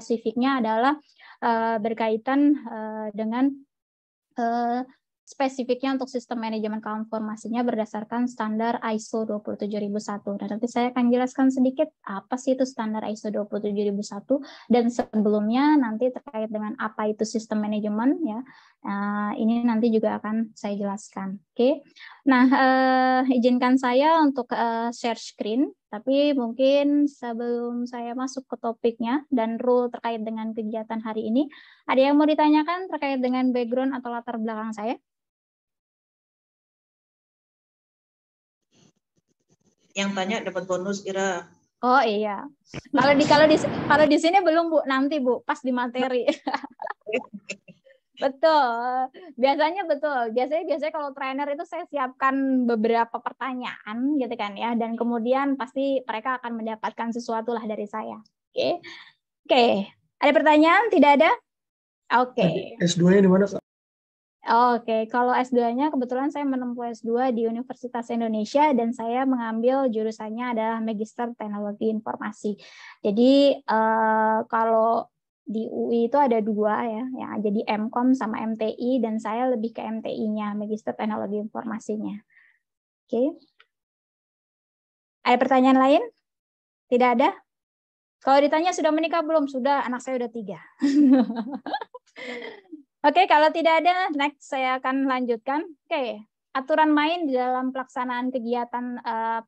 spesifiknya adalah uh, berkaitan uh, dengan uh, spesifiknya untuk sistem manajemen konformasinya berdasarkan standar ISO 27001. Dan nanti saya akan jelaskan sedikit apa sih itu standar ISO 27001 dan sebelumnya nanti terkait dengan apa itu sistem manajemen ya. Nah, ini nanti juga akan saya jelaskan. Oke. Nah, eh, izinkan saya untuk eh, share screen tapi mungkin sebelum saya masuk ke topiknya dan rule terkait dengan kegiatan hari ini, ada yang mau ditanyakan terkait dengan background atau latar belakang saya? Yang tanya dapat bonus Ira. Oh iya. Kalau di kalau di kalau di sini belum Bu, nanti Bu, pas di materi. Betul. Biasanya betul. Biasanya biasanya kalau trainer itu saya siapkan beberapa pertanyaan gitu kan ya dan kemudian pasti mereka akan mendapatkan sesuatu lah dari saya. Oke. Okay. Oke. Okay. Ada pertanyaan? Tidak ada? Oke. Okay. S2-nya di mana, Oke, okay. kalau S2-nya kebetulan saya menempuh S2 di Universitas Indonesia dan saya mengambil jurusannya adalah Magister Teknologi Informasi. Jadi uh, kalau di UI itu ada dua ya, ya jadi MKOM sama MTI dan saya lebih ke MTI-nya, Magister Teknologi Informasinya. Oke. Okay. Ada pertanyaan lain? Tidak ada? Kalau ditanya sudah menikah belum? Sudah, anak saya sudah tiga. Oke, okay, kalau tidak ada, next saya akan lanjutkan. Oke, okay. aturan main di dalam pelaksanaan kegiatan uh,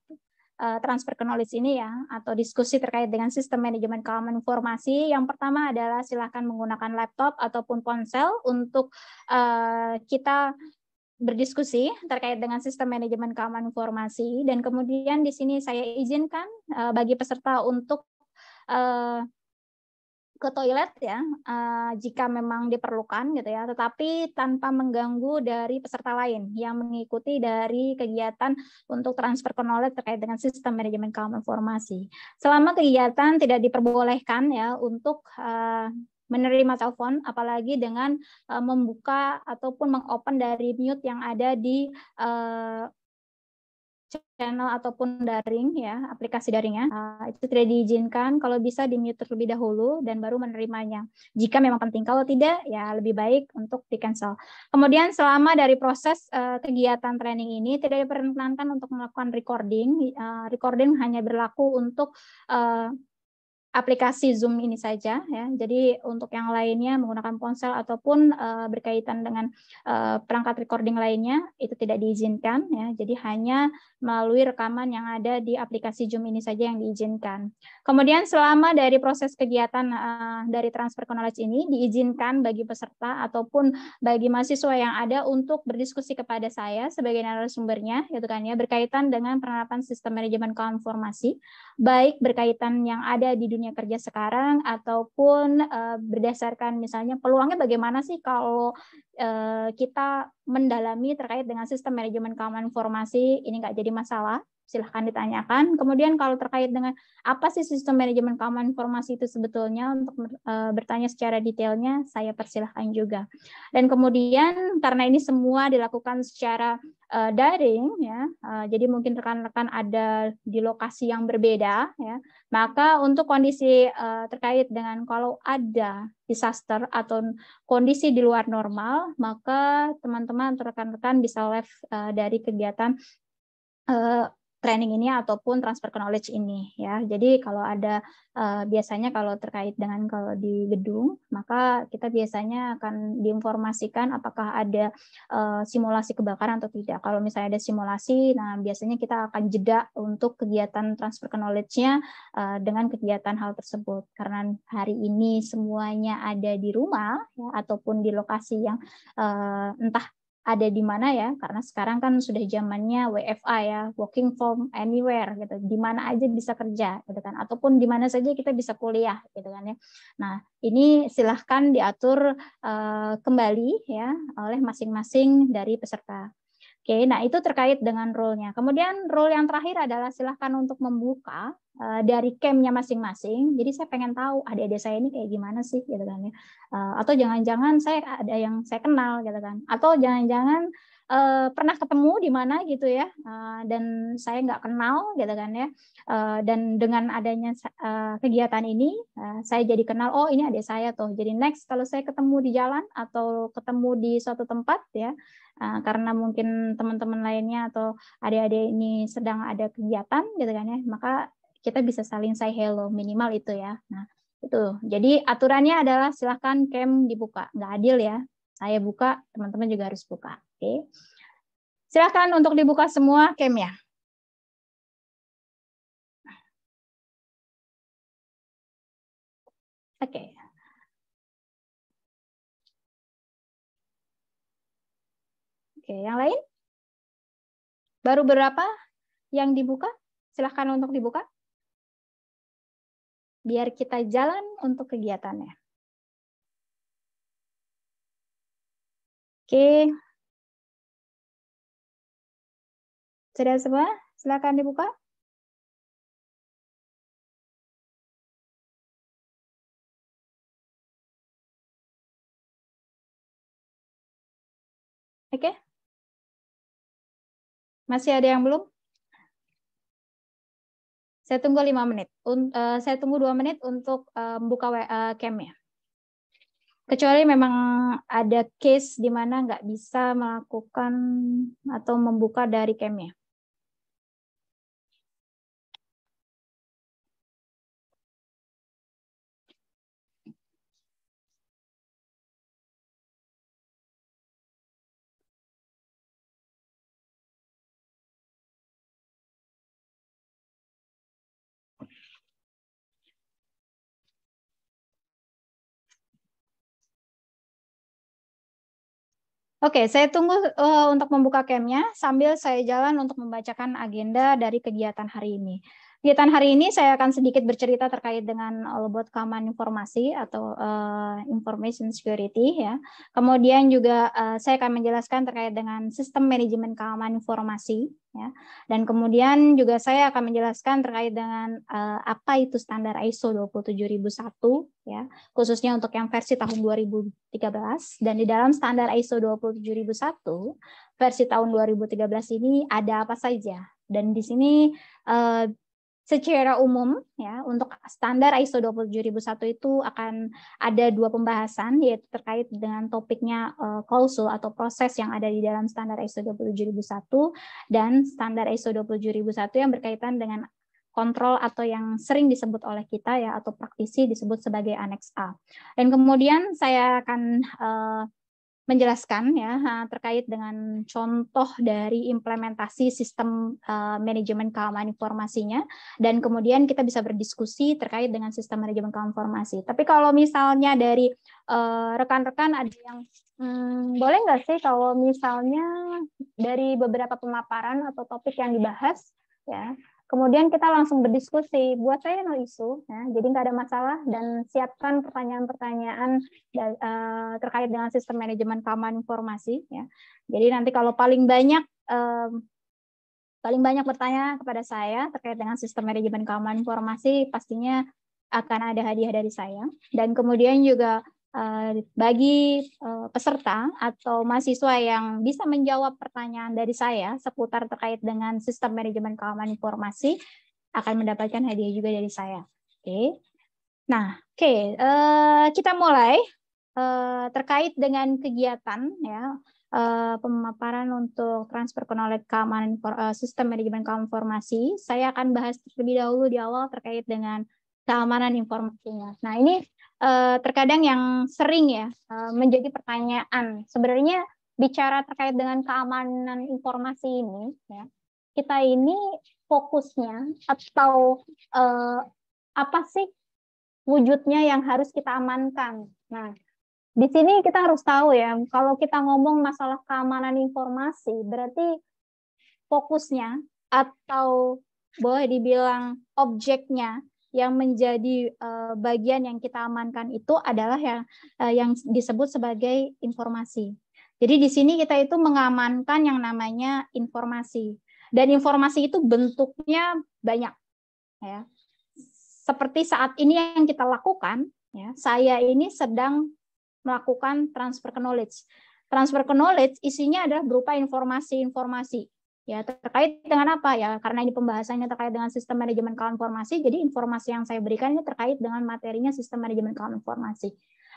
Eh, transfer ke knowledge ini ya, atau diskusi terkait dengan sistem manajemen keamanan informasi. Yang pertama adalah silahkan menggunakan laptop ataupun ponsel untuk eh, kita berdiskusi terkait dengan sistem manajemen keamanan informasi dan kemudian di sini saya izinkan eh, bagi peserta untuk ke toilet ya uh, jika memang diperlukan gitu ya, tetapi tanpa mengganggu dari peserta lain yang mengikuti dari kegiatan untuk transfer knowledge terkait dengan sistem manajemen keamanan informasi. Selama kegiatan tidak diperbolehkan ya untuk uh, menerima telepon, apalagi dengan uh, membuka ataupun mengopen dari mute yang ada di uh, channel ataupun daring ya, aplikasi daringnya, uh, itu tidak diizinkan kalau bisa di mute terlebih dahulu dan baru menerimanya. Jika memang penting, kalau tidak ya lebih baik untuk di cancel. Kemudian selama dari proses uh, kegiatan training ini tidak diperkenankan untuk melakukan recording. Uh, recording hanya berlaku untuk uh, aplikasi Zoom ini saja ya. Jadi untuk yang lainnya menggunakan ponsel ataupun uh, berkaitan dengan uh, perangkat recording lainnya itu tidak diizinkan ya. Jadi hanya melalui rekaman yang ada di aplikasi Zoom ini saja yang diizinkan. Kemudian selama dari proses kegiatan uh, dari transfer knowledge ini diizinkan bagi peserta ataupun bagi mahasiswa yang ada untuk berdiskusi kepada saya sebagai narasumbernya gitu kan ya berkaitan dengan penerapan sistem manajemen konformasi baik berkaitan yang ada di dunia dunia kerja sekarang ataupun uh, berdasarkan misalnya peluangnya bagaimana sih kalau uh, kita mendalami terkait dengan sistem manajemen keamanan informasi ini nggak jadi masalah silahkan ditanyakan. Kemudian kalau terkait dengan apa sih sistem manajemen keamanan informasi itu sebetulnya untuk eh, bertanya secara detailnya saya persilahkan juga. Dan kemudian karena ini semua dilakukan secara eh, daring ya, eh, jadi mungkin rekan-rekan ada di lokasi yang berbeda ya, maka untuk kondisi terkait dengan kalau ada disaster atau kondisi di luar normal, maka teman-teman rekan-rekan bisa live dari kegiatan training ini ataupun transfer knowledge ini ya. Jadi kalau ada uh, biasanya kalau terkait dengan kalau di gedung, maka kita biasanya akan diinformasikan apakah ada uh, simulasi kebakaran atau tidak. Kalau misalnya ada simulasi, nah biasanya kita akan jeda untuk kegiatan transfer knowledge-nya uh, dengan kegiatan hal tersebut. Karena hari ini semuanya ada di rumah ya, ataupun di lokasi yang uh, entah ada di mana ya karena sekarang kan sudah zamannya WFA ya working from anywhere gitu di mana aja bisa kerja gitu kan ataupun di mana saja kita bisa kuliah gitu kan ya nah ini silahkan diatur uh, kembali ya oleh masing-masing dari peserta Oke, nah itu terkait dengan role-nya. Kemudian role yang terakhir adalah silahkan untuk membuka uh, dari camp-nya masing-masing. Jadi saya pengen tahu adik-adik saya ini kayak gimana sih, gitu kan ya. Uh, atau jangan-jangan saya ada yang saya kenal, gitu kan. Atau jangan-jangan uh, pernah ketemu di mana gitu ya, uh, dan saya nggak kenal, gitu kan ya. Uh, dan dengan adanya uh, kegiatan ini, uh, saya jadi kenal. Oh ini adik saya tuh. Jadi next kalau saya ketemu di jalan atau ketemu di suatu tempat ya, Eh, karena mungkin teman-teman lainnya atau adik-adik ini sedang ada kegiatan gitu kan ya maka kita bisa saling say hello minimal itu ya nah itu jadi aturannya adalah silahkan cam dibuka nggak adil ya saya buka teman-teman juga harus buka oke okay. silahkan untuk dibuka semua cam ya. Oke, okay, Oke, yang lain? Baru berapa yang dibuka? Silahkan untuk dibuka. Biar kita jalan untuk kegiatannya. Oke. Sudah semua? Silahkan dibuka. Oke. Okay. Masih ada yang belum? Saya tunggu lima menit. Eh, saya tunggu dua menit untuk eh, membuka buka eh, ya. Kecuali memang ada case di mana nggak bisa melakukan atau membuka dari cam ya. Oke, saya tunggu uh, untuk membuka camnya sambil saya jalan untuk membacakan agenda dari kegiatan hari ini. Kegiatan hari ini saya akan sedikit bercerita terkait dengan all about keamanan informasi atau uh, information security ya. Kemudian juga uh, saya akan menjelaskan terkait dengan sistem manajemen keamanan informasi ya. Dan kemudian juga saya akan menjelaskan terkait dengan uh, apa itu standar ISO 27001 ya, khususnya untuk yang versi tahun 2013 dan di dalam standar ISO 27001 versi tahun 2013 ini ada apa saja dan di sini uh, Secara umum ya untuk standar ISO 27001 itu akan ada dua pembahasan yaitu terkait dengan topiknya uh, klausul atau proses yang ada di dalam standar ISO 27001 dan standar ISO 27001 yang berkaitan dengan kontrol atau yang sering disebut oleh kita ya atau praktisi disebut sebagai aneks A. Dan kemudian saya akan uh, menjelaskan ya terkait dengan contoh dari implementasi sistem uh, manajemen keamanan informasinya dan kemudian kita bisa berdiskusi terkait dengan sistem manajemen keamanan informasi. Tapi kalau misalnya dari eh, rekan-rekan uh, ada yang hmm, boleh nggak sih kalau misalnya dari beberapa pemaparan atau topik yang dibahas ya Kemudian kita langsung berdiskusi. Buat saya no isu, ya, jadi nggak ada masalah dan siapkan pertanyaan-pertanyaan eh, terkait dengan sistem manajemen keamanan informasi. Ya. Jadi nanti kalau paling banyak paling banyak bertanya kepada saya terkait dengan sistem manajemen keamanan informasi, pastinya akan ada hadiah dari saya. Dan kemudian juga Eh, bagi eh, peserta atau mahasiswa yang bisa menjawab pertanyaan dari saya seputar terkait dengan sistem manajemen keamanan informasi akan mendapatkan hadiah juga dari saya. Oke. Okay. Nah, oke, okay. uh, eh, kita mulai uh, terkait dengan kegiatan ya uh, pemaparan untuk transfer knowledge keamanan uh, sistem manajemen keamanan informasi. Saya akan bahas terlebih dahulu di awal terkait dengan keamanan informasinya. Nah, ini uh, terkadang yang sering ya uh, menjadi pertanyaan. Sebenarnya bicara terkait dengan keamanan informasi ini, ya, kita ini fokusnya atau uh, apa sih wujudnya yang harus kita amankan? Nah, di sini kita harus tahu ya, kalau kita ngomong masalah keamanan informasi, berarti fokusnya atau boleh dibilang objeknya yang menjadi uh, bagian yang kita amankan itu adalah yang uh, yang disebut sebagai informasi. Jadi di sini kita itu mengamankan yang namanya informasi dan informasi itu bentuknya banyak ya. Seperti saat ini yang kita lakukan ya, saya ini sedang melakukan transfer knowledge. Transfer knowledge isinya adalah berupa informasi-informasi Ya, terkait dengan apa ya? Karena ini pembahasannya terkait dengan sistem manajemen kawan informasi, jadi informasi yang saya berikan ini terkait dengan materinya sistem manajemen kawan informasi.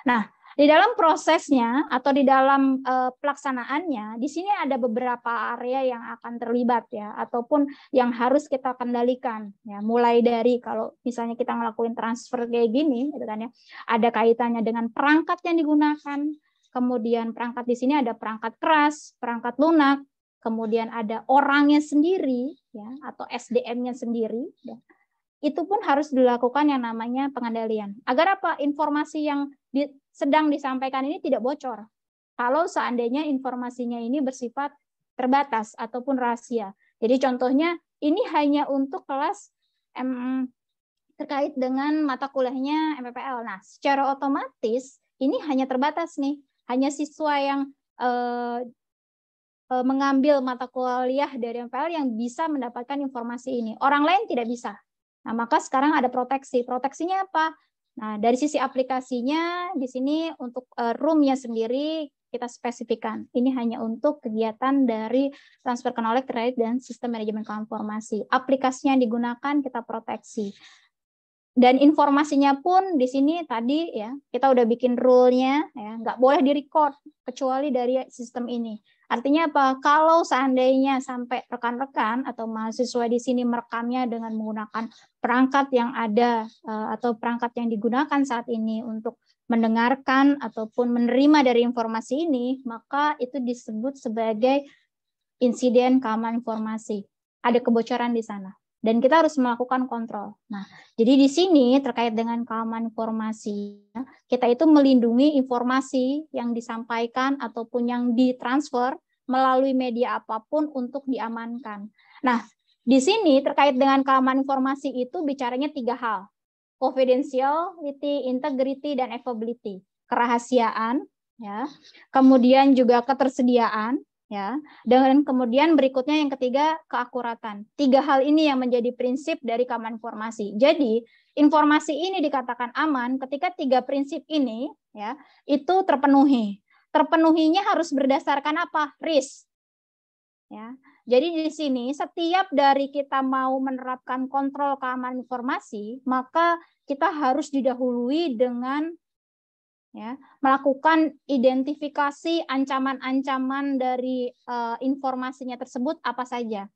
Nah, di dalam prosesnya atau di dalam uh, pelaksanaannya, di sini ada beberapa area yang akan terlibat ya, ataupun yang harus kita kendalikan ya. Mulai dari kalau misalnya kita ngelakuin transfer kayak gini, gitu kan ya, ada kaitannya dengan perangkat yang digunakan, kemudian perangkat di sini ada perangkat keras, perangkat lunak, kemudian ada orangnya sendiri ya atau SDM-nya sendiri ya, itu pun harus dilakukan yang namanya pengendalian agar apa informasi yang di, sedang disampaikan ini tidak bocor kalau seandainya informasinya ini bersifat terbatas ataupun rahasia jadi contohnya ini hanya untuk kelas M terkait dengan mata kuliahnya MPPL nah secara otomatis ini hanya terbatas nih hanya siswa yang eh, Eh, mengambil mata kuliah dari MPL yang bisa mendapatkan informasi ini. Orang lain tidak bisa. Nah, maka sekarang ada proteksi. Proteksinya apa? Nah, dari sisi aplikasinya di sini untuk eh, roomnya sendiri kita spesifikkan. Ini hanya untuk kegiatan dari transfer knowledge trade dan sistem manajemen informasi. Aplikasinya yang digunakan kita proteksi. Dan informasinya pun di sini tadi ya kita udah bikin rule-nya ya nggak boleh direcord kecuali dari sistem ini Artinya apa? Kalau seandainya sampai rekan-rekan atau mahasiswa di sini merekamnya dengan menggunakan perangkat yang ada eh, atau perangkat yang digunakan saat ini untuk mendengarkan ataupun menerima dari informasi ini, maka itu disebut sebagai insiden keamanan informasi. Ada kebocoran di sana dan kita harus melakukan kontrol. Nah, jadi di sini terkait dengan keamanan informasi, kita itu melindungi informasi yang disampaikan ataupun yang ditransfer melalui media apapun untuk diamankan. Nah, di sini terkait dengan keamanan informasi itu bicaranya tiga hal. Confidentiality, integrity, dan availability. Kerahasiaan, ya. kemudian juga ketersediaan, ya. Dan kemudian berikutnya yang ketiga keakuratan. Tiga hal ini yang menjadi prinsip dari keamanan informasi. Jadi informasi ini dikatakan aman ketika tiga prinsip ini ya itu terpenuhi. Terpenuhinya harus berdasarkan apa? Risk. Ya. Jadi di sini setiap dari kita mau menerapkan kontrol keamanan informasi, maka kita harus didahului dengan ya, melakukan identifikasi ancaman-ancaman dari uh, informasinya tersebut apa saja.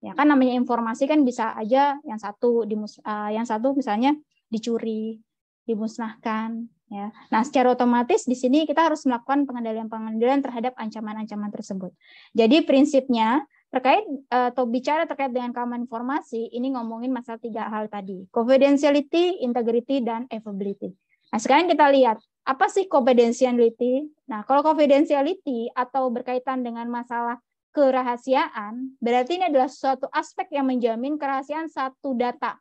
Ya kan namanya informasi kan bisa aja yang satu di uh, eh, yang satu misalnya dicuri, dimusnahkan, ya. Nah, secara otomatis di sini kita harus melakukan pengendalian-pengendalian terhadap ancaman-ancaman tersebut. Jadi prinsipnya terkait eh, atau bicara terkait dengan keamanan informasi ini ngomongin masalah tiga hal tadi confidentiality, integrity, dan availability. Nah sekarang kita lihat apa sih confidentiality? Nah, kalau confidentiality atau berkaitan dengan masalah kerahasiaan, berarti ini adalah suatu aspek yang menjamin kerahasiaan satu data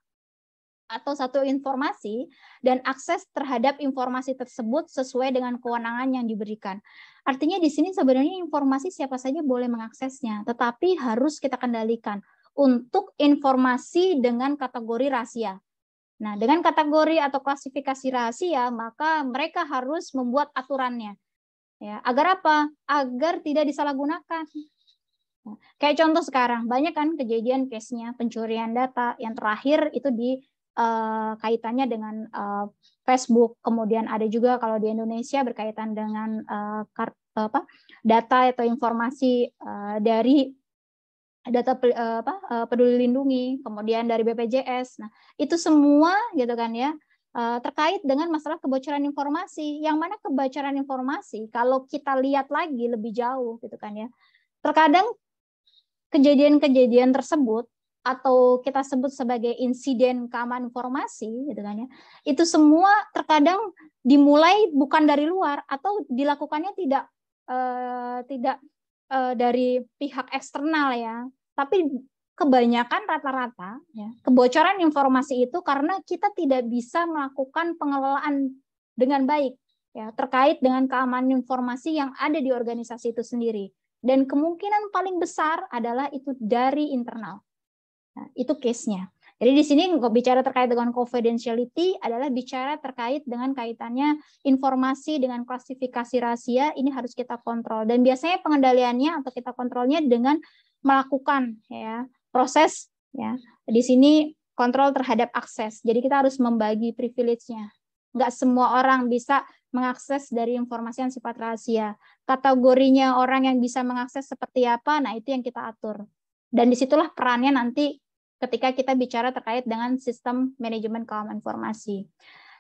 atau satu informasi dan akses terhadap informasi tersebut sesuai dengan kewenangan yang diberikan. Artinya di sini sebenarnya informasi siapa saja boleh mengaksesnya, tetapi harus kita kendalikan untuk informasi dengan kategori rahasia. Nah, dengan kategori atau klasifikasi rahasia, maka mereka harus membuat aturannya. Ya, agar apa? Agar tidak disalahgunakan. Nah, kayak contoh sekarang, banyak kan kejadian case-nya pencurian data yang terakhir itu di uh, kaitannya dengan uh, Facebook, kemudian ada juga kalau di Indonesia berkaitan dengan uh, kart, apa, data atau informasi uh, dari data eh, apa eh, peduli lindungi kemudian dari BPJS nah itu semua gitu kan ya eh, terkait dengan masalah kebocoran informasi yang mana kebocoran informasi kalau kita lihat lagi lebih jauh gitu kan ya terkadang kejadian-kejadian tersebut atau kita sebut sebagai insiden keamanan informasi gitu kan ya itu semua terkadang dimulai bukan dari luar atau dilakukannya tidak eh, tidak uh, dari pihak eksternal ya. Tapi kebanyakan rata-rata ya, kebocoran informasi itu karena kita tidak bisa melakukan pengelolaan dengan baik ya terkait dengan keamanan informasi yang ada di organisasi itu sendiri. Dan kemungkinan paling besar adalah itu dari internal. Nah, itu case-nya. Jadi di sini bicara terkait dengan confidentiality adalah bicara terkait dengan kaitannya informasi dengan klasifikasi rahasia ini harus kita kontrol dan biasanya pengendaliannya atau kita kontrolnya dengan melakukan ya proses ya. Di sini kontrol terhadap akses. Jadi kita harus membagi privilege-nya. Enggak semua orang bisa mengakses dari informasi yang sifat rahasia. Kategorinya orang yang bisa mengakses seperti apa, nah itu yang kita atur. Dan disitulah perannya nanti ketika kita bicara terkait dengan sistem manajemen keamanan informasi.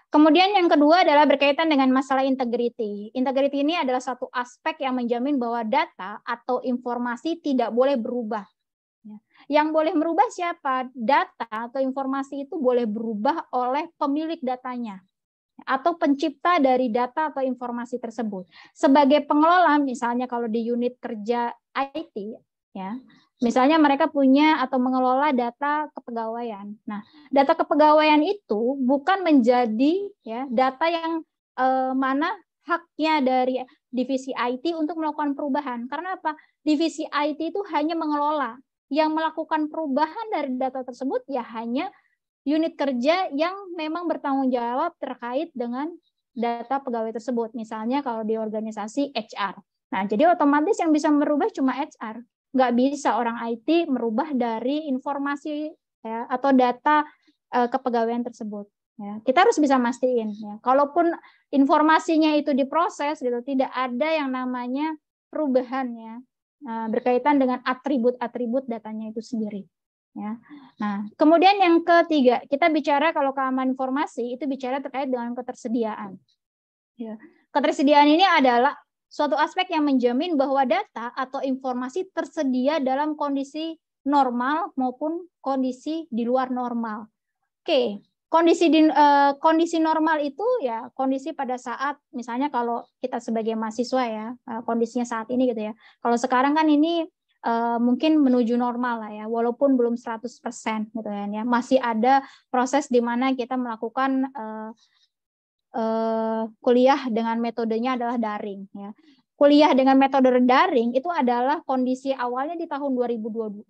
Kemudian yang kedua adalah berkaitan dengan masalah integriti. Integriti ini adalah satu aspek yang menjamin bahwa data atau informasi tidak boleh berubah. Ya. Yang boleh merubah siapa? Data atau informasi itu boleh berubah oleh pemilik datanya atau pencipta dari data atau informasi tersebut. Sebagai pengelola, misalnya kalau di unit kerja IT, ya. Misalnya mereka punya atau mengelola data kepegawaian. Nah, data kepegawaian itu bukan menjadi ya data yang eh, mana haknya dari divisi IT untuk melakukan perubahan. Karena apa? Divisi IT itu hanya mengelola. Yang melakukan perubahan dari data tersebut ya hanya unit kerja yang memang bertanggung jawab terkait dengan data pegawai tersebut. Misalnya kalau di organisasi HR. Nah, jadi otomatis yang bisa merubah cuma HR nggak bisa orang IT merubah dari informasi ya, atau data uh, kepegawaian tersebut. Ya, kita harus bisa mastiin. Ya. Kalaupun informasinya itu diproses, gitu, tidak ada yang namanya perubahan ya eh, berkaitan dengan atribut-atribut datanya itu sendiri. Ya. Nah, kemudian yang ketiga, kita bicara kalau keamanan informasi itu bicara terkait dengan ketersediaan. Ya. Ketersediaan ini adalah suatu aspek yang menjamin bahwa data atau informasi tersedia dalam kondisi normal maupun kondisi di luar normal. Oke, kondisi di, uh, kondisi normal itu ya kondisi pada saat misalnya kalau kita sebagai mahasiswa ya eh, kondisinya saat ini gitu ya. Kalau sekarang kan ini Uh, mungkin menuju normal lah ya, walaupun belum 100% gitu kan ya. Masih ada proses di mana kita melakukan uh, Eh, kuliah dengan metodenya adalah daring ya. Kuliah dengan metode daring itu adalah kondisi awalnya di tahun 2020, 2020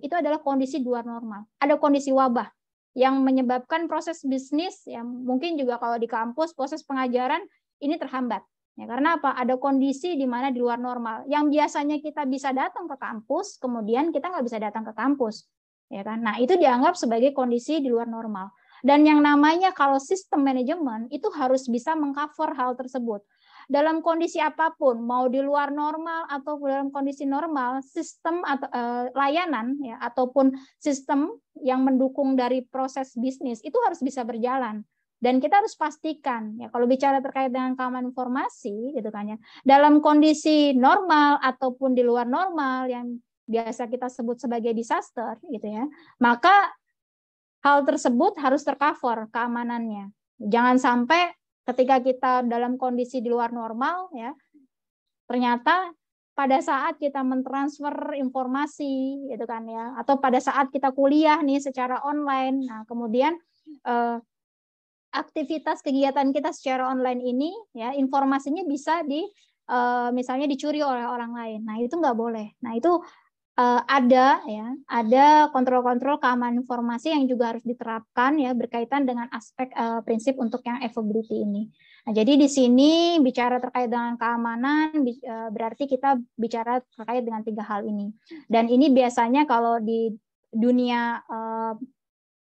eh, itu adalah kondisi luar normal. Ada kondisi wabah yang menyebabkan proses bisnis yang mungkin juga kalau di kampus proses pengajaran ini terhambat. Ya, karena apa? Ada kondisi di mana di luar normal. Yang biasanya kita bisa datang ke kampus, kemudian kita nggak bisa datang ke kampus. Ya kan? Nah, itu dianggap sebagai kondisi di luar normal. Dan yang namanya kalau sistem manajemen itu harus bisa mengcover hal tersebut. Dalam kondisi apapun, mau di luar normal atau dalam kondisi normal, sistem atau uh, layanan ya ataupun sistem yang mendukung dari proses bisnis itu harus bisa berjalan dan kita harus pastikan ya kalau bicara terkait dengan keamanan informasi gitu kan ya dalam kondisi normal ataupun di luar normal yang biasa kita sebut sebagai disaster gitu ya maka hal tersebut harus tercover keamanannya. Jangan sampai ketika kita dalam kondisi di luar normal ya ternyata pada saat kita mentransfer informasi gitu kan ya atau pada saat kita kuliah nih secara online nah kemudian eh, aktivitas kegiatan kita secara online ini ya informasinya bisa di eh, misalnya dicuri oleh orang lain nah itu nggak boleh nah itu uh, ada ya ada kontrol-kontrol keamanan informasi yang juga harus diterapkan ya berkaitan dengan aspek uh, prinsip untuk yang availability ini. Nah, jadi di sini bicara terkait dengan keamanan eh, berarti kita bicara terkait dengan tiga hal ini. Dan ini biasanya kalau di dunia uh,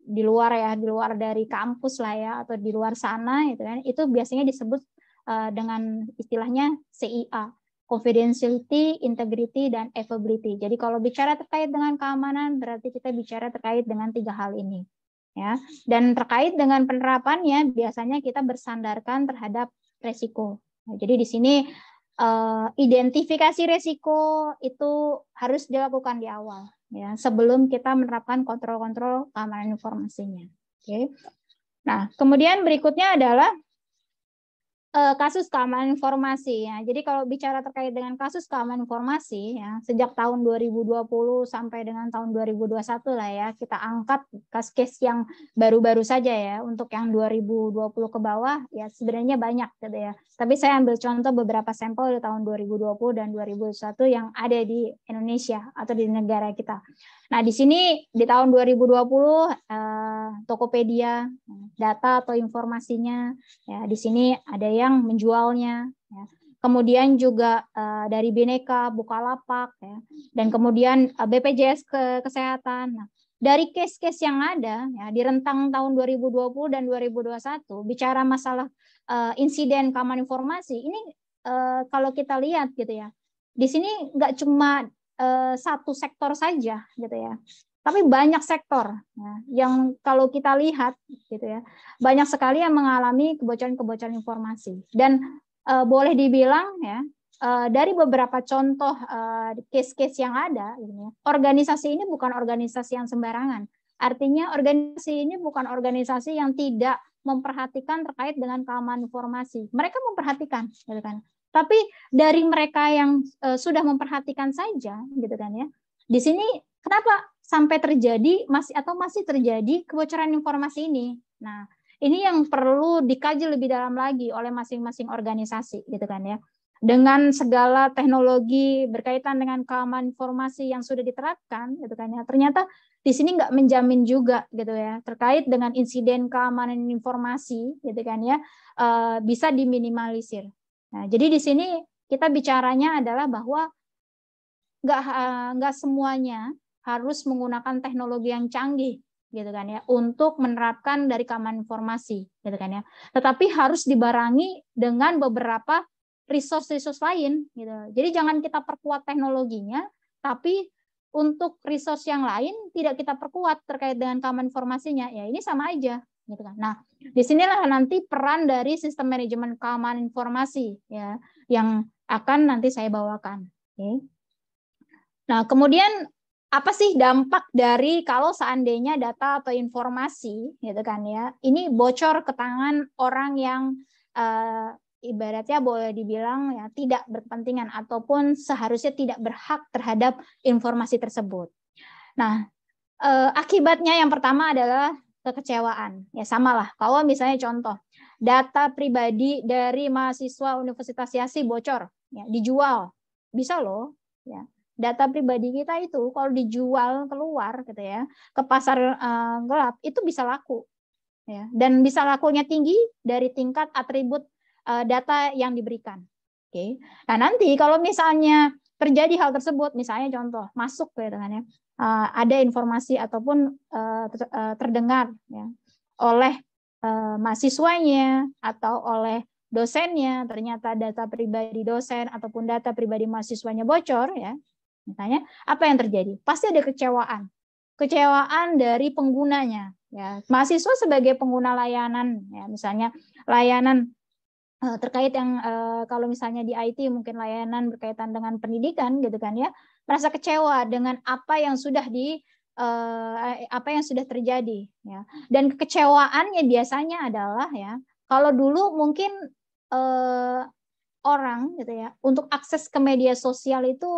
di luar ya, di luar dari kampus lah ya atau di luar sana itu kan itu biasanya disebut uh, dengan istilahnya CIA confidentiality, integrity, dan availability. Jadi kalau bicara terkait dengan keamanan, berarti kita bicara terkait dengan tiga hal ini. Ya. Dan terkait dengan penerapannya, biasanya kita bersandarkan terhadap resiko. Nah, jadi di sini uh, identifikasi resiko itu harus dilakukan di awal, ya, sebelum kita menerapkan kontrol-kontrol keamanan informasinya. Oke. Okay. Nah, kemudian berikutnya adalah Eh, kasus keamanan informasi ya. Jadi kalau bicara terkait dengan kasus keamanan informasi ya, sejak tahun 2020 sampai dengan tahun 2021 lah ya, kita angkat kasus-kasus yang baru-baru saja ya. Untuk yang 2020 ke bawah ya sebenarnya banyak gitu ya. Tapi saya ambil contoh beberapa sampel di tahun 2020 dan 2021 yang ada di Indonesia atau di negara kita. Nah, di sini di tahun 2020 eh, Tokopedia data atau informasinya ya di sini ada yang menjualnya. Ya. Kemudian juga uh, dari Bineka, Bukalapak, ya. dan kemudian uh, eh, BPJS ke Kesehatan. Nah, dari case-case yang ada ya, di rentang tahun 2020 dan 2021, bicara masalah uh, insiden keamanan informasi, ini uh, kalau kita lihat gitu ya, di sini nggak cuma satu sektor saja gitu ya, tapi banyak sektor ya, yang kalau kita lihat gitu ya, banyak sekali yang mengalami kebocoran-kebocoran informasi. Dan e, boleh dibilang ya, e, dari beberapa contoh eh, case-case yang ada, ini, gitu ya, organisasi ini bukan organisasi yang sembarangan. Artinya organisasi ini bukan organisasi yang tidak memperhatikan terkait dengan keamanan informasi. Mereka memperhatikan, gitu kan. Tapi dari mereka yang e, sudah memperhatikan saja, gitu kan ya. Di sini kenapa sampai terjadi masih atau masih terjadi kebocoran informasi ini. Nah, ini yang perlu dikaji lebih dalam lagi oleh masing-masing organisasi gitu kan ya. Dengan segala teknologi berkaitan dengan keamanan informasi yang sudah diterapkan gitu kan ya. Ternyata di sini nggak menjamin juga gitu ya terkait dengan insiden keamanan informasi gitu kan ya eh, bisa diminimalisir. Nah, jadi di sini kita bicaranya adalah bahwa nggak eh, nggak semuanya harus menggunakan teknologi yang canggih gitu kan ya untuk menerapkan dari keamanan informasi gitu kan ya tetapi harus dibarangi dengan beberapa resource-resource lain gitu jadi jangan kita perkuat teknologinya tapi untuk resource yang lain tidak kita perkuat terkait dengan keamanan informasinya ya ini sama aja gitu kan nah disinilah nanti peran dari sistem manajemen keamanan informasi ya yang akan nanti saya bawakan okay. nah kemudian apa sih dampak dari kalau seandainya data atau informasi gitu kan ya ini bocor ke tangan orang yang uh, ibaratnya boleh dibilang ya tidak berpentingan ataupun seharusnya tidak berhak terhadap informasi tersebut. Nah, eh, akibatnya yang pertama adalah kekecewaan. Ya sama lah Kalau misalnya contoh data pribadi dari mahasiswa Universitas Yasi bocor, ya, dijual, bisa loh. Ya data pribadi kita itu kalau dijual keluar gitu ya ke pasar uh, gelap itu bisa laku ya dan bisa lakunya tinggi dari tingkat atribut uh, data yang diberikan oke okay. nah nanti kalau misalnya terjadi hal tersebut misalnya contoh masuk gitu kan ya uh, ada informasi ataupun uh, ter, uh, terdengar ya oleh uh, mahasiswanya atau oleh dosennya ternyata data pribadi dosen ataupun data pribadi mahasiswanya bocor ya Misalnya, apa yang terjadi? Pasti ada kecewaan. Kecewaan dari penggunanya. Ya, mahasiswa sebagai pengguna layanan, ya, misalnya layanan eh, terkait yang eh, kalau misalnya di IT mungkin layanan berkaitan dengan pendidikan gitu kan ya merasa kecewa dengan apa yang sudah di eh, apa yang sudah terjadi ya dan kekecewaannya biasanya adalah ya kalau dulu mungkin orang gitu ya untuk akses ke media sosial itu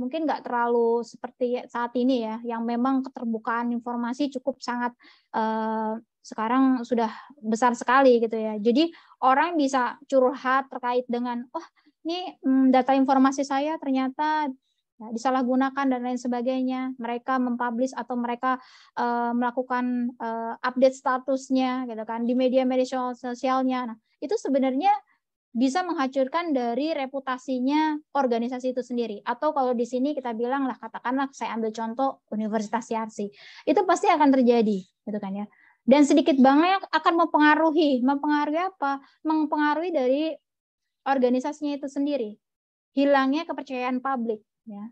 mungkin nggak terlalu seperti saat ini ya, yang memang keterbukaan informasi cukup sangat eh, sekarang sudah besar sekali gitu ya. Jadi orang bisa curhat terkait dengan, oh ini hmm, data informasi saya ternyata ya, disalahgunakan dan lain sebagainya. Mereka mempublish atau mereka eh, melakukan eh, update statusnya gitu kan di media-media sosialnya. Nah, itu sebenarnya bisa menghancurkan dari reputasinya organisasi itu sendiri. Atau kalau di sini kita bilang lah, katakanlah saya ambil contoh Universitas Yarsi, itu pasti akan terjadi, gitu kan ya. Dan sedikit banyak akan mempengaruhi, mempengaruhi apa? Mempengaruhi dari organisasinya itu sendiri, hilangnya kepercayaan publik, ya.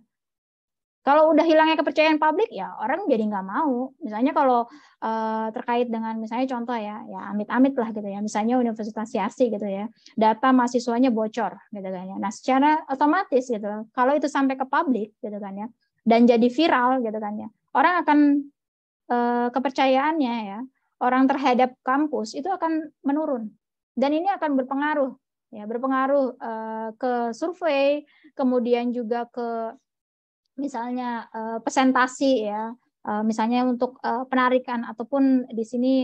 Kalau udah hilangnya kepercayaan publik ya orang jadi nggak mau. Misalnya kalau eh, terkait dengan misalnya contoh ya, ya amit-amit lah gitu ya. Misalnya Universitas siasi gitu ya, data mahasiswanya bocor gitu kan ya. Nah secara otomatis gitu, kalau itu sampai ke publik gitu kan ya, dan jadi viral gitu kan ya, orang akan eh, kepercayaannya ya, orang terhadap kampus itu akan menurun dan ini akan berpengaruh ya berpengaruh eh, ke survei, kemudian juga ke misalnya uh, presentasi ya uh, misalnya untuk uh, penarikan ataupun di sini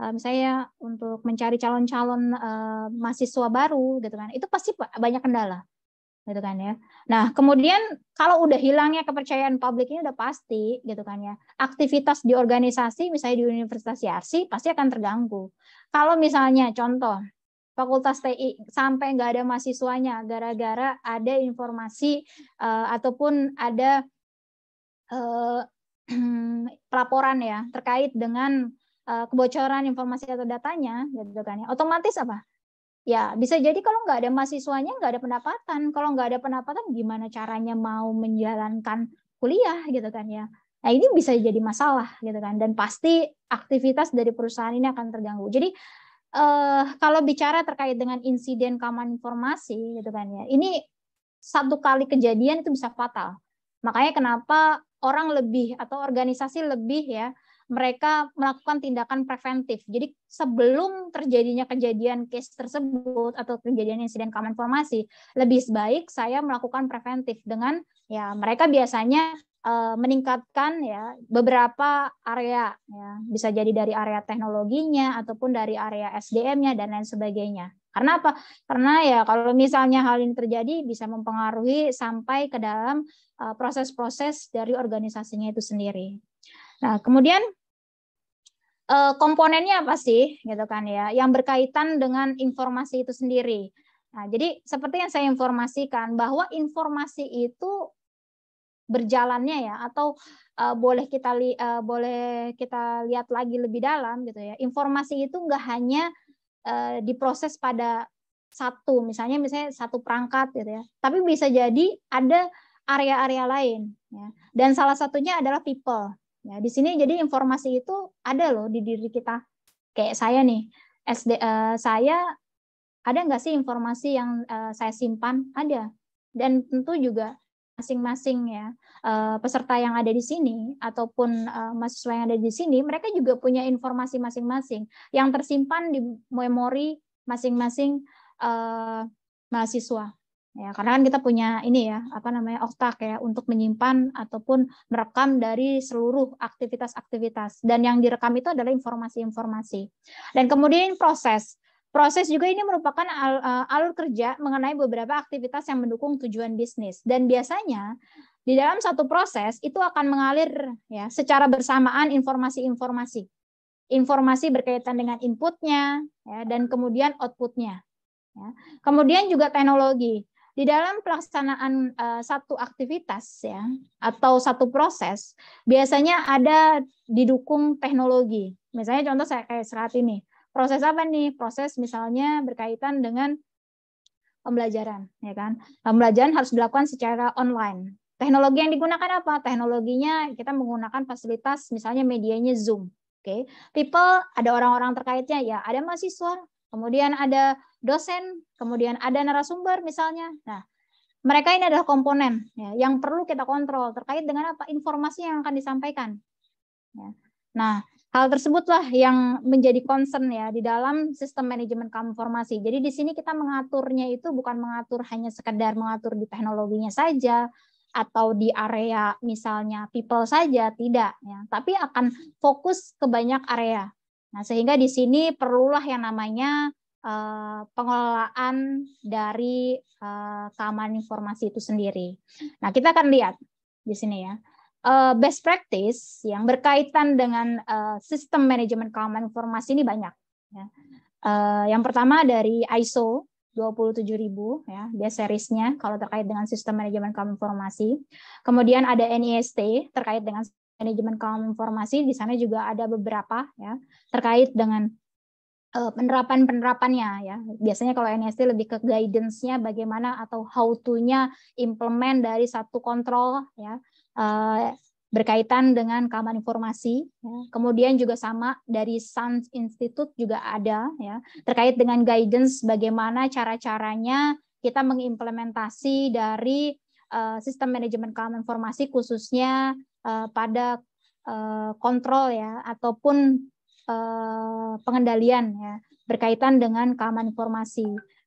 uh, misalnya untuk mencari calon-calon uh, mahasiswa baru gitu kan itu pasti banyak kendala gitu kan ya nah kemudian kalau udah hilangnya kepercayaan publik ini udah pasti gitu kan ya aktivitas di organisasi misalnya di universitas Yarsi pasti akan terganggu kalau misalnya contoh Fakultas TI sampai nggak ada mahasiswanya gara-gara ada informasi uh, ataupun ada uh, eh, laporan ya terkait dengan uh, kebocoran informasi atau datanya gitu kan ya. Otomatis apa? Ya, bisa jadi kalau nggak ada mahasiswanya nggak ada pendapatan. Kalau nggak ada pendapatan gimana caranya mau menjalankan kuliah gitu kan ya. Nah, ini bisa jadi masalah gitu kan dan pasti aktivitas dari perusahaan ini akan terganggu. Jadi eh, kalau bicara terkait dengan insiden keamanan informasi gitu kan ya, ini satu kali kejadian itu bisa fatal. Makanya kenapa orang lebih atau organisasi lebih ya mereka melakukan tindakan preventif. Jadi sebelum terjadinya kejadian case tersebut atau kejadian insiden keamanan informasi, lebih baik saya melakukan preventif dengan ya mereka biasanya uh, meningkatkan ya beberapa area ya bisa jadi dari area teknologinya ataupun dari area SDM-nya dan lain sebagainya. Karena apa? Karena ya kalau misalnya hal ini terjadi bisa mempengaruhi sampai ke dalam eh, proses-proses dari organisasinya itu sendiri. Nah, kemudian eh, komponennya apa sih gitu kan ya yang berkaitan dengan informasi itu sendiri. Nah, jadi seperti yang saya informasikan bahwa informasi itu berjalannya ya atau uh, boleh kita uh, boleh kita lihat lagi lebih dalam gitu ya informasi itu nggak hanya uh, diproses pada satu misalnya misalnya satu perangkat gitu ya tapi bisa jadi ada area-area lain ya dan salah satunya adalah people ya di sini jadi informasi itu ada loh di diri kita kayak saya nih SD uh, saya ada nggak sih informasi yang uh, saya simpan ada dan tentu juga masing-masing ya eh, peserta yang ada di sini ataupun eh, mahasiswa yang ada di sini mereka juga punya informasi masing-masing yang tersimpan di memori masing-masing eh, mahasiswa ya karena kan kita punya ini ya apa namanya otak ya untuk menyimpan ataupun merekam dari seluruh aktivitas-aktivitas dan yang direkam itu adalah informasi-informasi dan kemudian proses Proses juga ini merupakan e, alur kerja mengenai beberapa aktivitas yang mendukung tujuan bisnis dan biasanya di dalam satu proses itu akan mengalir ya secara bersamaan informasi-informasi. Informasi berkaitan dengan inputnya ya, dan kemudian outputnya. Ya. Kemudian juga teknologi di dalam pelaksanaan uh, satu aktivitas ya atau satu proses biasanya ada didukung teknologi. Misalnya contoh saya kayak serat ini proses apa nih? Proses misalnya berkaitan dengan pembelajaran, ya kan? Pembelajaran harus dilakukan secara online. Teknologi yang digunakan apa? Teknologinya kita menggunakan fasilitas misalnya medianya Zoom. Oke, okay. people ada orang-orang terkaitnya ya, ada mahasiswa, kemudian ada dosen, kemudian ada narasumber misalnya. Nah, mereka ini adalah komponen ya, yang perlu kita kontrol terkait dengan apa informasi yang akan disampaikan. Ya. Nah, Hal tersebutlah yang menjadi concern ya di dalam sistem manajemen informasi. Jadi di sini kita mengaturnya itu bukan mengatur hanya sekedar mengatur di teknologinya saja atau di area misalnya people saja tidak ya, tapi akan fokus ke banyak area. Nah, sehingga di sini perlulah yang namanya eh, pengelolaan dari eh, keamanan informasi itu sendiri. Nah, kita akan lihat di sini ya uh, best practice yang berkaitan dengan uh, sistem manajemen keamanan informasi ini banyak. Ya. Uh, yang pertama dari ISO 27000 ya, dia serisnya kalau terkait dengan sistem manajemen keamanan informasi. Kemudian ada NIST terkait dengan manajemen keamanan informasi, di sana juga ada beberapa ya terkait dengan penerapan-penerapannya ya. Biasanya kalau NIST lebih ke guidance-nya bagaimana atau how to-nya implement dari satu kontrol ya Eh, berkaitan dengan keamanan informasi. Ya. Kemudian juga sama dari Sans Institute juga ada ya terkait dengan guidance bagaimana cara-caranya kita mengimplementasi dari uh, sistem manajemen keamanan informasi khususnya uh, pada uh, kontrol ya ataupun uh, pengendalian ya berkaitan dengan keamanan informasi.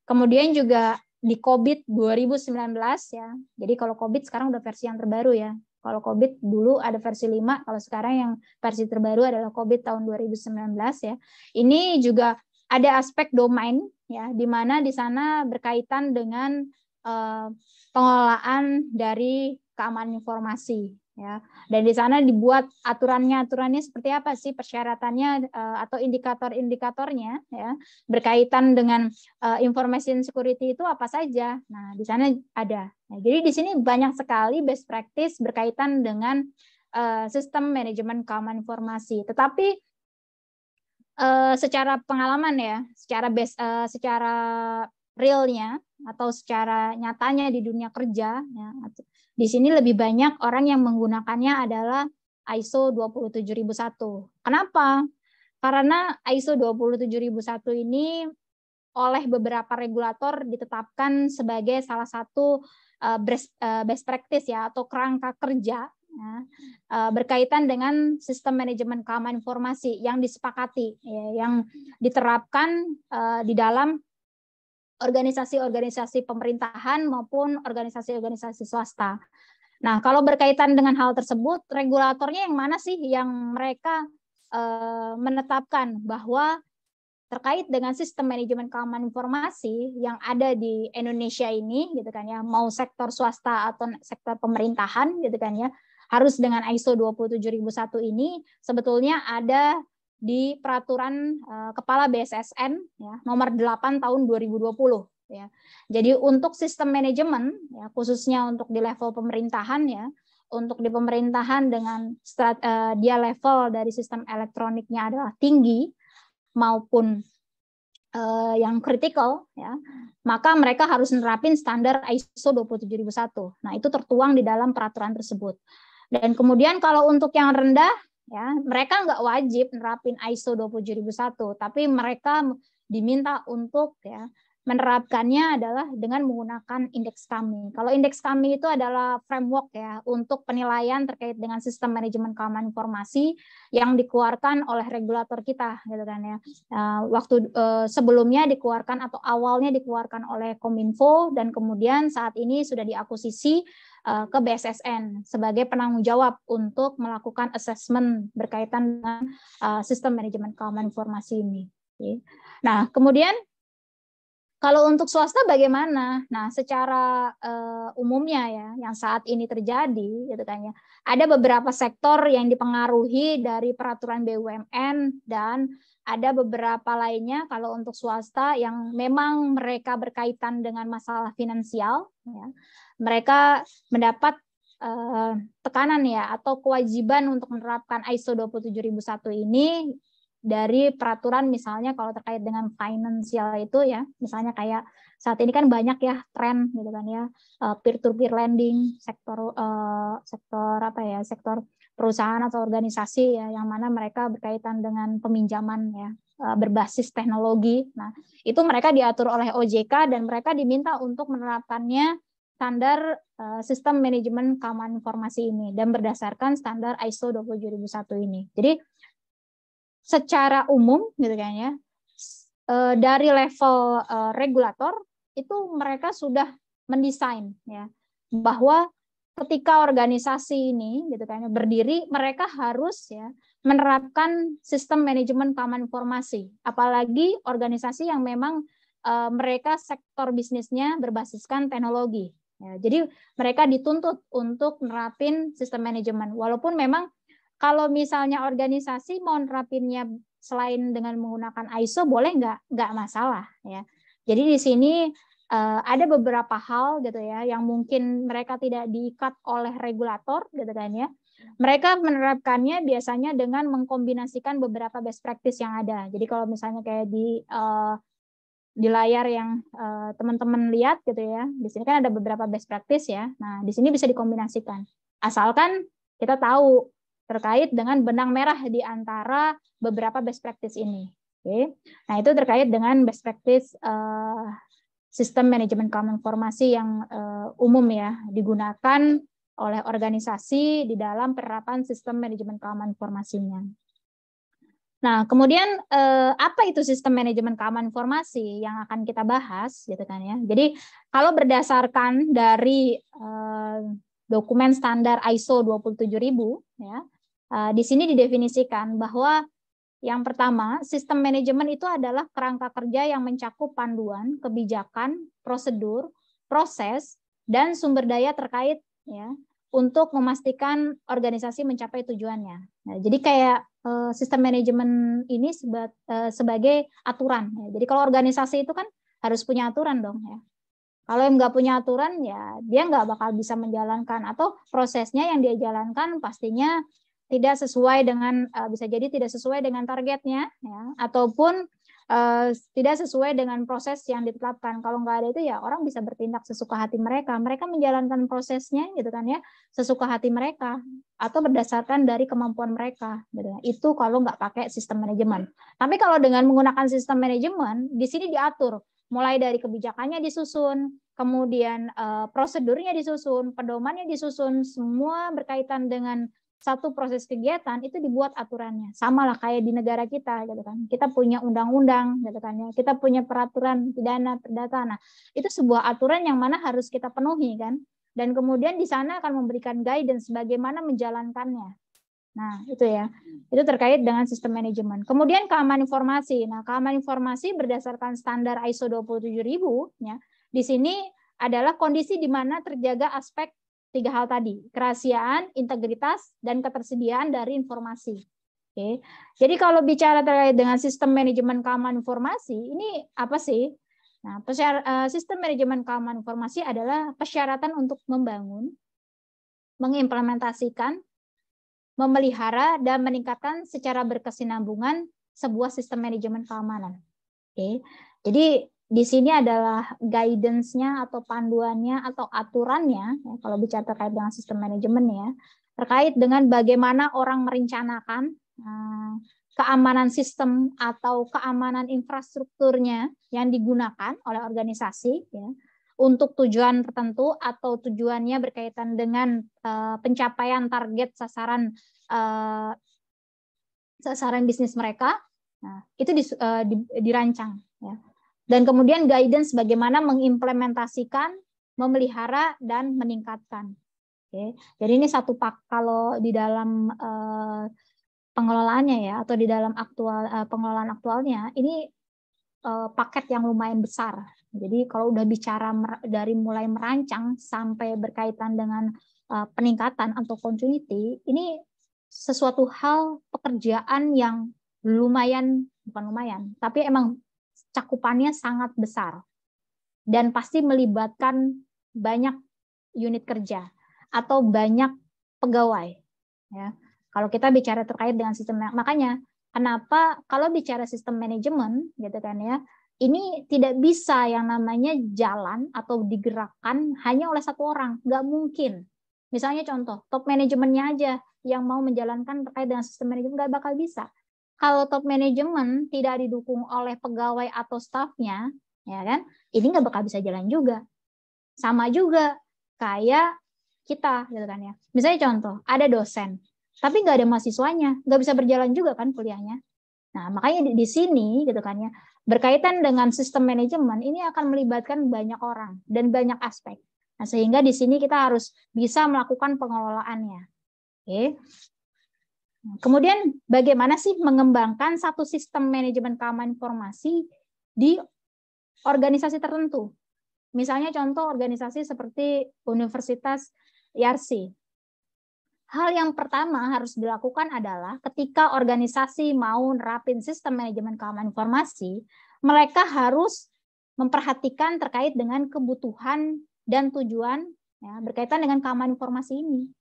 Kemudian juga di COVID 2019 ya. Jadi kalau COVID sekarang udah versi yang terbaru ya. Kalau COVID dulu ada versi 5, kalau sekarang yang versi terbaru adalah COVID tahun 2019 ya. Ini juga ada aspek domain ya, di mana di sana berkaitan dengan uh, pengelolaan dari keamanan informasi ya dan di sana dibuat aturannya aturannya seperti apa sih persyaratannya uh, atau indikator-indikatornya ya berkaitan dengan uh, eh, information security itu apa saja nah di sana ada nah, jadi di sini banyak sekali best practice berkaitan dengan uh, sistem manajemen keamanan informasi tetapi uh, secara pengalaman ya secara best uh, secara realnya atau secara nyatanya di dunia kerja ya di sini lebih banyak orang yang menggunakannya adalah ISO 27001. Kenapa? Karena ISO 27001 ini oleh beberapa regulator ditetapkan sebagai salah satu eh, eh, best practice ya atau kerangka kerja ya, eh, berkaitan dengan sistem manajemen keamanan informasi yang disepakati ya, yang diterapkan di dalam organisasi-organisasi pemerintahan maupun organisasi-organisasi swasta. Nah, kalau berkaitan dengan hal tersebut, regulatornya yang mana sih yang mereka eh, menetapkan bahwa terkait dengan sistem manajemen keamanan informasi yang ada di Indonesia ini gitu kan ya mau sektor swasta atau sektor pemerintahan gitu kan ya harus dengan ISO 27001 ini sebetulnya ada di peraturan eh, kepala BSSN ya, nomor 8 tahun 2020 ya. Jadi untuk sistem manajemen ya, khususnya untuk di level pemerintahan ya, untuk di pemerintahan dengan strat, uh, dia level dari sistem elektroniknya adalah tinggi maupun uh, yang kritikal ya maka mereka harus nerapin standar ISO 27001 nah itu tertuang di dalam peraturan tersebut dan kemudian kalau untuk yang rendah Ya, mereka nggak wajib nerapin ISO 27001, tapi mereka diminta untuk ya menerapkannya adalah dengan menggunakan indeks kami. Kalau indeks kami itu adalah framework ya untuk penilaian terkait dengan sistem manajemen keamanan informasi yang dikeluarkan oleh regulator kita, gitu kan ya. Eh, waktu eh, sebelumnya dikeluarkan atau awalnya dikeluarkan oleh Kominfo dan kemudian saat ini sudah diakuisisi eh, ke BSSN sebagai penanggung jawab untuk melakukan assessment berkaitan dengan sistem manajemen keamanan informasi ini. Nah, kemudian kalau untuk swasta bagaimana? Nah, secara uh, umumnya ya, yang saat ini terjadi, gitu kan ya, ada beberapa sektor yang dipengaruhi dari peraturan BUMN dan ada beberapa lainnya kalau untuk swasta yang memang mereka berkaitan dengan masalah finansial, ya, mereka mendapat uh, tekanan ya atau kewajiban untuk menerapkan ISO 27001 ini dari peraturan misalnya kalau terkait dengan financial itu ya, misalnya kayak saat ini kan banyak ya tren gitu kan ya peer to peer lending sektor eh, sektor apa ya sektor perusahaan atau organisasi ya yang mana mereka berkaitan dengan peminjaman ya eh, berbasis teknologi. Nah, itu mereka diatur oleh OJK dan mereka diminta untuk menerapkannya standar eh, sistem manajemen keamanan informasi ini dan berdasarkan standar ISO 27001 ini. Jadi secara umum gitu kan ya eh, dari level eh, regulator itu mereka sudah mendesain ya bahwa ketika organisasi ini gitu kan ya berdiri mereka harus ya menerapkan sistem manajemen keamanan informasi apalagi organisasi yang memang uh, mereka sektor bisnisnya berbasiskan teknologi ya, jadi mereka dituntut untuk nerapin sistem manajemen walaupun memang kalau misalnya organisasi mau nerapinnya selain dengan menggunakan ISO boleh nggak? Nggak masalah ya. Jadi di sini eh, ada beberapa hal gitu ya yang mungkin mereka tidak diikat oleh regulator gitu kan ya. Mereka menerapkannya biasanya dengan mengkombinasikan beberapa best practice yang ada. Jadi kalau misalnya kayak di eh, di layar yang eh, teman -teman lihat gitu ya, di sini kan ada beberapa best practice ya. Nah di sini bisa dikombinasikan, asalkan kita tahu terkait dengan benang merah di antara beberapa best practice ini. Oke. Nah, itu terkait dengan best practice uh, sistem manajemen common formasi yang uh, umum ya, digunakan oleh organisasi di dalam penerapan sistem manajemen common formasinya. Nah, kemudian eh, apa itu sistem manajemen keamanan informasi yang akan kita bahas, gitu kan ya? Jadi kalau berdasarkan dari dokumen standar ISO 27000, ya, Eh, di sini didefinisikan bahwa yang pertama, sistem manajemen itu adalah kerangka kerja yang mencakup panduan, kebijakan, prosedur, proses, dan sumber daya terkait ya untuk memastikan organisasi mencapai tujuannya. Nah, jadi kayak eh, sistem manajemen ini eh, sebagai aturan. Ya. Jadi kalau organisasi itu kan harus punya aturan dong ya. Kalau yang nggak punya aturan ya dia nggak bakal bisa menjalankan atau prosesnya yang dia jalankan pastinya tidak sesuai dengan uh, bisa jadi tidak sesuai dengan targetnya ya ataupun uh, tidak sesuai dengan proses yang ditetapkan kalau nggak ada itu ya orang bisa bertindak sesuka hati mereka mereka menjalankan prosesnya gitu kan ya sesuka hati mereka atau berdasarkan dari kemampuan mereka gitu. Ya. itu kalau nggak pakai sistem manajemen tapi kalau dengan menggunakan sistem manajemen di sini diatur mulai dari kebijakannya disusun, kemudian uh, prosedurnya disusun, pedomannya disusun, semua berkaitan dengan satu proses kegiatan itu dibuat aturannya. Sama lah kayak di negara kita gitu kan. Kita punya undang-undang gitu kan ya. Kita punya peraturan pidana perdata. Nah, itu sebuah aturan yang mana harus kita penuhi kan. Dan kemudian di sana akan memberikan guidance sebagaimana menjalankannya. Nah, itu ya. Itu terkait dengan sistem manajemen. Kemudian keamanan informasi. Nah, keamanan informasi berdasarkan standar ISO 27000 ya. Di sini adalah kondisi di mana terjaga aspek tiga hal tadi, kerahasiaan, integritas, dan ketersediaan dari informasi. Oke. Jadi kalau bicara terkait dengan sistem manajemen keamanan informasi, ini apa sih? Nah, eh, sistem manajemen keamanan informasi adalah persyaratan untuk membangun, mengimplementasikan, memelihara, dan meningkatkan secara berkesinambungan sebuah sistem manajemen keamanan. Oke. Jadi di sini adalah guidance-nya atau panduannya atau aturannya ya, kalau bicara terkait dengan sistem manajemen ya terkait dengan bagaimana orang merencanakan uh, keamanan sistem atau keamanan infrastrukturnya yang digunakan oleh organisasi ya untuk tujuan tertentu atau tujuannya berkaitan dengan uh, pencapaian target sasaran uh, sasaran bisnis mereka nah, itu di, uh, di, dirancang ya dan kemudian guidance bagaimana mengimplementasikan, memelihara dan meningkatkan. Oke. Jadi ini satu pak kalau di dalam eh, pengelolaannya ya atau di dalam aktual eh, pengelolaan aktualnya ini eh, paket yang lumayan besar. Jadi kalau udah bicara dari mulai merancang sampai berkaitan dengan peningkatan atau continuity, ini sesuatu hal pekerjaan yang lumayan bukan lumayan, tapi emang cakupannya sangat besar dan pasti melibatkan banyak unit kerja atau banyak pegawai. Ya. Kalau kita bicara terkait dengan sistem makanya kenapa kalau bicara sistem manajemen gitu kan ya ini tidak bisa yang namanya jalan atau digerakkan hanya oleh satu orang, nggak mungkin. Misalnya contoh, top manajemennya aja yang mau menjalankan terkait dengan sistem manajemen nggak bakal bisa kalau top management tidak didukung oleh pegawai atau staffnya, ya kan? Ini nggak bakal bisa jalan juga. Sama juga kayak kita, gitu kan ya. Misalnya contoh, ada dosen, tapi nggak ada mahasiswanya, nggak bisa berjalan juga kan kuliahnya. Nah, makanya di, di sini, gitu kan ya, berkaitan dengan sistem manajemen ini akan melibatkan banyak orang dan banyak aspek. Nah, sehingga di sini kita harus bisa melakukan pengelolaannya. Oke. Kemudian bagaimana sih mengembangkan satu sistem manajemen keamanan informasi di organisasi tertentu? Misalnya contoh organisasi seperti Universitas Yarsi. E Hal yang pertama harus dilakukan adalah ketika organisasi mau nerapin sistem manajemen keamanan informasi, mereka harus memperhatikan terkait dengan kebutuhan dan tujuan ya, berkaitan dengan keamanan informasi ini,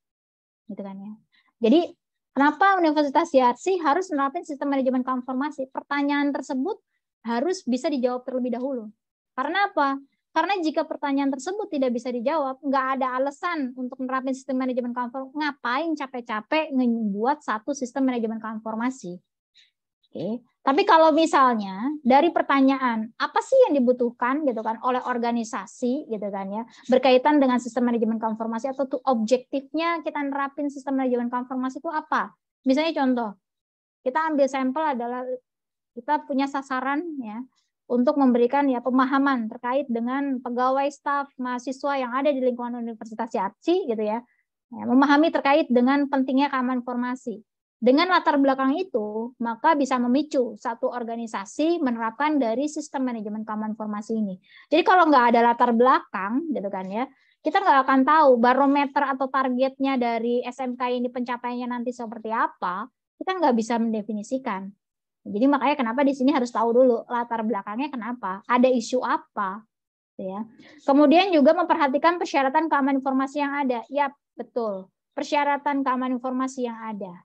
gitu kan ya. Jadi Kenapa Universitas Yarsi harus menerapkan sistem manajemen konformasi? Pertanyaan tersebut harus bisa dijawab terlebih dahulu. Karena apa? Karena jika pertanyaan tersebut tidak bisa dijawab, nggak ada alasan untuk menerapkan sistem manajemen konformasi. Ngapain capek-capek ngebuat satu sistem manajemen konformasi? Oke. Tapi kalau misalnya dari pertanyaan apa sih yang dibutuhkan gitu kan oleh organisasi gitu kan ya berkaitan dengan sistem manajemen konformasi atau tuh objektifnya kita nerapin sistem manajemen konformasi itu apa? Misalnya contoh kita ambil sampel adalah kita punya sasaran ya untuk memberikan ya pemahaman terkait dengan pegawai staf mahasiswa yang ada di lingkungan Universitas Yarci gitu ya, ya memahami terkait dengan pentingnya keamanan informasi dengan latar belakang itu, maka bisa memicu satu organisasi menerapkan dari sistem manajemen keamanan informasi ini. Jadi kalau nggak ada latar belakang, gitu kan ya, kita nggak akan tahu barometer atau targetnya dari SMK ini pencapaiannya nanti seperti apa, kita nggak bisa mendefinisikan. Jadi makanya kenapa di sini harus tahu dulu latar belakangnya kenapa, ada isu apa, gitu ya. Kemudian juga memperhatikan persyaratan keamanan informasi yang ada. Ya, betul. Persyaratan keamanan informasi yang ada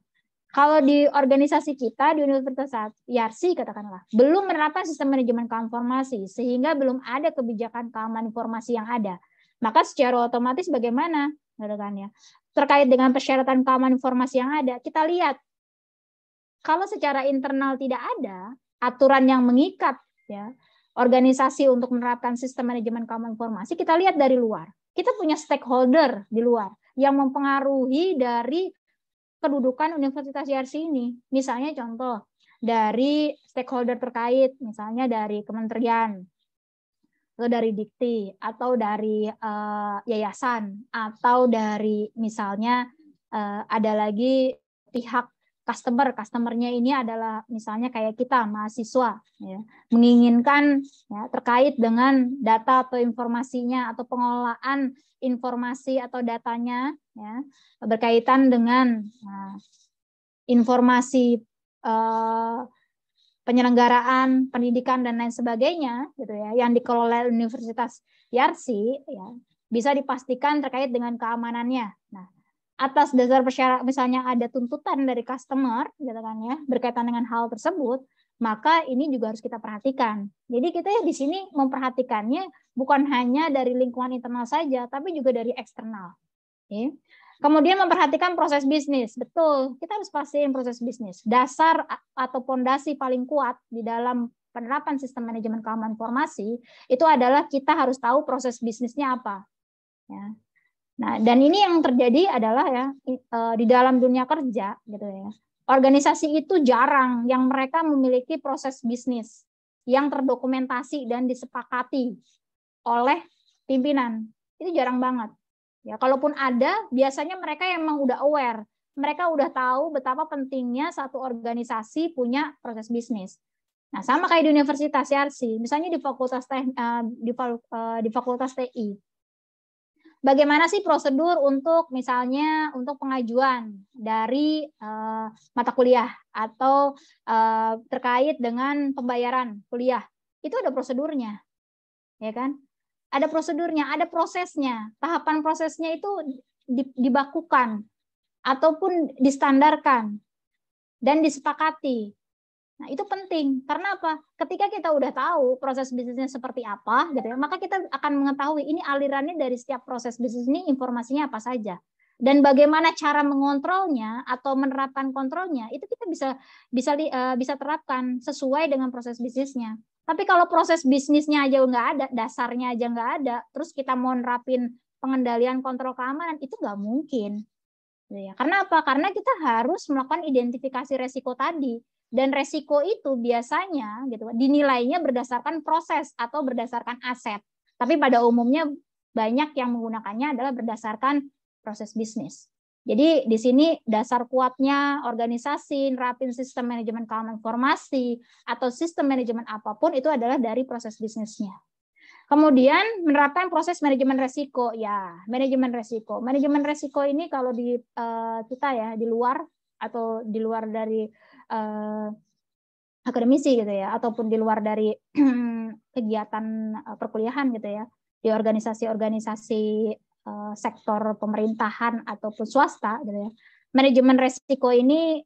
kalau di organisasi kita di Universitas Yarsi katakanlah belum menerapkan sistem manajemen informasi sehingga belum ada kebijakan keamanan informasi yang ada. Maka secara otomatis bagaimana gitu Terkait dengan persyaratan keamanan informasi yang ada, kita lihat kalau secara internal tidak ada aturan yang mengikat ya organisasi untuk menerapkan sistem manajemen keamanan informasi, kita lihat dari luar. Kita punya stakeholder di luar yang mempengaruhi dari kedudukan Universitas YRC ini. Misalnya contoh dari stakeholder terkait, misalnya dari kementerian, atau dari dikti, atau dari uh, yayasan, atau dari misalnya uh, ada lagi pihak customer customernya ini adalah misalnya kayak kita mahasiswa ya, menginginkan ya, terkait dengan data atau informasinya atau pengelolaan informasi atau datanya ya, berkaitan dengan nah, informasi eh, penyelenggaraan pendidikan dan lain sebagainya gitu ya yang dikelola Universitas Yarsi ya bisa dipastikan terkait dengan keamanannya. Nah, atas dasar persyarat misalnya ada tuntutan dari customer gitu kan ya berkaitan dengan hal tersebut maka ini juga harus kita perhatikan. Jadi kita ya di sini memperhatikannya bukan hanya dari lingkungan internal saja tapi juga dari eksternal. Okay. Kemudian memperhatikan proses bisnis. Betul, kita harus pastiin proses bisnis. Dasar atau pondasi paling kuat di dalam penerapan sistem manajemen keamanan informasi itu adalah kita harus tahu proses bisnisnya apa. Ya, Nah, dan ini yang terjadi adalah ya e, di dalam dunia kerja gitu ya. Organisasi itu jarang yang mereka memiliki proses bisnis yang terdokumentasi dan disepakati oleh pimpinan. Itu jarang banget. Ya, kalaupun ada, biasanya mereka emang udah aware. Mereka udah tahu betapa pentingnya satu organisasi punya proses bisnis. Nah, sama kayak di universitas CRC, misalnya di fakultas e, e, di fakultas TI bagaimana sih prosedur untuk misalnya untuk pengajuan dari uh, mata kuliah atau uh, terkait dengan pembayaran kuliah itu ada prosedurnya ya kan ada prosedurnya ada prosesnya tahapan prosesnya itu dibakukan ataupun distandarkan dan disepakati Nah, itu penting. Karena apa? Ketika kita udah tahu proses bisnisnya seperti apa, gitu ya, maka kita akan mengetahui ini alirannya dari setiap proses bisnis ini informasinya apa saja. Dan bagaimana cara mengontrolnya atau menerapkan kontrolnya, itu kita bisa bisa eh, bisa terapkan sesuai dengan proses bisnisnya. Tapi kalau proses bisnisnya aja nggak ada, dasarnya aja nggak ada, terus kita mau nerapin pengendalian kontrol keamanan, itu nggak mungkin. Ya, karena apa? Karena kita harus melakukan identifikasi resiko tadi dan resiko itu biasanya gitu dinilainya berdasarkan proses atau berdasarkan aset. Tapi pada umumnya banyak yang menggunakannya adalah berdasarkan proses bisnis. Jadi di sini dasar kuatnya organisasi, nerapin sistem manajemen keamanan informasi atau sistem manajemen apapun itu adalah dari proses bisnisnya. Kemudian menerapkan proses manajemen resiko, ya manajemen resiko. Manajemen resiko ini kalau di eh, kita ya di luar atau di luar dari uh, akademisi gitu ya ataupun di luar dari kegiatan uh, perkuliahan gitu ya di organisasi-organisasi uh, sektor pemerintahan ataupun swasta gitu ya manajemen resiko ini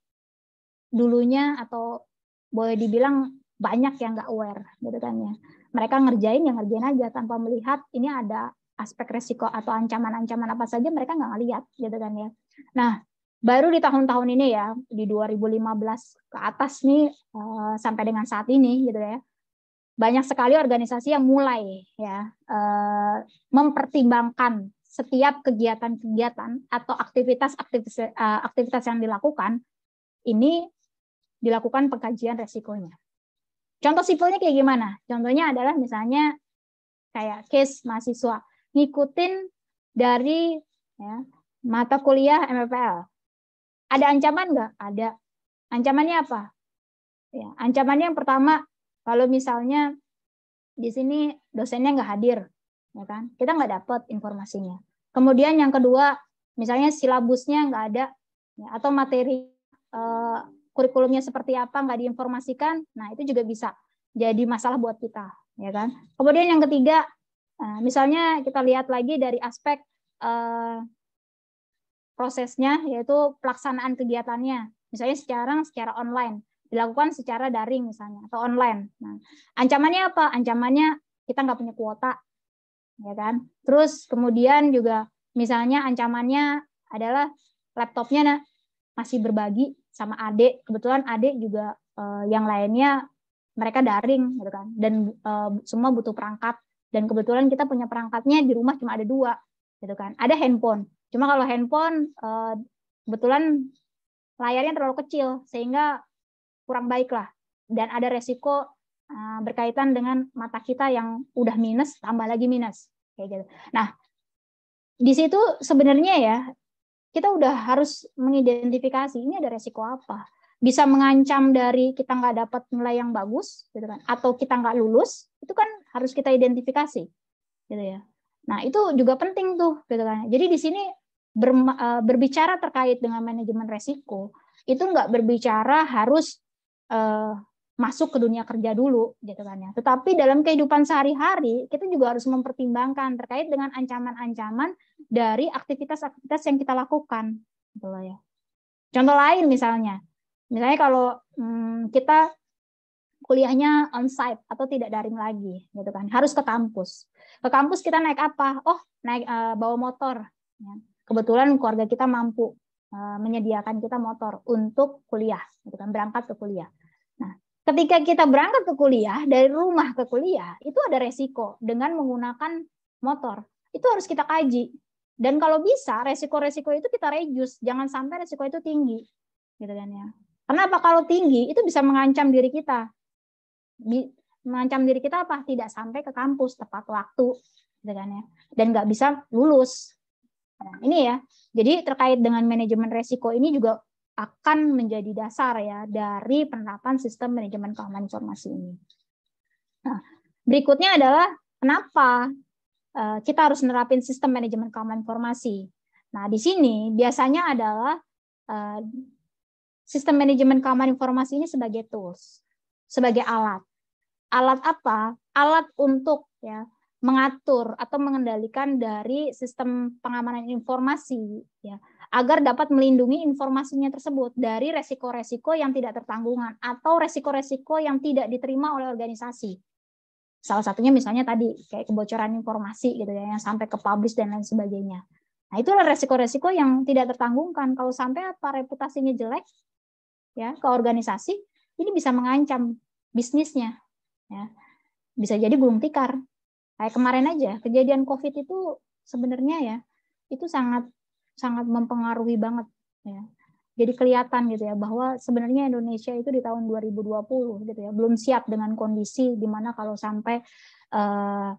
dulunya atau boleh dibilang banyak yang nggak aware gitu kan ya mereka ngerjain yang ngerjain aja tanpa melihat ini ada aspek resiko atau ancaman-ancaman apa saja mereka nggak ngeliat gitu kan ya nah baru di tahun-tahun ini ya di 2015 ke atas nih uh, sampai dengan saat ini gitu ya banyak sekali organisasi yang mulai ya uh, mempertimbangkan setiap kegiatan-kegiatan atau aktivitas-aktivitas uh, eh, aktivitas yang dilakukan ini dilakukan pengkajian resikonya. Contoh simpelnya kayak gimana? Contohnya adalah misalnya kayak case mahasiswa ngikutin dari ya, mata kuliah MPPL ada ancaman nggak? Ada. Ancamannya apa? Ya, ancamannya yang pertama, kalau misalnya di sini dosennya nggak hadir, ya kan? Kita nggak dapat informasinya. Kemudian yang kedua, misalnya silabusnya nggak ada, ya, atau materi eh, kurikulumnya seperti apa nggak diinformasikan, nah itu juga bisa jadi masalah buat kita, ya kan? Kemudian yang ketiga, eh, misalnya kita lihat lagi dari aspek eh, prosesnya yaitu pelaksanaan kegiatannya. Misalnya sekarang secara online, dilakukan secara daring misalnya atau online. Nah, ancamannya apa? Ancamannya kita nggak punya kuota, ya kan? Terus kemudian juga misalnya ancamannya adalah laptopnya nah masih berbagi sama adik. Kebetulan adik juga eh, yang lainnya mereka daring, gitu kan? Dan eh, semua butuh perangkat. Dan kebetulan kita punya perangkatnya di rumah cuma ada dua, gitu kan? Ada handphone. Cuma kalau handphone eh, kebetulan layarnya terlalu kecil sehingga kurang baik lah dan ada resiko eh, berkaitan dengan mata kita yang udah minus tambah lagi minus kayak gitu. Nah, di situ sebenarnya ya kita udah harus mengidentifikasi ini ada resiko apa. Bisa mengancam dari kita nggak dapat nilai yang bagus, gitu kan? Atau kita nggak lulus, itu kan harus kita identifikasi, gitu ya. Nah itu juga penting tuh, gitu kan? Jadi di sini ber, eh, berbicara terkait dengan manajemen resiko itu nggak berbicara harus uh, masuk ke dunia kerja dulu gitu kan ya. Tetapi dalam kehidupan sehari-hari kita juga harus mempertimbangkan terkait dengan ancaman-ancaman dari aktivitas-aktivitas yang kita lakukan gitu loh ya. Contoh lain misalnya, misalnya kalau hmm, kita kuliahnya on site atau tidak daring lagi gitu kan, harus ke kampus. Ke kampus kita naik apa? Oh, naik uh, bawa motor ya kebetulan keluarga kita mampu eh, menyediakan kita motor untuk kuliah, gitu kan, berangkat ke kuliah. Nah, ketika kita berangkat ke kuliah dari rumah ke kuliah itu ada resiko dengan menggunakan motor. Itu harus kita kaji. Dan kalau bisa resiko-resiko itu kita reduce, jangan sampai resiko itu tinggi, gitu kan ya. apa kalau tinggi itu bisa mengancam diri kita. mengancam diri kita apa? Tidak sampai ke kampus tepat waktu, gitu kan ya. Dan nggak bisa lulus, Nah, ini ya. Jadi terkait dengan manajemen resiko ini juga akan menjadi dasar ya dari penerapan sistem manajemen keamanan informasi ini. Nah, berikutnya adalah kenapa eh, kita harus nerapin sistem manajemen keamanan informasi. Nah, di sini biasanya adalah eh, sistem manajemen keamanan informasi ini sebagai tools, sebagai alat. Alat apa? Alat untuk ya mengatur atau mengendalikan dari sistem pengamanan informasi ya agar dapat melindungi informasinya tersebut dari resiko-resiko yang tidak tertanggungan atau resiko-resiko yang tidak diterima oleh organisasi. Salah satunya misalnya tadi kayak kebocoran informasi gitu ya yang sampai ke publish dan lain sebagainya. Nah, itulah resiko-resiko yang tidak tertanggungkan kalau sampai apa reputasinya jelek ya ke organisasi ini bisa mengancam bisnisnya ya. Bisa jadi gulung tikar kayak kemarin aja kejadian covid itu sebenarnya ya itu sangat sangat mempengaruhi banget ya jadi kelihatan gitu ya bahwa sebenarnya Indonesia itu di tahun 2020 gitu ya belum siap dengan kondisi dimana kalau sampai uh,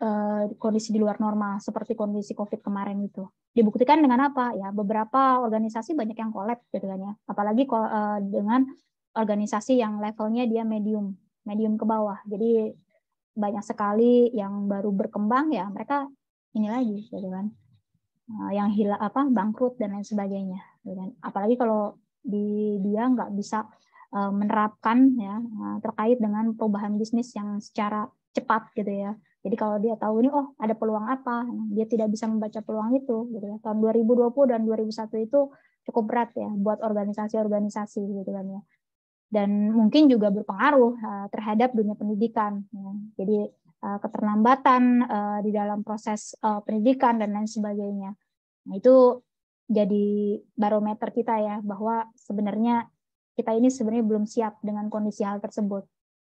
uh, kondisi di luar normal seperti kondisi COVID kemarin itu dibuktikan dengan apa ya beberapa organisasi banyak yang kolab gitu kan ya apalagi eh, dengan organisasi yang levelnya dia medium medium ke bawah jadi banyak sekali yang baru berkembang ya mereka ini lagi gitu kan eh, yang hilang apa bangkrut dan lain sebagainya dan gitu apalagi kalau di dia nggak bisa eh, menerapkan ya eh, terkait dengan perubahan bisnis yang secara cepat gitu ya jadi kalau dia tahu ini oh ada peluang apa dia tidak bisa membaca peluang itu gitu ya tahun 2020 dan 2001 itu cukup berat ya buat organisasi-organisasi gitu kan ya dan mungkin juga berpengaruh uh, terhadap dunia pendidikan. Ya. Jadi uh, keterlambatan uh, di dalam proses uh, pendidikan dan lain sebagainya. Nah, itu jadi barometer kita ya bahwa sebenarnya kita ini sebenarnya belum siap dengan kondisi hal tersebut.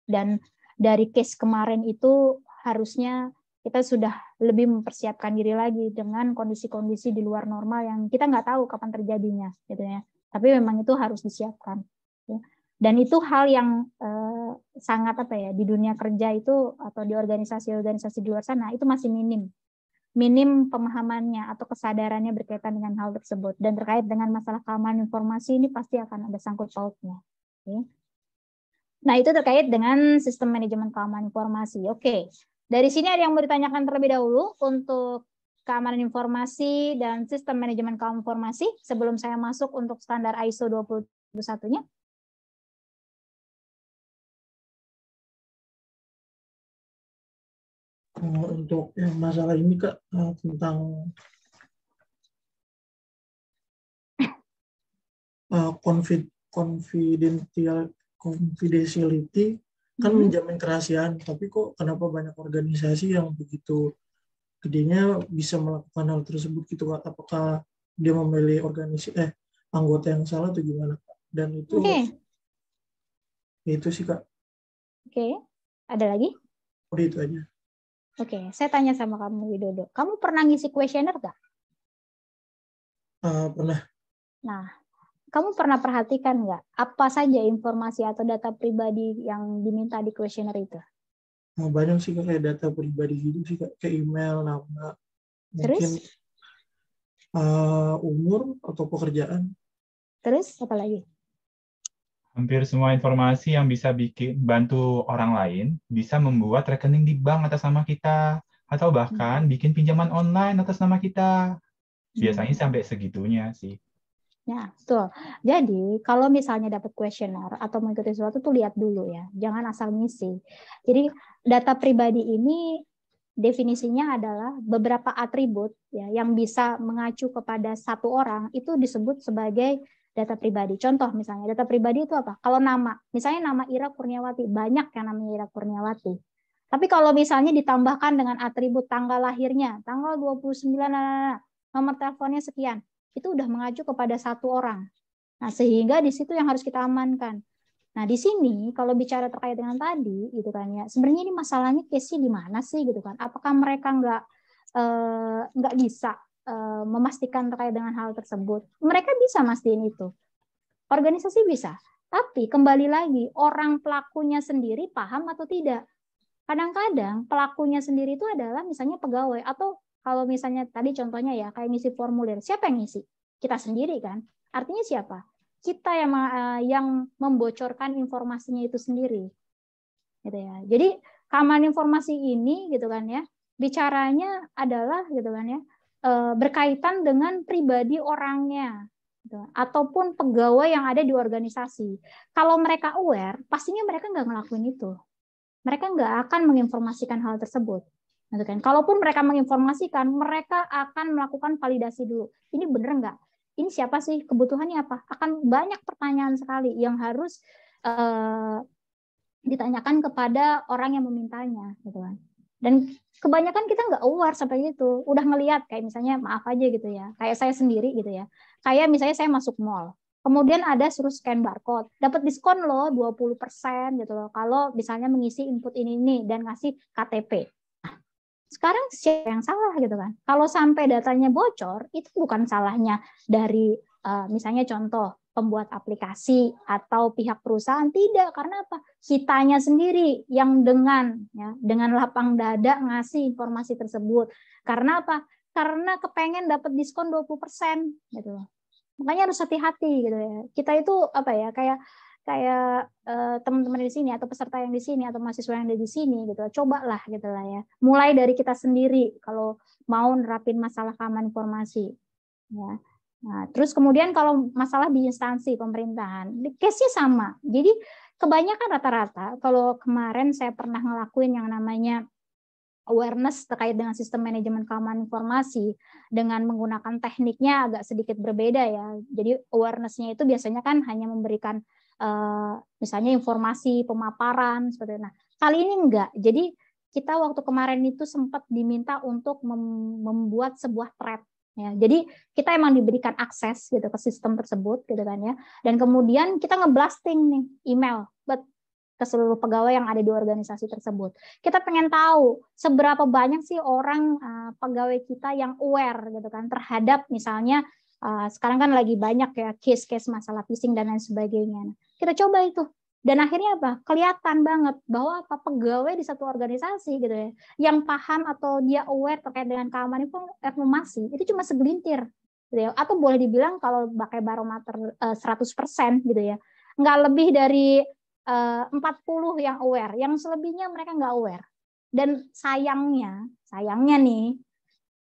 Dan dari case kemarin itu harusnya kita sudah lebih mempersiapkan diri lagi dengan kondisi-kondisi di luar normal yang kita nggak tahu kapan terjadinya gitu ya tapi memang itu harus disiapkan ya dan itu hal yang eh, sangat apa ya di dunia kerja itu atau di organisasi-organisasi di luar sana itu masih minim minim pemahamannya atau kesadarannya berkaitan dengan hal tersebut dan terkait dengan masalah keamanan informasi ini pasti akan ada sangkut pautnya. Okay. Nah itu terkait dengan sistem manajemen keamanan informasi. Oke, okay. dari sini ada yang mau ditanyakan terlebih dahulu untuk keamanan informasi dan sistem manajemen keamanan informasi sebelum saya masuk untuk standar ISO 21001-nya. Eh, untuk yang masalah ini kak eh, tentang confid eh, confidential confidentiality kan hmm. menjamin kerahasiaan tapi kok kenapa banyak organisasi yang begitu gedenya bisa melakukan hal tersebut gitu kak apakah dia memilih organisasi eh anggota yang salah atau gimana kak dan itu okay. Ya itu sih kak oke okay. ada lagi udah oh, itu aja Oke, okay, saya tanya sama kamu Widodo. Kamu pernah ngisi kuesioner gak? Uh, eh, pernah. Nah, kamu pernah perhatikan nggak apa saja informasi atau data pribadi yang diminta di kuesioner itu? Nah, banyak sih kayak data pribadi gitu sih kayak email, nama, Terus? mungkin uh, eh, umur atau pekerjaan. Terus apa lagi? hampir semua informasi yang bisa bikin bantu orang lain bisa membuat rekening di bank atas nama kita atau bahkan hmm. bikin pinjaman online atas nama kita. Hmm. Biasanya hmm. sampai segitunya sih. Ya, betul. Jadi, kalau misalnya dapat kuesioner atau mengikuti sesuatu tuh lihat dulu ya. Jangan asal ngisi. Jadi, data pribadi ini definisinya adalah beberapa atribut ya yang bisa mengacu kepada satu orang itu disebut sebagai data pribadi. Contoh misalnya, data pribadi itu apa? Kalau nama, misalnya nama Ira Kurniawati, banyak yang namanya Ira Kurniawati. Tapi kalau misalnya ditambahkan dengan atribut tanggal lahirnya, tanggal 29, nah, nah, nah, nomor teleponnya sekian, itu udah mengacu kepada satu orang. Nah, sehingga di situ yang harus kita amankan. Nah, di sini kalau bicara terkait dengan tadi, gitu kan ya, sebenarnya ini masalahnya case di mana sih, gitu kan? Apakah mereka nggak eh, nggak bisa Eh, memastikan terkait dengan hal tersebut. Mereka bisa mastiin itu. Organisasi bisa, tapi kembali lagi orang pelakunya sendiri paham atau tidak. Kadang-kadang pelakunya sendiri itu adalah misalnya pegawai atau kalau misalnya tadi contohnya ya kayak ngisi formulir, siapa yang ngisi? Kita sendiri kan. Artinya siapa? Kita yang eh, yang membocorkan informasinya itu sendiri. Gitu ya. Jadi keamanan informasi ini gitu kan ya bicaranya adalah gitu kan ya Eh, berkaitan dengan pribadi orangnya gitu, ataupun pegawai yang ada di organisasi. Kalau mereka aware, pastinya mereka nggak ngelakuin itu. Mereka nggak akan menginformasikan hal tersebut. Gitu kan. Kalaupun mereka menginformasikan, mereka akan melakukan validasi dulu. Ini bener nggak? Ini siapa sih? Kebutuhannya apa? Akan banyak pertanyaan sekali yang harus uh, ditanyakan kepada orang yang memintanya. Gitu kan dan kebanyakan kita nggak aware sampai itu udah ngelihat kayak misalnya maaf aja gitu ya kayak saya sendiri gitu ya kayak misalnya saya masuk mall kemudian ada suruh scan barcode dapat diskon loh 20% gitu loh kalau misalnya mengisi input ini ini dan ngasih KTP nah, sekarang siapa yang salah gitu kan kalau sampai datanya bocor itu bukan salahnya dari eh, misalnya contoh pembuat aplikasi atau pihak perusahaan tidak karena apa kitanya sendiri yang dengan ya dengan lapang dada ngasih informasi tersebut karena apa karena kepengen dapat diskon 20% gitu makanya harus hati-hati gitu ya kita itu apa ya kayak kayak eh, teman-teman di sini atau peserta yang di sini atau mahasiswa yang ada di sini gitu cobalah gitu lah ya mulai dari kita sendiri kalau mau nerapin masalah keamanan informasi ya Nah, terus kemudian kalau masalah di instansi pemerintahan, case-nya sama. Jadi kebanyakan rata-rata kalau kemarin saya pernah ngelakuin yang namanya awareness terkait dengan sistem manajemen keamanan informasi dengan menggunakan tekniknya agak sedikit berbeda ya. Jadi awareness-nya itu biasanya kan hanya memberikan eh, misalnya informasi pemaparan seperti itu. Nah, kali ini enggak. Jadi kita waktu kemarin itu sempat diminta untuk membuat sebuah thread Ya, jadi kita emang diberikan akses gitu ke sistem tersebut gitu kan ya. Dan kemudian kita ngeblasting nih email ke seluruh pegawai yang ada di organisasi tersebut. Kita pengen tahu seberapa banyak sih orang uh, pegawai kita yang aware gitu kan terhadap misalnya uh, sekarang kan lagi banyak ya case-case masalah phishing dan lain sebagainya. Nah, kita coba itu dan akhirnya apa? Kelihatan banget bahwa apa pegawai di satu organisasi gitu ya, yang paham atau dia aware terkait dengan keamanan informasi eh, itu cuma segelintir gitu ya. Atau boleh dibilang kalau pakai barometer 100% eh, gitu ya. Nggak lebih dari 40 eh, yang aware, yang selebihnya mereka nggak aware. Dan sayangnya, sayangnya nih,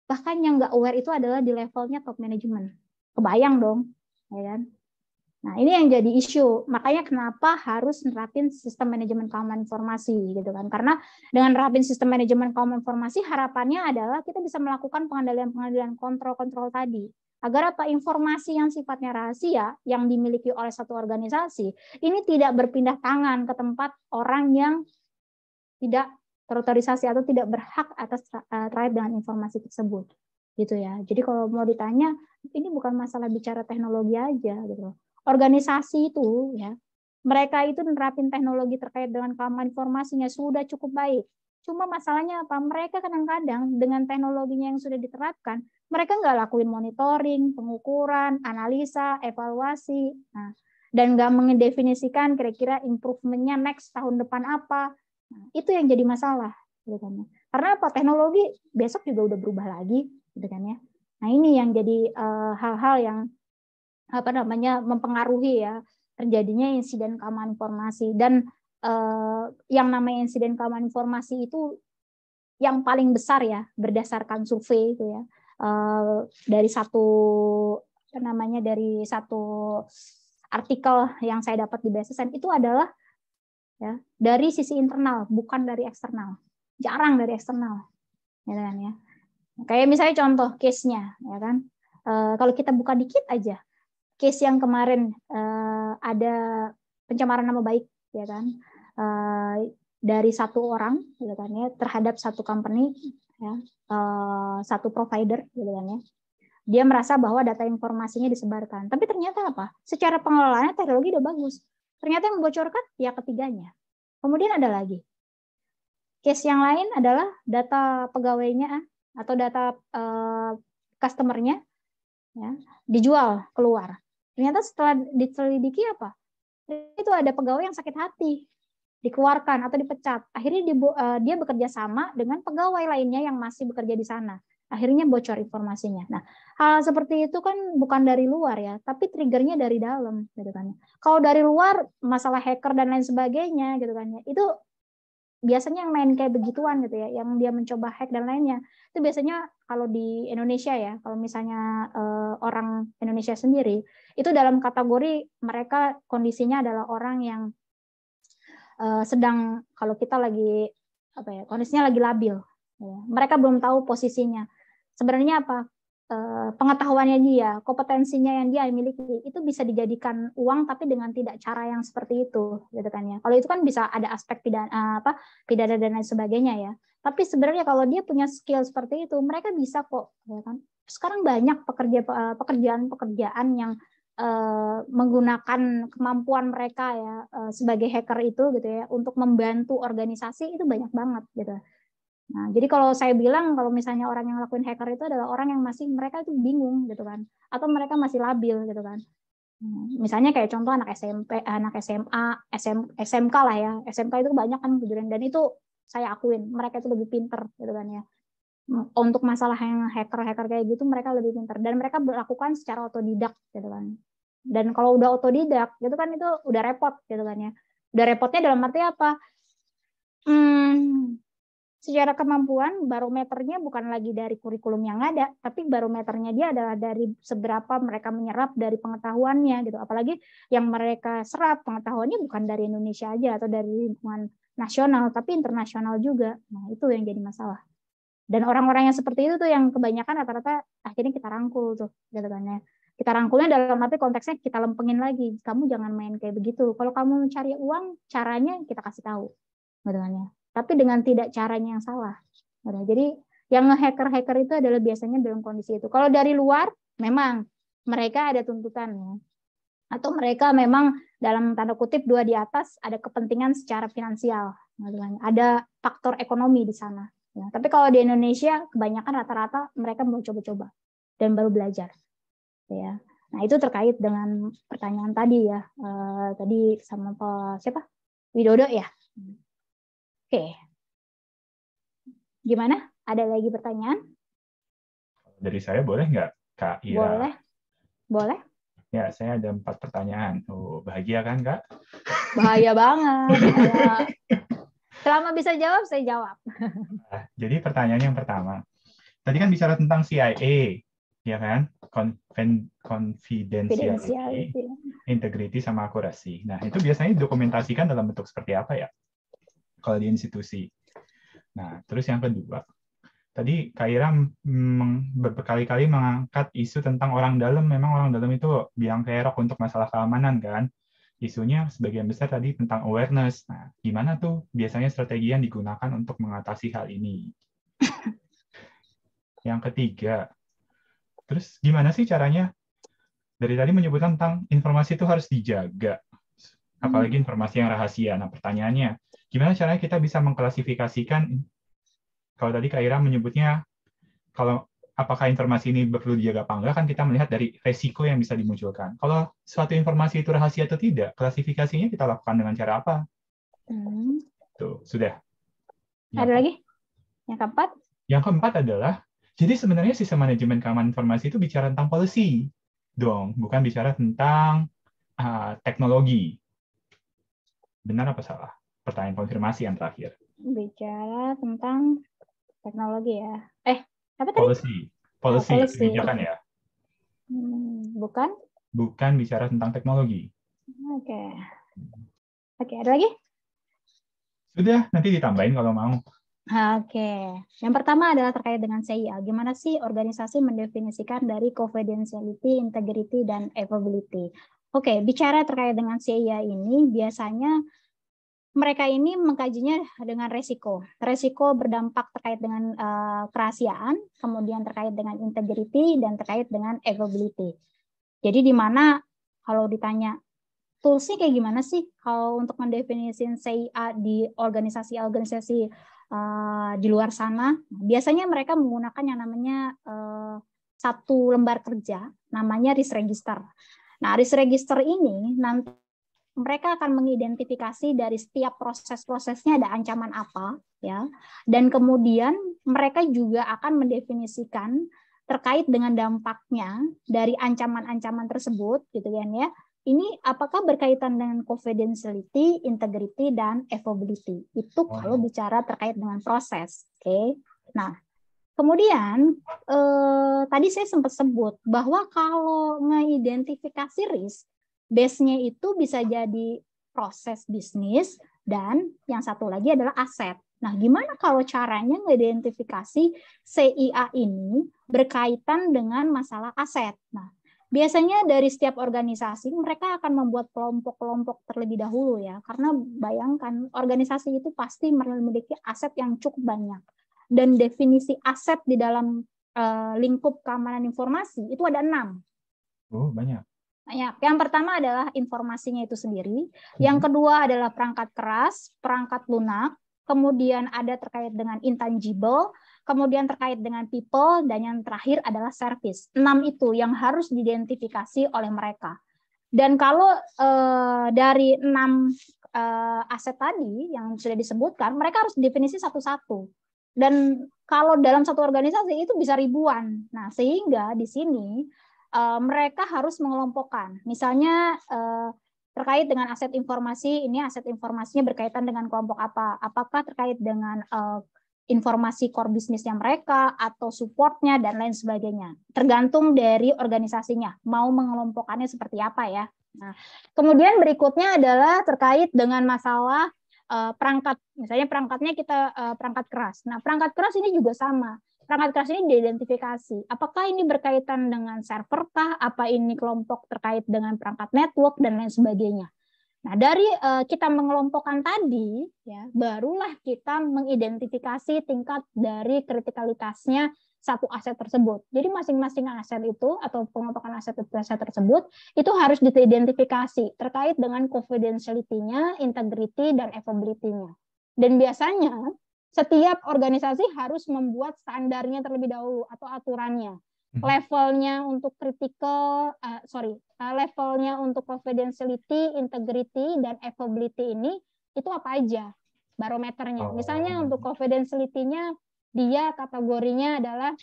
bahkan yang nggak aware itu adalah di levelnya top management. Kebayang dong, ya kan? Nah, ini yang jadi isu. Makanya kenapa harus nerapin sistem manajemen keamanan informasi gitu kan? Karena dengan nerapin sistem manajemen keamanan informasi harapannya adalah kita bisa melakukan pengendalian-pengendalian kontrol-kontrol tadi. Agar apa informasi yang sifatnya rahasia yang dimiliki oleh satu organisasi ini tidak berpindah tangan ke tempat orang yang tidak terotorisasi atau tidak berhak atas eh, terkait dengan informasi tersebut gitu ya. Jadi kalau mau ditanya ini bukan masalah bicara teknologi aja gitu loh organisasi itu ya mereka itu nerapin teknologi terkait dengan keamanan informasinya sudah cukup baik. Cuma masalahnya apa? Mereka kadang-kadang dengan teknologinya yang sudah diterapkan, mereka nggak lakuin monitoring, pengukuran, analisa, evaluasi, nah, dan nggak mendefinisikan kira-kira improvementnya next tahun depan apa. Nah, itu yang jadi masalah, gitu kan ya. Karena apa? Teknologi besok juga udah berubah lagi, gitu kan ya. Nah ini yang jadi eh, hal-hal uh, hal -hal yang apa namanya mempengaruhi ya terjadinya insiden keamanan informasi dan eh, yang namanya insiden keamanan informasi itu yang paling besar ya berdasarkan survei itu ya eh, dari satu apa namanya dari satu artikel yang saya dapat di BSSN itu adalah ya dari sisi internal bukan dari eksternal jarang dari eksternal ya kan ya kayak misalnya contoh case nya ya kan e, kalau kita buka dikit aja case yang kemarin uh, ada pencemaran nama baik ya kan uh, dari satu orang gitu kan ya terhadap satu company ya uh, satu provider gitu kan ya dia merasa bahwa data informasinya disebarkan tapi ternyata apa secara pengelolaannya teknologi udah bagus ternyata yang membocorkan pihak ya ketiganya kemudian ada lagi case yang lain adalah data pegawainya atau data uh, customernya ya, dijual keluar Ternyata setelah diselidiki apa? Itu ada pegawai yang sakit hati, dikeluarkan atau dipecat. Akhirnya dia, uh, dia bekerja sama dengan pegawai lainnya yang masih bekerja di sana. Akhirnya bocor informasinya. Nah, hal seperti itu kan bukan dari luar ya, tapi triggernya dari dalam gitu kan. Kalau dari luar masalah hacker dan lain sebagainya gitu kan ya. Itu biasanya yang main kayak begituan gitu ya, yang dia mencoba hack dan lainnya. Itu biasanya kalau di Indonesia ya, kalau misalnya uh, orang Indonesia sendiri, itu dalam kategori mereka kondisinya adalah orang yang uh, sedang kalau kita lagi apa ya, kondisinya lagi labil. Ya. Mereka belum tahu posisinya. Sebenarnya apa? Eh, pengetahuannya dia, kompetensinya yang dia miliki itu bisa dijadikan uang tapi dengan tidak cara yang seperti itu gitu kan ya. Kalau itu kan bisa ada aspek pidana eh, apa pidana dan lain sebagainya ya. Tapi sebenarnya kalau dia punya skill seperti itu, mereka bisa kok ya kan. Sekarang banyak pekerja eh, pekerjaan-pekerjaan yang menggunakan kemampuan mereka ya sebagai hacker itu gitu ya untuk membantu organisasi itu banyak banget gitu. Nah, jadi kalau saya bilang kalau misalnya orang yang ngelakuin hacker itu adalah orang yang masih mereka itu bingung gitu kan, atau mereka masih labil gitu kan. Hmm, misalnya kayak contoh anak SMP, anak SMA, SM, SMK lah ya, SMK itu banyak kan kejadian dan itu saya akuin mereka itu lebih pinter gitu kan ya. Hmm, untuk masalah yang hacker-hacker kayak gitu mereka lebih pinter dan mereka melakukan secara otodidak gitu kan. Dan kalau udah otodidak gitu kan itu udah repot gitu kan ya. Udah repotnya dalam arti apa? Hmm, secara kemampuan barometernya bukan lagi dari kurikulum yang ada, tapi barometernya dia adalah dari seberapa mereka menyerap dari pengetahuannya gitu. Apalagi yang mereka serap pengetahuannya bukan dari Indonesia aja atau dari lingkungan nasional, tapi internasional juga. Nah, itu yang jadi masalah. Dan orang-orang yang seperti itu tuh yang kebanyakan rata-rata akhirnya kita rangkul tuh gitu kan ya kita rangkulnya dalam arti konteksnya kita lempengin lagi kamu jangan main kayak begitu kalau kamu mencari uang caranya kita kasih tahu gitu kan ya tapi dengan tidak caranya yang salah. Nah, jadi yang ngehacker-hacker itu adalah biasanya dalam kondisi itu. Kalau dari luar, memang mereka ada tuntutan ya. Atau mereka memang dalam tanda kutip dua di atas ada kepentingan secara finansial. Ada faktor ekonomi di sana. Ya, tapi kalau di Indonesia kebanyakan rata-rata mereka mau coba-coba dan baru belajar. Ya. Nah, itu terkait dengan pertanyaan tadi ya. Eh, tadi sama Pak siapa? Widodo ya. Oke. Gimana? Ada lagi pertanyaan? Dari saya boleh nggak, Kak Ira? Boleh. Boleh. Ya, saya ada empat pertanyaan. Oh, bahagia kan, Kak? Bahaya banget. Selama bisa jawab, saya jawab. Nah, jadi pertanyaan yang pertama. Tadi kan bicara tentang CIA, ya kan? Confidentiality, integrity, sama akurasi. Nah, itu biasanya dokumentasikan dalam bentuk seperti apa ya? kalau di institusi. Nah, terus yang kedua, tadi Kak Ira berkali-kali mengangkat isu tentang orang dalam. Memang orang dalam itu biang kerok untuk masalah keamanan kan. Isunya sebagian besar tadi tentang awareness. Nah, gimana tuh biasanya strategi yang digunakan untuk mengatasi hal ini? yang ketiga, terus gimana sih caranya? Dari tadi menyebutkan tentang informasi itu harus dijaga, apalagi hmm. informasi yang rahasia. Nah, pertanyaannya, Gimana caranya kita bisa mengklasifikasikan, kalau tadi Kak Ira menyebutnya, kalau apakah informasi ini perlu dijaga apa enggak, kan kita melihat dari resiko yang bisa dimunculkan. Kalau suatu informasi itu rahasia atau tidak, klasifikasinya kita lakukan dengan cara apa? Hmm. Tuh, sudah. Yang Ada lagi? Yang keempat? Yang keempat adalah, jadi sebenarnya sistem manajemen keamanan informasi itu bicara tentang polisi dong, bukan bicara tentang uh, teknologi. Benar apa salah? pertanyaan konfirmasi yang terakhir. Bicara tentang teknologi ya. Eh, apa tadi? Policy. Policy, oh, policy. kebijakan ya. Hmm, bukan? Bukan bicara tentang teknologi. Oke. Okay. Oke, okay, ada lagi? Sudah, nanti ditambahin kalau mau. Oke, yang pertama adalah terkait dengan CIA. Gimana sih organisasi mendefinisikan dari confidentiality, integrity, dan availability? Oke, bicara terkait dengan CIA ini biasanya mereka ini mengkajinya dengan resiko. Resiko berdampak terkait dengan uh, kerahasiaan, kemudian terkait dengan integrity, dan terkait dengan availability. Jadi di mana kalau ditanya toolsnya kayak gimana sih kalau untuk mendefinisikan CIA di organisasi-organisasi uh, di luar sana, biasanya mereka menggunakan yang namanya uh, satu lembar kerja, namanya risk register. Nah, risk register ini nanti mereka akan mengidentifikasi dari setiap proses-prosesnya ada ancaman apa ya dan kemudian mereka juga akan mendefinisikan terkait dengan dampaknya dari ancaman-ancaman tersebut gitu kan ya ini apakah berkaitan dengan confidentiality, integrity dan evability? itu wow. kalau bicara terkait dengan proses oke okay? nah Kemudian eh, tadi saya sempat sebut bahwa kalau mengidentifikasi risk Base-nya itu bisa jadi proses bisnis dan yang satu lagi adalah aset. Nah, gimana kalau caranya mengidentifikasi CIA ini berkaitan dengan masalah aset? Nah, biasanya dari setiap organisasi mereka akan membuat kelompok-kelompok terlebih dahulu ya karena bayangkan organisasi itu pasti memiliki aset yang cukup banyak dan definisi aset di dalam eh, lingkup keamanan informasi itu ada enam. Oh banyak. Ya, Yang pertama adalah informasinya itu sendiri. Hmm. Yang kedua adalah perangkat keras, perangkat lunak. Kemudian ada terkait dengan intangible, kemudian terkait dengan people, dan yang terakhir adalah service. Enam itu yang harus diidentifikasi oleh mereka. Dan kalau eh, dari enam eh, aset tadi yang sudah disebutkan, mereka harus definisi satu-satu. Dan kalau dalam satu organisasi itu bisa ribuan. Nah, sehingga di sini uh, mereka harus mengelompokkan. Misalnya uh, terkait dengan aset informasi, ini aset informasinya berkaitan dengan kelompok apa? Apakah terkait dengan uh, informasi core bisnisnya mereka atau supportnya dan lain sebagainya. Tergantung dari organisasinya, mau mengelompokkannya seperti apa ya. Nah, kemudian berikutnya adalah terkait dengan masalah uh, perangkat. Misalnya perangkatnya kita uh, perangkat keras. Nah, perangkat keras ini juga sama perangkat keras ini diidentifikasi. Apakah ini berkaitan dengan server kah? Apa ini kelompok terkait dengan perangkat network dan lain sebagainya? Nah, dari uh, kita mengelompokkan tadi, ya, barulah kita mengidentifikasi tingkat dari kritikalitasnya satu aset tersebut. Jadi masing-masing aset itu atau pengelompokan aset aset tersebut itu harus diidentifikasi terkait dengan confidentiality-nya, integrity dan availability-nya. Dan biasanya setiap organisasi harus membuat standarnya terlebih dahulu atau aturannya. Mhm. Levelnya untuk critical, uh, sorry, uh, levelnya untuk confidentiality, integrity, dan availability ini itu apa aja barometernya. Oh. Misalnya untuk confidentiality-nya dia kategorinya adalah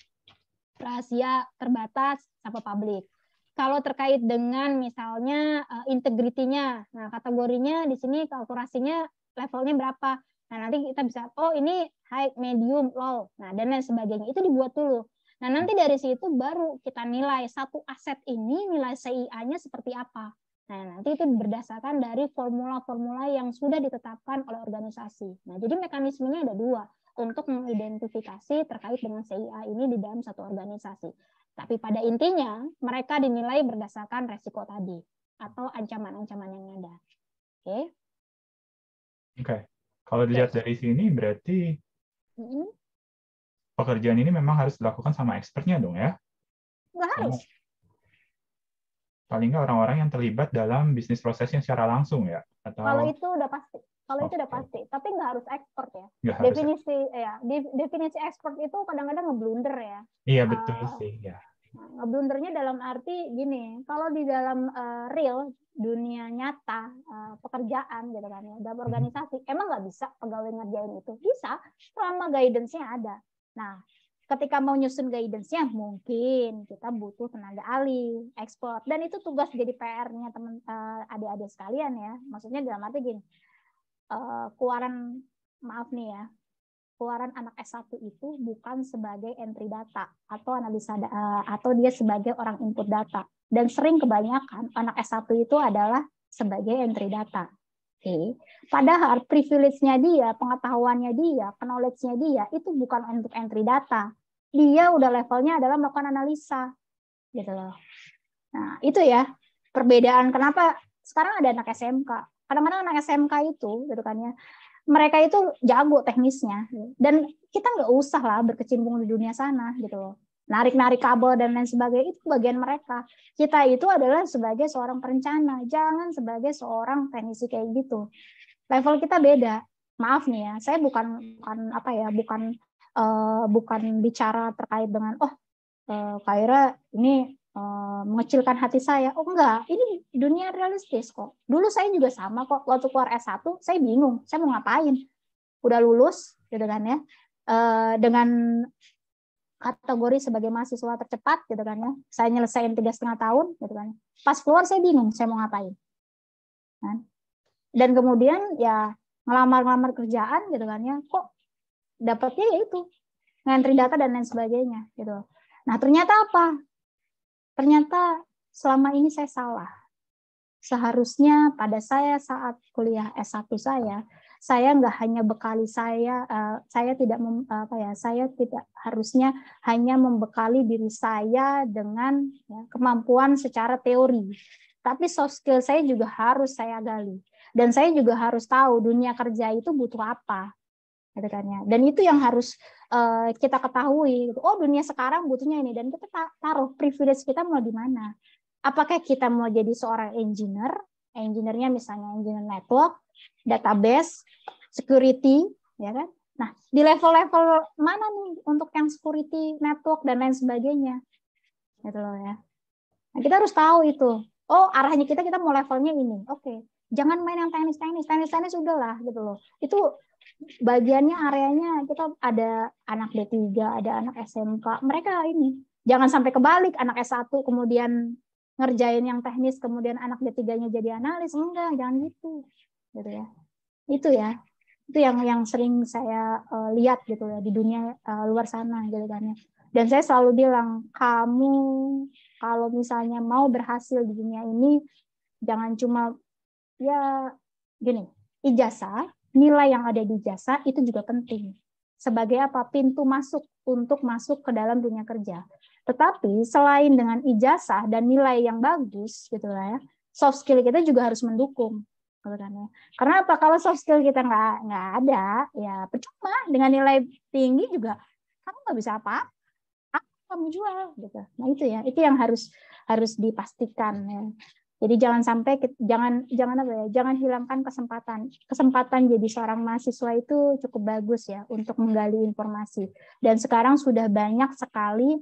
rahasia terbatas sama publik. Kalau terkait dengan misalnya uh, eh, integritinya, nah kategorinya di sini kalkulasinya levelnya berapa? Nah, nanti kita bisa, oh ini high, medium, low, nah dan lain sebagainya. Itu dibuat dulu. Nah, nanti hmm. dari situ baru kita nilai satu aset ini nilai CIA-nya seperti apa. Nah, nanti itu berdasarkan dari formula-formula yang sudah ditetapkan oleh organisasi. Nah, jadi mekanismenya ada dua untuk mengidentifikasi terkait dengan CIA ini di dalam satu organisasi. Tapi pada intinya, mereka dinilai berdasarkan resiko tadi atau ancaman-ancaman yang ada. Oke. Okay? Oke. Okay. Kalau dilihat dari sini berarti pekerjaan ini memang harus dilakukan sama expertnya dong ya? Nggak harus. Paling nggak orang-orang yang terlibat dalam bisnis prosesnya secara langsung ya? Atau... Kalau itu udah pasti. Kalau okay. itu udah pasti, tapi nggak harus expert ya. Nggak definisi harus. ya, definisi expert itu kadang-kadang ngeblunder ya. Iya ah. betul uh, sih, ya. Ngeblundernya blundernya dalam arti gini, kalau di dalam uh, real dunia nyata uh, pekerjaan gitu kan ya, dalam hmm. organisasi emang nggak bisa pegawai ngerjain itu bisa selama guidance-nya ada. Nah, ketika mau nyusun guidance-nya mungkin kita butuh tenaga ahli, ekspor dan itu tugas jadi PR-nya teman uh, eh, adik-adik sekalian ya. Maksudnya dalam arti gini, uh, keluaran maaf nih ya keluaran anak S1 itu bukan sebagai entry data atau analisa da eh, atau dia sebagai orang input data dan sering kebanyakan anak S1 itu adalah sebagai entry data. Oke. Padahal privilege-nya dia, pengetahuannya dia, knowledge-nya dia itu bukan untuk entry data. Dia udah levelnya adalah melakukan analisa. Gitu loh. Nah, itu ya perbedaan kenapa sekarang ada anak SMK. Kadang-kadang anak SMK itu gitu kan ya, mereka itu jago teknisnya dan kita nggak usah lah berkecimpung di dunia sana gitu loh narik-narik kabel dan lain sebagainya itu bagian mereka kita itu adalah sebagai seorang perencana jangan sebagai seorang teknisi kayak gitu level kita beda maaf nih ya saya bukan bukan apa ya bukan uh, bukan bicara terkait dengan oh uh, Kaira ini Eh, mengecilkan hati saya. Oh enggak, ini dunia realistis kok. Dulu saya juga sama kok. Waktu keluar S1, saya bingung. Saya mau ngapain? Udah lulus, gitu kan ya. Uh, dengan kategori sebagai mahasiswa tercepat gitu kan ya. Saya nyelesain tiga setengah tahun gitu kan. Pas keluar saya bingung saya mau ngapain. Kan? Dan kemudian ya ngelamar-ngelamar kerjaan gitu kan ya. Kok dapatnya ya itu ngantri data dan lain sebagainya gitu. Nah ternyata apa? ternyata selama ini saya salah. Seharusnya pada saya saat kuliah S1 saya, saya nggak hanya bekali saya, eh, saya tidak mem, eh, apa ya, saya tidak harusnya hanya membekali diri saya dengan ya, kemampuan secara teori, tapi soft skill saya juga harus saya gali dan saya juga harus tahu dunia kerja itu butuh apa gitu kan ya. Dan itu yang harus uh, kita ketahui. Gitu. Oh dunia sekarang butuhnya ini dan kita taruh privilege kita mau di mana. Apakah kita mau jadi seorang engineer? Engineernya misalnya engineer network, database, security, ya kan? Nah, di level-level mana nih untuk yang security, network dan lain sebagainya? Gitu loh ya. Nah, kita harus tahu itu. Oh, arahnya kita kita mau levelnya ini. Oke. Okay jangan main yang teknis-teknis, teknis-teknis udahlah gitu loh. Itu bagiannya areanya kita ada anak D3, ada anak SMK. Mereka ini jangan sampai kebalik anak S1 kemudian ngerjain yang teknis kemudian anak D3-nya jadi analis. Enggak, jangan gitu. Gitu ya. Itu ya. Itu yang yang sering saya uh, lihat gitu ya di dunia uh, luar sana gitu kan ya. Dan saya selalu bilang, kamu kalau misalnya mau berhasil di dunia ini jangan cuma ya gini, ijazah nilai yang ada di jasa itu juga penting sebagai apa pintu masuk untuk masuk ke dalam dunia kerja. Tetapi selain dengan ijazah dan nilai yang bagus gitu lah ya, soft skill kita juga harus mendukung gitu kan ya. Karena apa? Kalau soft skill kita nggak nggak ada, ya percuma dengan nilai tinggi juga kamu nggak bisa apa-apa kamu jual gitu. Nah itu ya, itu yang harus harus dipastikan ya. Jadi jangan sampai jangan jangan apa ya, jangan hilangkan kesempatan. Kesempatan jadi seorang mahasiswa itu cukup bagus ya untuk menggali informasi. Dan sekarang sudah banyak sekali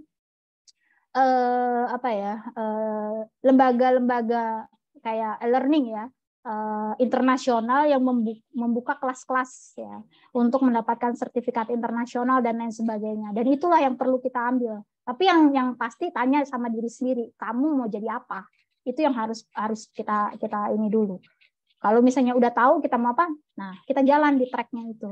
eh apa ya, eh, lembaga-lembaga kayak e-learning ya, Uh, internasional yang membuka kelas-kelas ya untuk mendapatkan sertifikat internasional dan lain sebagainya. Dan itulah yang perlu kita ambil. Tapi yang yang pasti tanya sama diri sendiri, kamu mau jadi apa? itu yang harus harus kita kita ini dulu kalau misalnya udah tahu kita mau apa nah kita jalan di tracknya itu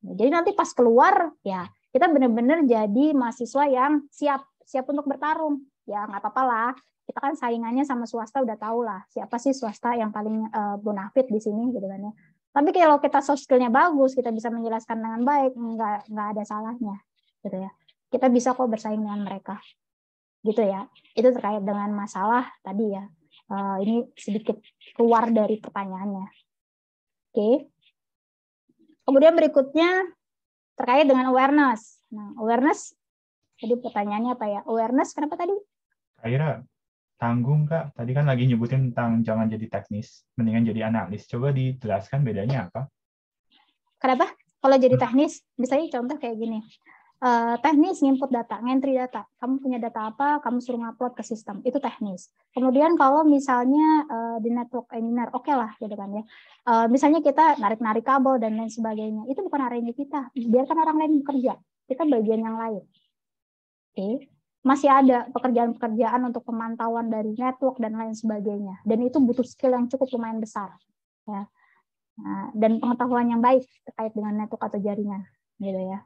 jadi nanti pas keluar ya kita benar-benar jadi mahasiswa yang siap siap untuk bertarung ya nggak apa-apa lah kita kan saingannya sama swasta udah tahu lah siapa sih swasta yang paling uh, bonafit di sini gitu kan ya tapi kalau kita soft skillnya bagus kita bisa menjelaskan dengan baik nggak nggak ada salahnya gitu ya kita bisa kok bersaing dengan mereka gitu ya. Itu terkait dengan masalah tadi ya. Uh, ini sedikit keluar dari pertanyaannya. Oke. Okay. Kemudian berikutnya terkait dengan awareness. Nah, awareness tadi pertanyaannya apa ya? Awareness kenapa tadi? Akhirnya tanggung Kak. Tadi kan lagi nyebutin tentang jangan jadi teknis, mendingan jadi analis. Coba dijelaskan bedanya apa? Kenapa? Kalau jadi teknis, misalnya contoh kayak gini. Uh, teknis input data, ngentri data. Kamu punya data apa, kamu suruh ngupload ke sistem. Itu teknis. Kemudian kalau misalnya uh, di network engineer, oke okay lah gitu kan ya. Uh, misalnya kita narik-narik kabel dan lain sebagainya. Itu bukan areanya kita. Biarkan orang lain bekerja. Kita bagian yang lain. Oke. Okay. Masih ada pekerjaan-pekerjaan untuk pemantauan dari network dan lain sebagainya. Dan itu butuh skill yang cukup lumayan besar. Ya. Nah, dan pengetahuan yang baik terkait dengan network atau jaringan gitu ya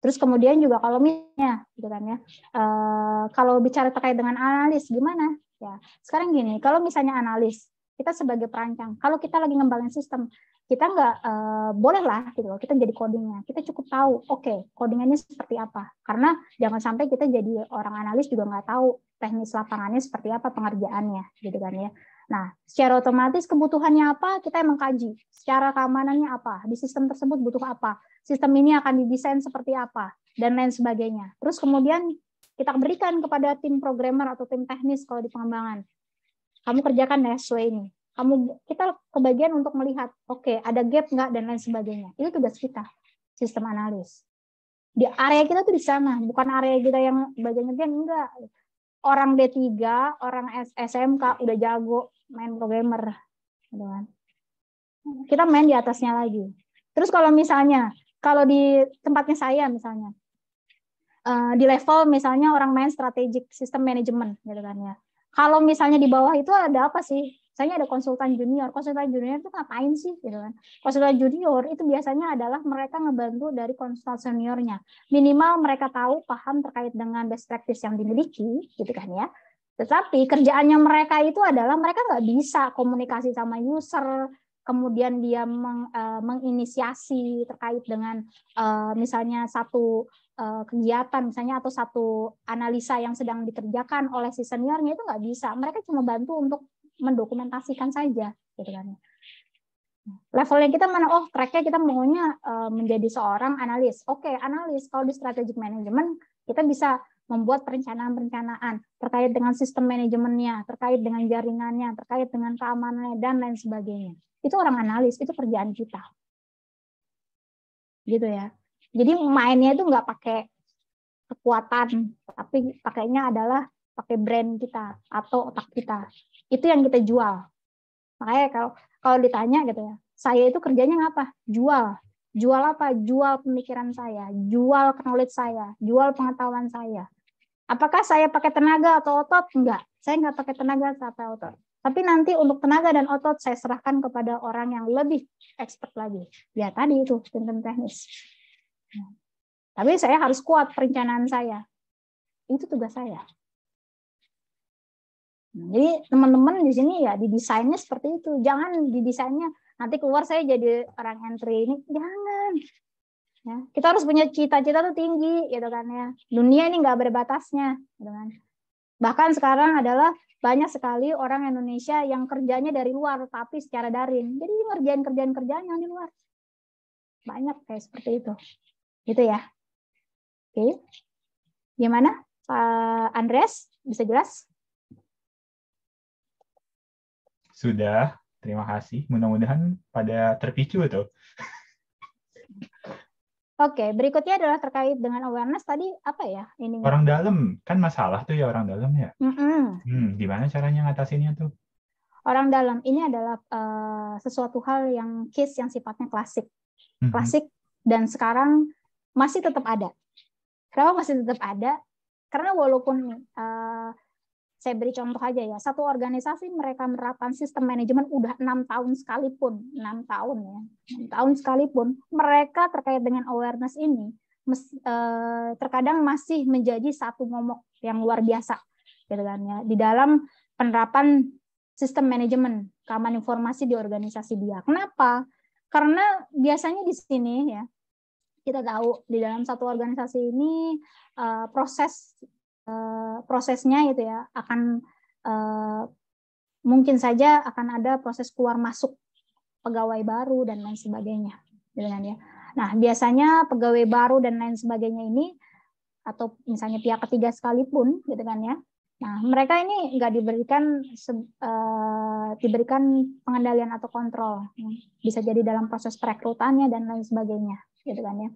Terus kemudian juga kalau misalnya, gitu kan ya, uh, kalau bicara terkait dengan analis gimana? Ya, sekarang gini, kalau misalnya analis, kita sebagai perancang, kalau kita lagi ngembangin sistem, kita nggak uh, eh, boleh lah gitu loh, kita jadi codingnya, kita cukup tahu, oke, okay, codingannya seperti apa. Karena jangan sampai kita jadi orang analis juga nggak tahu teknis lapangannya seperti apa pengerjaannya, gitu kan ya. Nah, secara otomatis kebutuhannya apa, kita emang kaji. Secara keamanannya apa, di sistem tersebut butuh apa, sistem ini akan didesain seperti apa, dan lain sebagainya. Terus kemudian kita berikan kepada tim programmer atau tim teknis kalau di pengembangan. Kamu kerjakan ya sesuai ini. Kamu kita kebagian untuk melihat, oke, okay, ada gap nggak dan lain sebagainya. Itu tugas kita, sistem analis. Di area kita tuh di sana, bukan area kita yang bagian ngerjain enggak orang D3, orang SMK udah jago main programmer gitu kan. Kita main di atasnya lagi. Terus kalau misalnya kalau di tempatnya saya misalnya eh, di level misalnya orang main strategic system management gitu kan ya. Kalau misalnya di bawah itu ada apa sih misalnya ada konsultan junior konsultan junior itu ngapain sih gitu kan konsultan junior itu biasanya adalah mereka ngebantu dari konsultan seniornya minimal mereka tahu paham terkait dengan best practice yang dimiliki gitu kan ya tetapi kerjaannya mereka itu adalah mereka nggak bisa komunikasi sama user kemudian dia meng, uh, menginisiasi terkait dengan uh, misalnya satu eh, kegiatan misalnya atau satu analisa yang sedang dikerjakan oleh si seniornya itu nggak bisa mereka cuma bantu untuk mendokumentasikan saja gitu kan levelnya kita mana oh tracknya kita maunya eh, menjadi seorang analis oke okay, analis kalau di strategic management kita bisa membuat perencanaan-perencanaan terkait dengan sistem manajemennya terkait dengan jaringannya terkait dengan keamanannya dan lain sebagainya itu orang analis itu kerjaan kita gitu ya jadi mainnya itu nggak pakai kekuatan tapi pakainya adalah pakai brand kita atau otak kita itu yang kita jual makanya kalau kalau ditanya gitu ya saya itu kerjanya ngapa jual jual apa jual pemikiran saya jual knowledge saya jual pengetahuan saya apakah saya pakai tenaga atau otot enggak saya nggak pakai tenaga atau otot tapi nanti untuk tenaga dan otot saya serahkan kepada orang yang lebih expert lagi ya tadi itu tim teknis nah, tapi saya harus kuat perencanaan saya itu tugas saya jadi teman-teman di sini ya didesainnya seperti itu. Jangan didesainnya nanti keluar saya jadi orang entry ini jangan. Ya, kita harus punya cita-cita tuh tinggi gitu kan ya. Dunia ini nggak berbatasnya gitu kan. Bahkan sekarang adalah banyak sekali orang Indonesia yang kerjanya dari luar tapi secara daring. Jadi ngerjain kerjaan kerjaan yang di luar. Banyak kayak seperti itu. Gitu ya. Oke. Gimana? Pak eh, Andres bisa jelas? Sudah, terima kasih. Mudah-mudahan pada terpicu itu. Oke, berikutnya adalah terkait dengan awareness tadi apa ya ini? Orang dalam kan masalah tuh ya orang dalam ya. Mm -mm. Hmm, gimana caranya ngatasinnya tuh? Orang dalam ini adalah uh, sesuatu hal yang case yang sifatnya klasik, mm -hmm. klasik dan sekarang masih tetap ada. Kenapa masih tetap ada? Karena walaupun uh, saya beri contoh aja ya, satu organisasi mereka menerapkan sistem manajemen udah enam tahun sekalipun, enam tahun ya, enam tahun sekalipun, mereka terkait dengan awareness ini eh, terkadang masih menjadi satu momok yang luar biasa, gitu kan ya, di dalam penerapan sistem manajemen keamanan informasi di organisasi dia. Kenapa? Karena biasanya di sini ya kita tahu di dalam satu organisasi ini eh, proses Eh, prosesnya itu ya akan eh, mungkin saja akan ada proses keluar masuk pegawai baru dan lain sebagainya gitu kan ya. Nah, biasanya pegawai baru dan lain sebagainya ini atau misalnya pihak ketiga sekalipun gitu kan ya. Nah, mereka ini nggak diberikan uh, diberikan pengendalian atau kontrol. Bisa jadi dalam proses perekrutannya dan lain sebagainya gitu kan ya.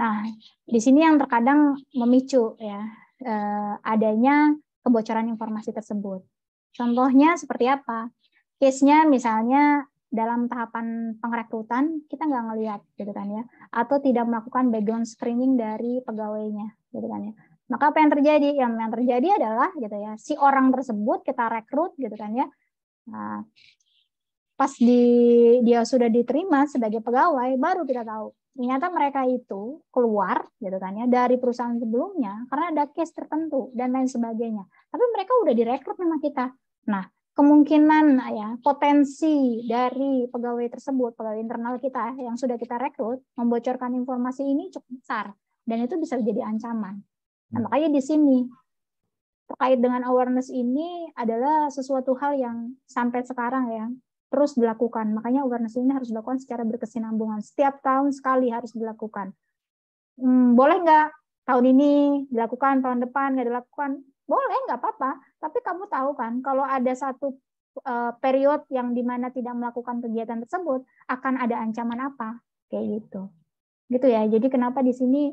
Nah, di sini yang terkadang memicu ya eh, adanya kebocoran informasi tersebut. Contohnya seperti apa? Case-nya misalnya dalam tahapan pengrekrutan kita nggak ngelihat gitu kan ya atau tidak melakukan background screening dari pegawainya gitu kan ya maka apa yang terjadi yang yang terjadi adalah gitu ya si orang tersebut kita rekrut gitu kan ya nah, pas di dia sudah diterima sebagai pegawai baru kita tahu ternyata mereka itu keluar gitu kan ya dari perusahaan sebelumnya karena ada case tertentu dan lain sebagainya. Tapi mereka udah direkrut sama kita. Nah, kemungkinan nah ya potensi dari pegawai tersebut, pegawai internal kita yang sudah kita rekrut membocorkan informasi ini cukup besar dan itu bisa jadi ancaman. Nah, hmm. makanya di sini terkait dengan awareness ini adalah sesuatu hal yang sampai sekarang ya terus dilakukan. Makanya awareness ini harus dilakukan secara berkesinambungan. Setiap tahun sekali harus dilakukan. Hmm, boleh nggak tahun ini dilakukan, tahun depan nggak dilakukan? Boleh, nggak apa-apa. Tapi kamu tahu kan, kalau ada satu uh, eh, periode yang dimana tidak melakukan kegiatan tersebut, akan ada ancaman apa? Kayak gitu. Gitu ya, jadi kenapa di sini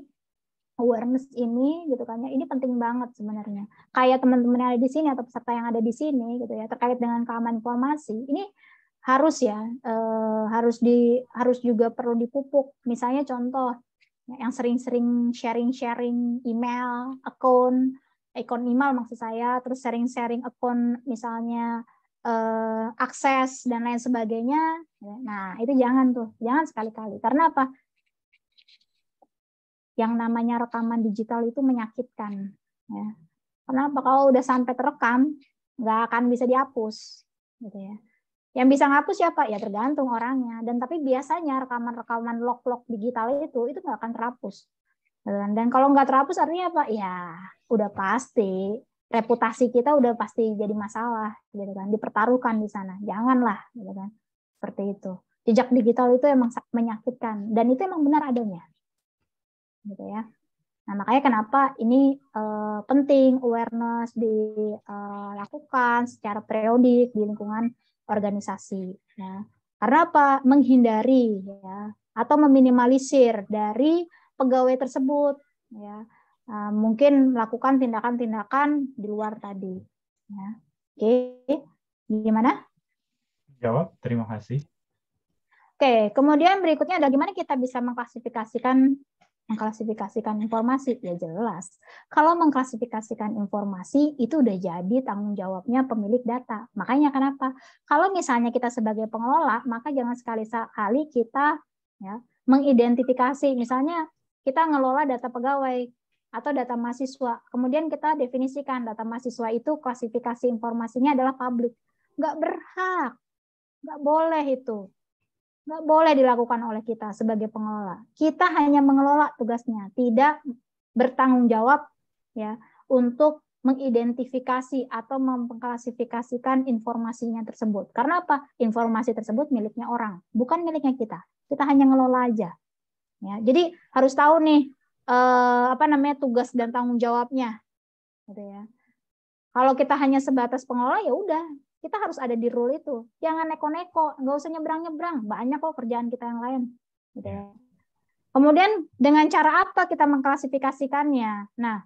awareness ini gitu kan ya ini penting banget sebenarnya kayak teman-teman yang ada di sini atau peserta yang ada di sini gitu ya terkait dengan keamanan informasi ini harus ya eh, harus di harus juga perlu dipupuk. Misalnya contoh yang sering-sering sharing-sharing email, akun, akun email maksud saya, terus sharing-sharing akun misalnya eh, akses dan lain sebagainya. Nah, itu jangan tuh, jangan sekali-kali. Karena apa? Yang namanya rekaman digital itu menyakitkan. Ya. Kenapa? Kalau udah sampai terekam, nggak akan bisa dihapus, gitu ya. Yang bisa ngapus siapa? Ya tergantung orangnya. Dan tapi biasanya rekaman-rekaman log-log digital itu itu nggak akan terhapus. Gitu kan? Dan kalau nggak terhapus artinya apa? Ya udah pasti reputasi kita udah pasti jadi masalah gitu kan dipertaruhkan di sana janganlah gitu kan seperti itu jejak digital itu emang menyakitkan dan itu emang benar adanya gitu ya nah makanya kenapa ini uh, penting awareness dilakukan eh, secara periodik di lingkungan organisasi. Ya. Karena apa? Menghindari ya atau meminimalisir dari pegawai tersebut ya. Ah, mungkin melakukan tindakan-tindakan di luar tadi. Ya. Oke, gimana? Jawab, terima kasih. Oke, kemudian berikutnya adalah gimana kita bisa mengklasifikasikan mengklasifikasikan informasi ya jelas. Kalau mengklasifikasikan informasi itu udah jadi tanggung jawabnya pemilik data. Makanya kenapa? Kalau misalnya kita sebagai pengelola, maka jangan sekali-sekali kita ya mengidentifikasi misalnya kita ngelola data pegawai atau data mahasiswa. Kemudian kita definisikan data mahasiswa itu klasifikasi informasinya adalah publik. Nggak berhak. Nggak boleh itu nggak boleh dilakukan oleh kita sebagai pengelola. Kita hanya mengelola tugasnya, tidak bertanggung jawab ya untuk mengidentifikasi atau mengklasifikasikan informasinya tersebut. Karena apa? Informasi tersebut miliknya orang, bukan miliknya kita. Kita hanya ngelola aja. Ya, jadi harus tahu nih eh, apa namanya tugas dan tanggung jawabnya, gitu ya. Kalau kita hanya sebatas pengelola ya udah kita harus ada di rule itu. Jangan neko-neko, nggak usah nyebrang-nyebrang. Banyak kok kerjaan kita yang lain. Gitu ya. Ya. Kemudian dengan cara apa kita mengklasifikasikannya? Nah,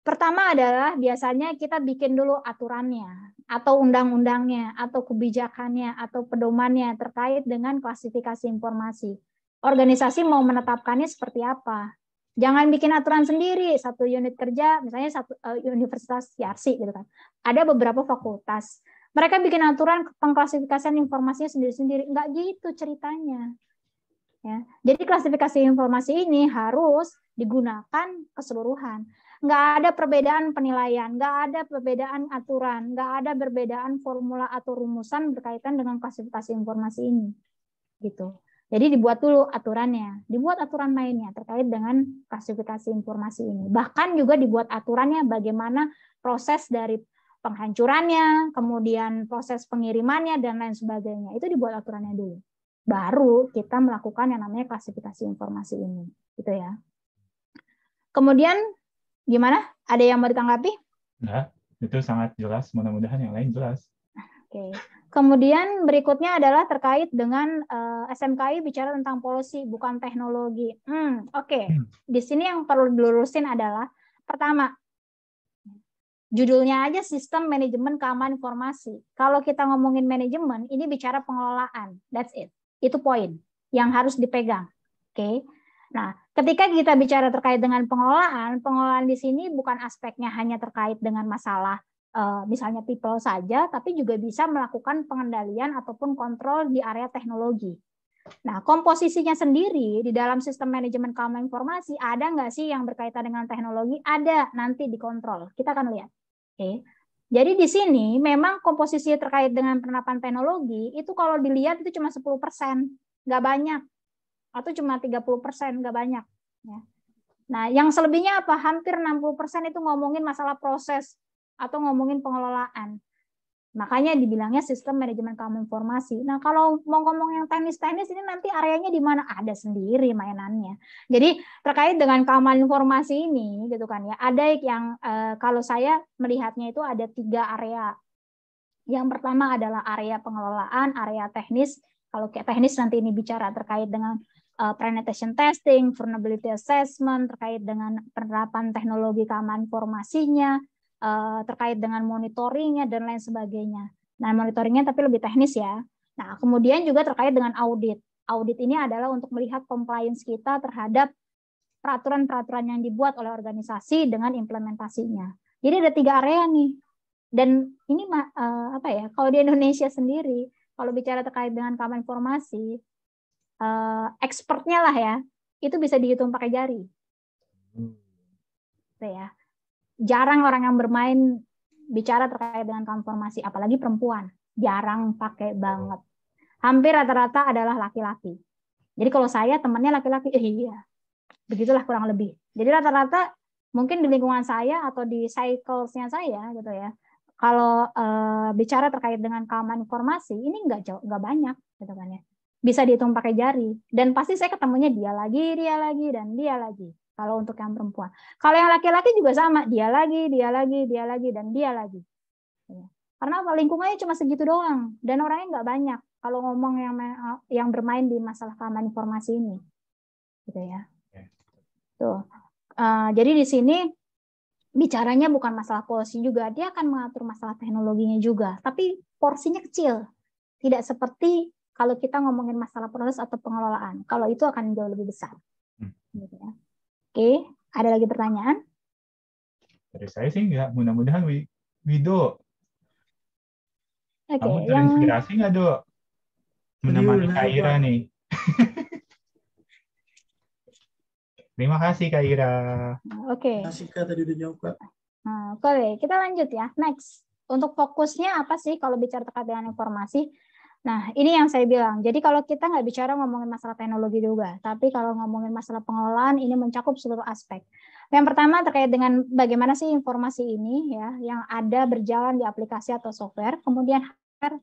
pertama adalah biasanya kita bikin dulu aturannya atau undang-undangnya atau kebijakannya atau pedomannya terkait dengan klasifikasi informasi. Organisasi mau menetapkannya seperti apa? jangan bikin aturan sendiri satu unit kerja misalnya satu uh, universitas Yarsi gitu kan ada beberapa fakultas mereka bikin aturan pengklasifikasian informasinya sendiri-sendiri nggak gitu ceritanya ya jadi klasifikasi informasi ini harus digunakan keseluruhan nggak ada perbedaan penilaian nggak ada perbedaan aturan nggak ada perbedaan formula atau rumusan berkaitan dengan klasifikasi informasi ini gitu jadi dibuat dulu aturannya, dibuat aturan mainnya terkait dengan klasifikasi informasi ini. Bahkan juga dibuat aturannya bagaimana proses dari penghancurannya, kemudian proses pengirimannya dan lain sebagainya. Itu dibuat aturannya dulu. Baru kita melakukan yang namanya klasifikasi informasi ini, gitu ya. Kemudian gimana? Ada yang mau ditanggapi? Nah, itu sangat jelas. Mudah-mudahan yang lain jelas. Oke. Okay. Kemudian berikutnya adalah terkait dengan uh, eh, SMKI bicara tentang polusi bukan teknologi. Hmm, oke. Okay. Hmm. Di sini yang perlu dilurusin adalah pertama judulnya aja sistem manajemen keamanan informasi. Kalau kita ngomongin manajemen, ini bicara pengelolaan. That's it. Itu poin yang harus dipegang. Oke. Okay? Nah, ketika kita bicara terkait dengan pengelolaan, pengelolaan di sini bukan aspeknya hanya terkait dengan masalah Eh, misalnya people saja, tapi juga bisa melakukan pengendalian ataupun kontrol di area teknologi. Nah, komposisinya sendiri di dalam sistem manajemen keamanan informasi ada nggak sih yang berkaitan dengan teknologi? Ada, nanti dikontrol. Kita akan lihat. Oke. Jadi di sini memang komposisi terkait dengan penerapan teknologi itu kalau dilihat itu cuma 10%, nggak banyak. Atau cuma 30%, nggak banyak. Ya. Nah, yang selebihnya apa? Hampir 60% itu ngomongin masalah proses, atau ngomongin pengelolaan. Makanya dibilangnya sistem manajemen keamanan informasi. Nah, kalau mau ngomong yang teknis-teknis ini nanti areanya di mana ada sendiri mainannya. Jadi terkait dengan keamanan informasi ini gitu kan ya. Ada yang eh, kalau saya melihatnya itu ada tiga area. Yang pertama adalah area pengelolaan, area teknis. Kalau kayak teknis nanti ini bicara terkait dengan uh, eh, penetration testing, vulnerability assessment terkait dengan penerapan teknologi keamanan informasinya, uh, terkait dengan monitoringnya dan lain sebagainya. Nah, monitoringnya tapi lebih teknis ya. Nah, kemudian juga terkait dengan audit. Audit ini adalah untuk melihat compliance kita terhadap peraturan-peraturan yang dibuat oleh organisasi dengan implementasinya. Jadi ada tiga area nih. Dan ini uh, apa ya? Kalau di Indonesia sendiri, kalau bicara terkait dengan keamanan informasi, uh, expertnya lah ya, itu bisa dihitung pakai jari. Hmm. Gitu ya jarang orang yang bermain bicara terkait dengan konformasi, apalagi perempuan. Jarang pakai banget. Hampir rata-rata adalah laki-laki. Jadi kalau saya temannya laki-laki, eh, iya. Begitulah kurang lebih. Jadi rata-rata mungkin di lingkungan saya atau di cyclesnya saya gitu ya. Kalau eh, bicara terkait dengan keamanan informasi, ini nggak jauh, nggak banyak gitu kan ya. Bisa dihitung pakai jari. Dan pasti saya ketemunya dia lagi, dia lagi, dan dia lagi kalau untuk yang perempuan. Kalau yang laki-laki juga sama, dia lagi, dia lagi, dia lagi, dan dia lagi. Iya. Karena apa? Lingkungannya cuma segitu doang, dan orangnya nggak banyak. Kalau ngomong yang eh, yang bermain di masalah keamanan informasi ini, gitu ya. Iya. Tuh. Uh, jadi di sini bicaranya bukan masalah polisi juga, dia akan mengatur masalah teknologinya juga, tapi porsinya kecil. Tidak seperti kalau kita ngomongin masalah proses atau pengelolaan. Kalau itu akan jauh lebih besar. Hmm. Gitu ya. Oke, ada lagi pertanyaan? Dari saya sih enggak, mudah-mudahan Wido. Oke, Kamu terinspirasi yang... nggak, do? Menemani Ira nih. Terima kasih Kak Ira. Oke. Okay. kasih Kak tadi udah jawab Kak. Nah, oke, okay. kita lanjut ya. Next. Untuk fokusnya apa sih kalau bicara terkait dengan informasi? Nah, ini yang saya bilang. Jadi kalau kita nggak bicara ngomongin masalah teknologi juga, tapi kalau ngomongin masalah pengelolaan, ini mencakup seluruh aspek. Yang pertama terkait dengan bagaimana sih informasi ini ya yang ada berjalan di aplikasi atau software, kemudian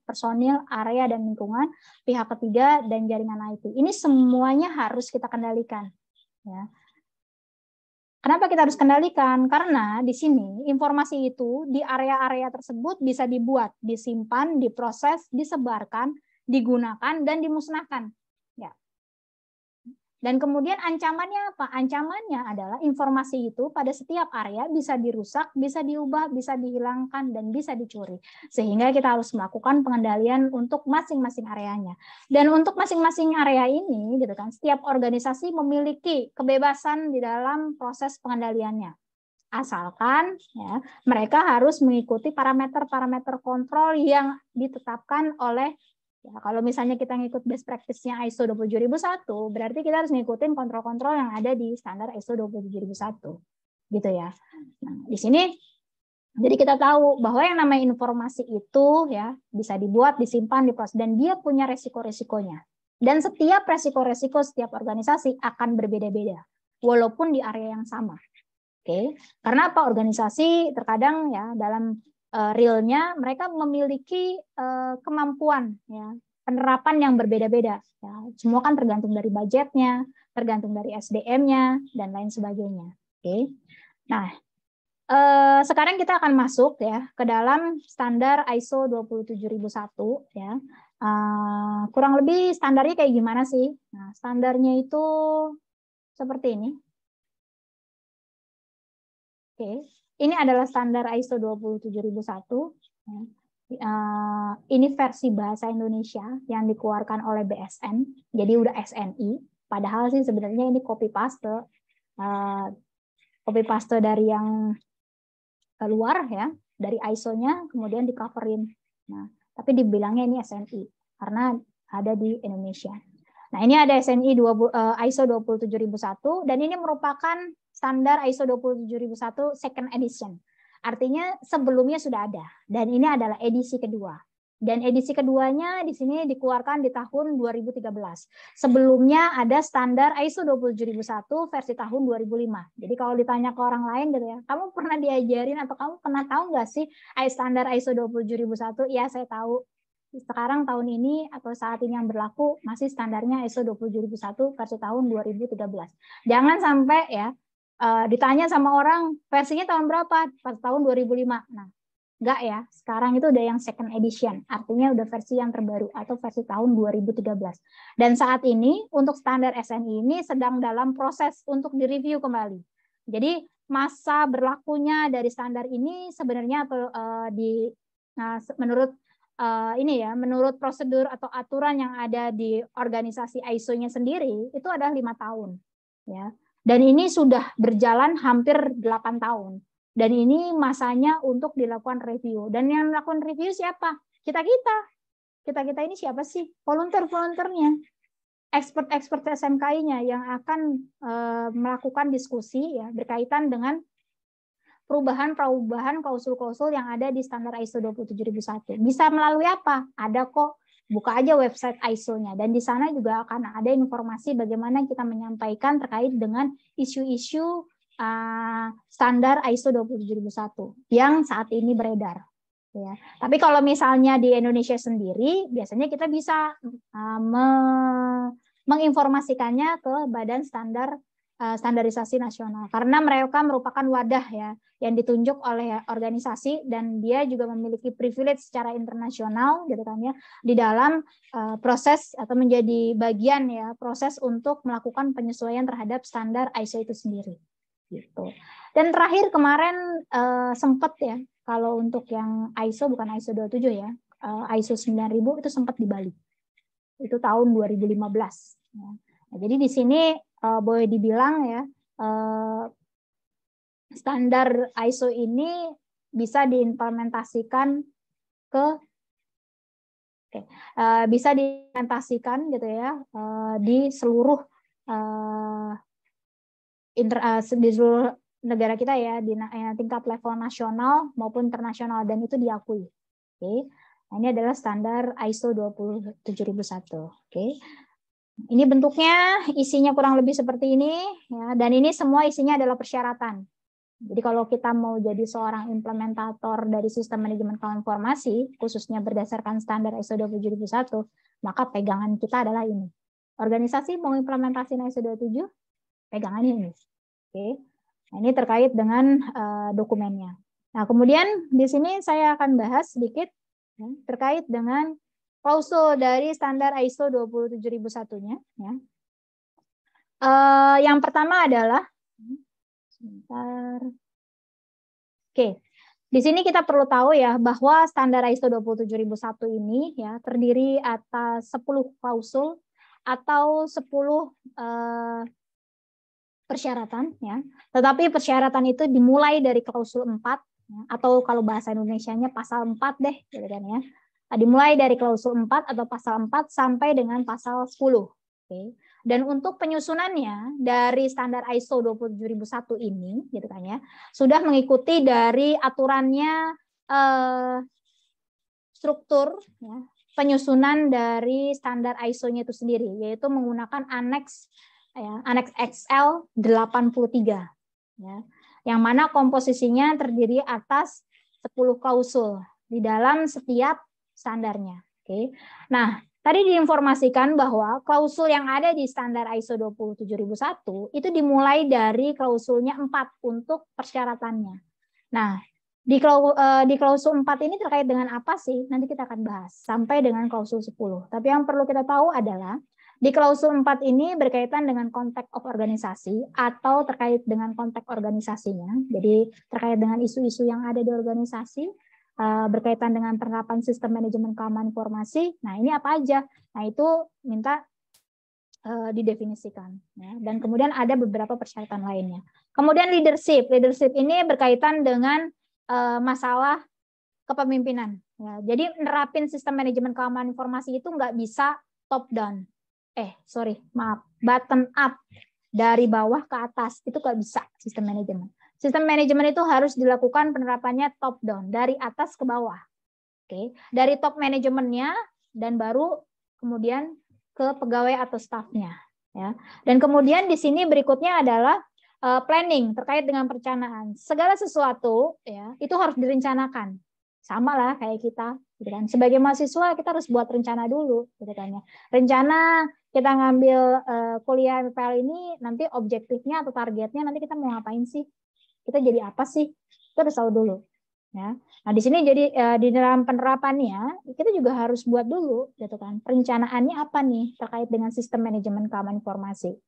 personil, area dan lingkungan, pihak ketiga dan jaringan IT. Ini semuanya harus kita kendalikan. Ya. Kenapa kita harus kendalikan? Karena di sini informasi itu di area-area tersebut bisa dibuat, disimpan, diproses, disebarkan, digunakan, dan dimusnahkan. Dan kemudian ancamannya apa? Ancamannya adalah informasi itu pada setiap area bisa dirusak, bisa diubah, bisa dihilangkan, dan bisa dicuri. Sehingga kita harus melakukan pengendalian untuk masing-masing areanya. Dan untuk masing-masing area ini, gitu kan, setiap organisasi memiliki kebebasan di dalam proses pengendaliannya asalkan ya, mereka harus mengikuti parameter-parameter kontrol yang ditetapkan oleh Ya, kalau misalnya kita ngikut best practice-nya ISO 27001, berarti kita harus ngikutin kontrol-kontrol yang ada di standar ISO 27001. Gitu ya. Nah, di sini jadi kita tahu bahwa yang namanya informasi itu ya bisa dibuat, disimpan, diproses dan dia punya resiko-resikonya. Dan setiap resiko-resiko setiap organisasi akan berbeda-beda walaupun di area yang sama. Oke. Karena apa organisasi terkadang ya dalam uh, realnya mereka memiliki uh, kemampuan ya penerapan yang berbeda-beda. Ya. Semua kan tergantung dari budgetnya, tergantung dari SDM-nya dan lain sebagainya. Oke, okay. nah eh, sekarang kita akan masuk ya ke dalam standar ISO 27001 ya. kurang lebih standarnya kayak gimana sih? Nah, standarnya itu seperti ini. Oke, okay. Ini adalah standar ISO 27001. Ya. Eh, ini versi bahasa Indonesia yang dikeluarkan oleh BSN, jadi udah SNI. Padahal sih sebenarnya ini copy paste, eh, copy paste dari yang keluar ya, dari ISO-nya kemudian di coverin. Nah, tapi dibilangnya ini SNI karena ada di Indonesia. Nah, ini ada SNI 20, ISO 27001 dan ini merupakan standar ISO 27001 second edition. Artinya sebelumnya sudah ada dan ini adalah edisi kedua. Dan edisi keduanya di sini dikeluarkan di tahun 2013. Sebelumnya ada standar ISO 27001 versi tahun 2005. Jadi kalau ditanya ke orang lain gitu ya, kamu pernah diajarin atau kamu pernah tahu nggak sih standar ISO 27001? Ya saya tahu. Sekarang tahun ini atau saat ini yang berlaku masih standarnya ISO 27001 versi tahun 2013. Jangan sampai ya uh, ditanya sama orang versinya tahun berapa? Pas tahun 2005. Nah, enggak ya. Sekarang itu udah yang second edition, artinya udah versi yang terbaru atau versi tahun 2013. Dan saat ini untuk standar SNI ini sedang dalam proses untuk direview kembali. Jadi masa berlakunya dari standar ini sebenarnya atau uh, di nah, menurut uh, ini ya menurut prosedur atau aturan yang ada di organisasi ISO-nya sendiri itu adalah lima tahun ya dan ini sudah berjalan hampir 8 tahun. Dan ini masanya untuk dilakukan review. Dan yang melakukan review siapa? Kita-kita. Kita-kita ini siapa sih? Volunteer-volunteernya. Expert-expert SMKI-nya yang akan e, melakukan diskusi ya berkaitan dengan perubahan-perubahan klausul-klausul yang ada di standar ISO 27001. Bisa melalui apa? Ada kok buka aja website ISO-nya dan di sana juga akan ada informasi bagaimana kita menyampaikan terkait dengan isu-isu uh, standar ISO 27001 yang saat ini beredar. Ya. Tapi kalau misalnya di Indonesia sendiri, biasanya kita bisa uh, me menginformasikannya ke Badan Standar Eh, standarisasi nasional karena mereka merupakan wadah ya yang ditunjuk oleh organisasi dan dia juga memiliki privilege secara internasional gitu kan ya di dalam uh, proses atau menjadi bagian ya proses untuk melakukan penyesuaian terhadap standar ISO itu sendiri gitu. Dan terakhir kemarin uh, eh, sempat ya kalau untuk yang ISO bukan ISO 27 ya uh, ISO 9000 itu sempat di Bali itu tahun 2015 ya. Nah, jadi di sini uh, boleh dibilang ya uh, standar ISO ini bisa diimplementasikan ke okay, uh, eh, bisa diimplementasikan gitu ya uh, di seluruh uh, inter, uh, di seluruh negara kita ya di tingkat level nasional maupun internasional dan itu diakui. Oke. Okay. Nah, ini adalah standar ISO 27001. Oke. Okay. Ini bentuknya, isinya kurang lebih seperti ini, ya. dan ini semua isinya adalah persyaratan. Jadi kalau kita mau jadi seorang implementator dari sistem manajemen informasi, khususnya berdasarkan standar ISO 27001, maka pegangan kita adalah ini. Organisasi mau implementasi ISO 27, pegangan ini. Oke. Nah, ini terkait dengan uh, dokumennya. Nah, kemudian di sini saya akan bahas sedikit ya, terkait dengan klausul dari standar ISO 27001-nya. Ya. Uh, yang pertama adalah, sebentar, oke, okay. Di sini kita perlu tahu ya bahwa standar ISO 27001 ini ya terdiri atas 10 klausul atau 10 eh, persyaratan ya. Tetapi persyaratan itu dimulai dari klausul 4 ya, atau kalau bahasa Indonesianya pasal 4 deh gitu kan ya. Nah, dimulai dari klausul 4 atau pasal 4 sampai dengan pasal 10. Oke. Dan untuk penyusunannya dari standar ISO 27001 ini gitu kan ya, sudah mengikuti dari aturannya eh, struktur ya, penyusunan dari standar ISO-nya itu sendiri yaitu menggunakan aneks ya, aneks XL 83 ya. Yang mana komposisinya terdiri atas 10 klausul di dalam setiap standarnya. Oke. Nah, tadi diinformasikan bahwa klausul yang ada di standar ISO 27001 itu dimulai dari klausulnya 4 untuk persyaratannya. Nah, di, eh, di klausul 4 ini terkait dengan apa sih? Nanti kita akan bahas sampai dengan klausul 10. Tapi yang perlu kita tahu adalah di klausul 4 ini berkaitan dengan konteks of organisasi atau terkait dengan konteks organisasinya. Jadi terkait dengan isu-isu yang ada di organisasi Eh, berkaitan dengan penerapan sistem manajemen keamanan informasi. Nah, ini apa aja? Nah, itu minta eh, didefinisikan. Ya. Dan kemudian ada beberapa persyaratan lainnya. Kemudian leadership. Leadership ini berkaitan dengan eh, masalah kepemimpinan. Ya. Jadi, nerapin sistem manajemen keamanan informasi itu nggak bisa top down. Eh, sorry, maaf, bottom up dari bawah ke atas itu nggak bisa sistem manajemen. Sistem manajemen itu harus dilakukan penerapannya top down, dari atas ke bawah. Oke, dari top manajemennya dan baru kemudian ke pegawai atau stafnya. Ya. Dan kemudian di sini berikutnya adalah eh, planning terkait dengan perencanaan. Segala sesuatu ya itu harus direncanakan. Sama lah kayak kita, gitu kan. Sebagai mahasiswa kita harus buat rencana dulu, gitu kan ya. Rencana kita ngambil uh, kuliah MPL ini nanti objektifnya atau targetnya nanti kita mau ngapain sih, kita jadi apa sih kita harus tahu dulu ya nah di sini jadi eh, di dalam penerapannya kita juga harus buat dulu gitu kan perencanaannya apa nih terkait dengan sistem manajemen keamanan informasi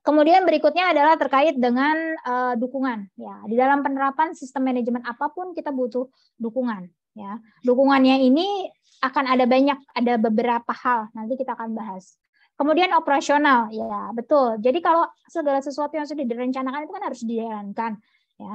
Kemudian berikutnya adalah terkait dengan uh, dukungan. Ya, di dalam penerapan sistem manajemen apapun kita butuh dukungan. Ya, dukungannya ini akan ada banyak, ada beberapa hal. Nanti kita akan bahas. Kemudian operasional, ya betul. Jadi kalau segala sesuatu yang sudah direncanakan itu kan harus dijalankan. Ya.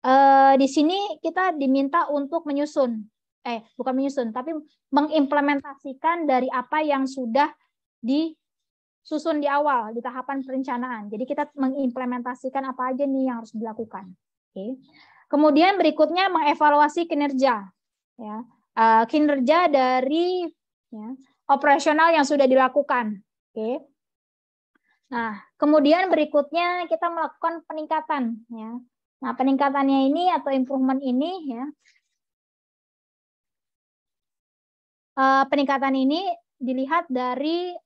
E, di sini kita diminta untuk menyusun, eh bukan menyusun, tapi mengimplementasikan dari apa yang sudah disusun di awal di tahapan perencanaan. Jadi kita mengimplementasikan apa aja nih yang harus dilakukan. Oke. Kemudian berikutnya mengevaluasi kinerja, ya e, kinerja dari ya, operasional yang sudah dilakukan Oke. Nah, kemudian berikutnya kita melakukan peningkatan ya. Nah, peningkatannya ini atau improvement ini ya. Eh, peningkatan ini dilihat dari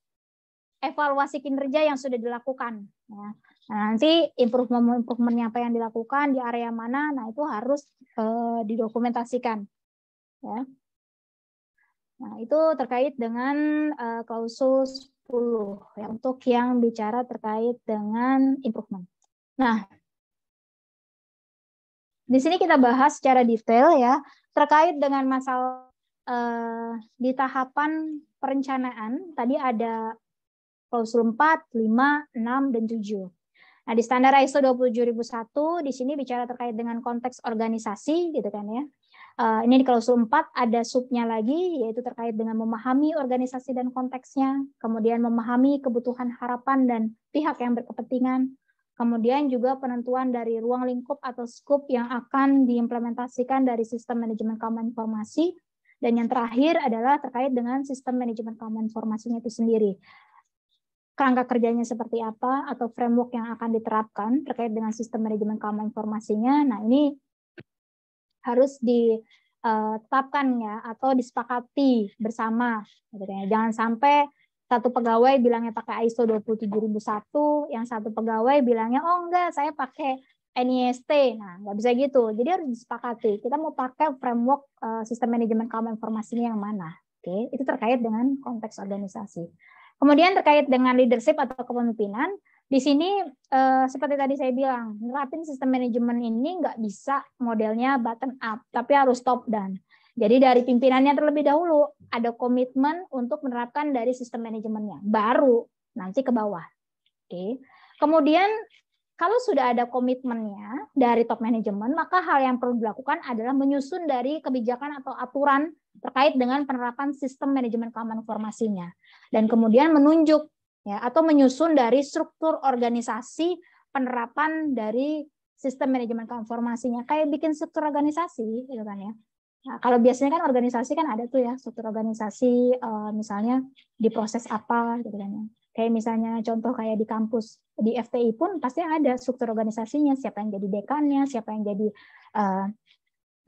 evaluasi kinerja yang sudah dilakukan ya. Nah, nanti improvement improvementnya apa yang dilakukan di area mana, nah itu harus eh, didokumentasikan ya. Nah, itu terkait dengan eh, klausus 10 ya, untuk yang bicara terkait dengan improvement. Nah, di sini kita bahas secara detail ya terkait dengan masalah eh, di tahapan perencanaan tadi ada klausul 4, 5, 6 dan 7. Nah, di standar ISO 27001 di sini bicara terkait dengan konteks organisasi gitu kan ya. Uh, ini di klausul 4 ada subnya lagi yaitu terkait dengan memahami organisasi dan konteksnya, kemudian memahami kebutuhan harapan dan pihak yang berkepentingan, kemudian juga penentuan dari ruang lingkup atau skup yang akan diimplementasikan dari sistem manajemen keamanan informasi, dan yang terakhir adalah terkait dengan sistem manajemen keamanan informasinya itu sendiri. Kerangka kerjanya seperti apa atau framework yang akan diterapkan terkait dengan sistem manajemen keamanan informasinya. Nah, ini harus ditetapkan eh, ya atau disepakati bersama. Gitu kan ya. Jangan sampai satu pegawai bilangnya pakai ISO 27001, yang satu pegawai bilangnya oh enggak saya pakai NIST. Nah, nggak bisa gitu. Jadi harus disepakati. Kita mau pakai framework eh, sistem manajemen keamanan informasinya yang mana. Oke, itu terkait dengan konteks organisasi. Kemudian terkait dengan leadership atau kepemimpinan, di sini eh, seperti tadi saya bilang nerapin sistem manajemen ini nggak bisa modelnya bottom up tapi harus top down jadi dari pimpinannya terlebih dahulu ada komitmen untuk menerapkan dari sistem manajemennya baru nanti ke bawah oke kemudian kalau sudah ada komitmennya dari top manajemen, maka hal yang perlu dilakukan adalah menyusun dari kebijakan atau aturan terkait dengan penerapan sistem manajemen keamanan informasinya. Dan kemudian menunjuk ya atau menyusun dari struktur organisasi penerapan dari sistem manajemen konformasinya kayak bikin struktur organisasi gitu kan ya nah, kalau biasanya kan organisasi kan ada tuh ya struktur organisasi eh, misalnya di proses apa gitu kan ya kayak misalnya contoh kayak di kampus di FTI pun pasti ada struktur organisasinya siapa yang jadi dekannya siapa yang jadi eh,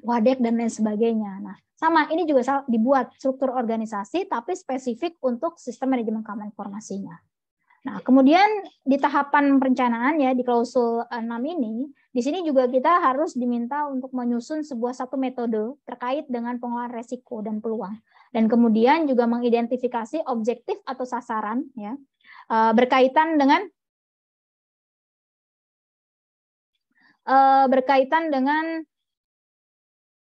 wadek dan lain sebagainya. Nah, sama ini juga dibuat struktur organisasi tapi spesifik untuk sistem manajemen keamanan informasinya. Nah, kemudian di tahapan perencanaan ya di klausul 6 ini, di sini juga kita harus diminta untuk menyusun sebuah satu metode terkait dengan pengelolaan resiko dan peluang. Dan kemudian juga mengidentifikasi objektif atau sasaran ya eh, berkaitan dengan eh, berkaitan dengan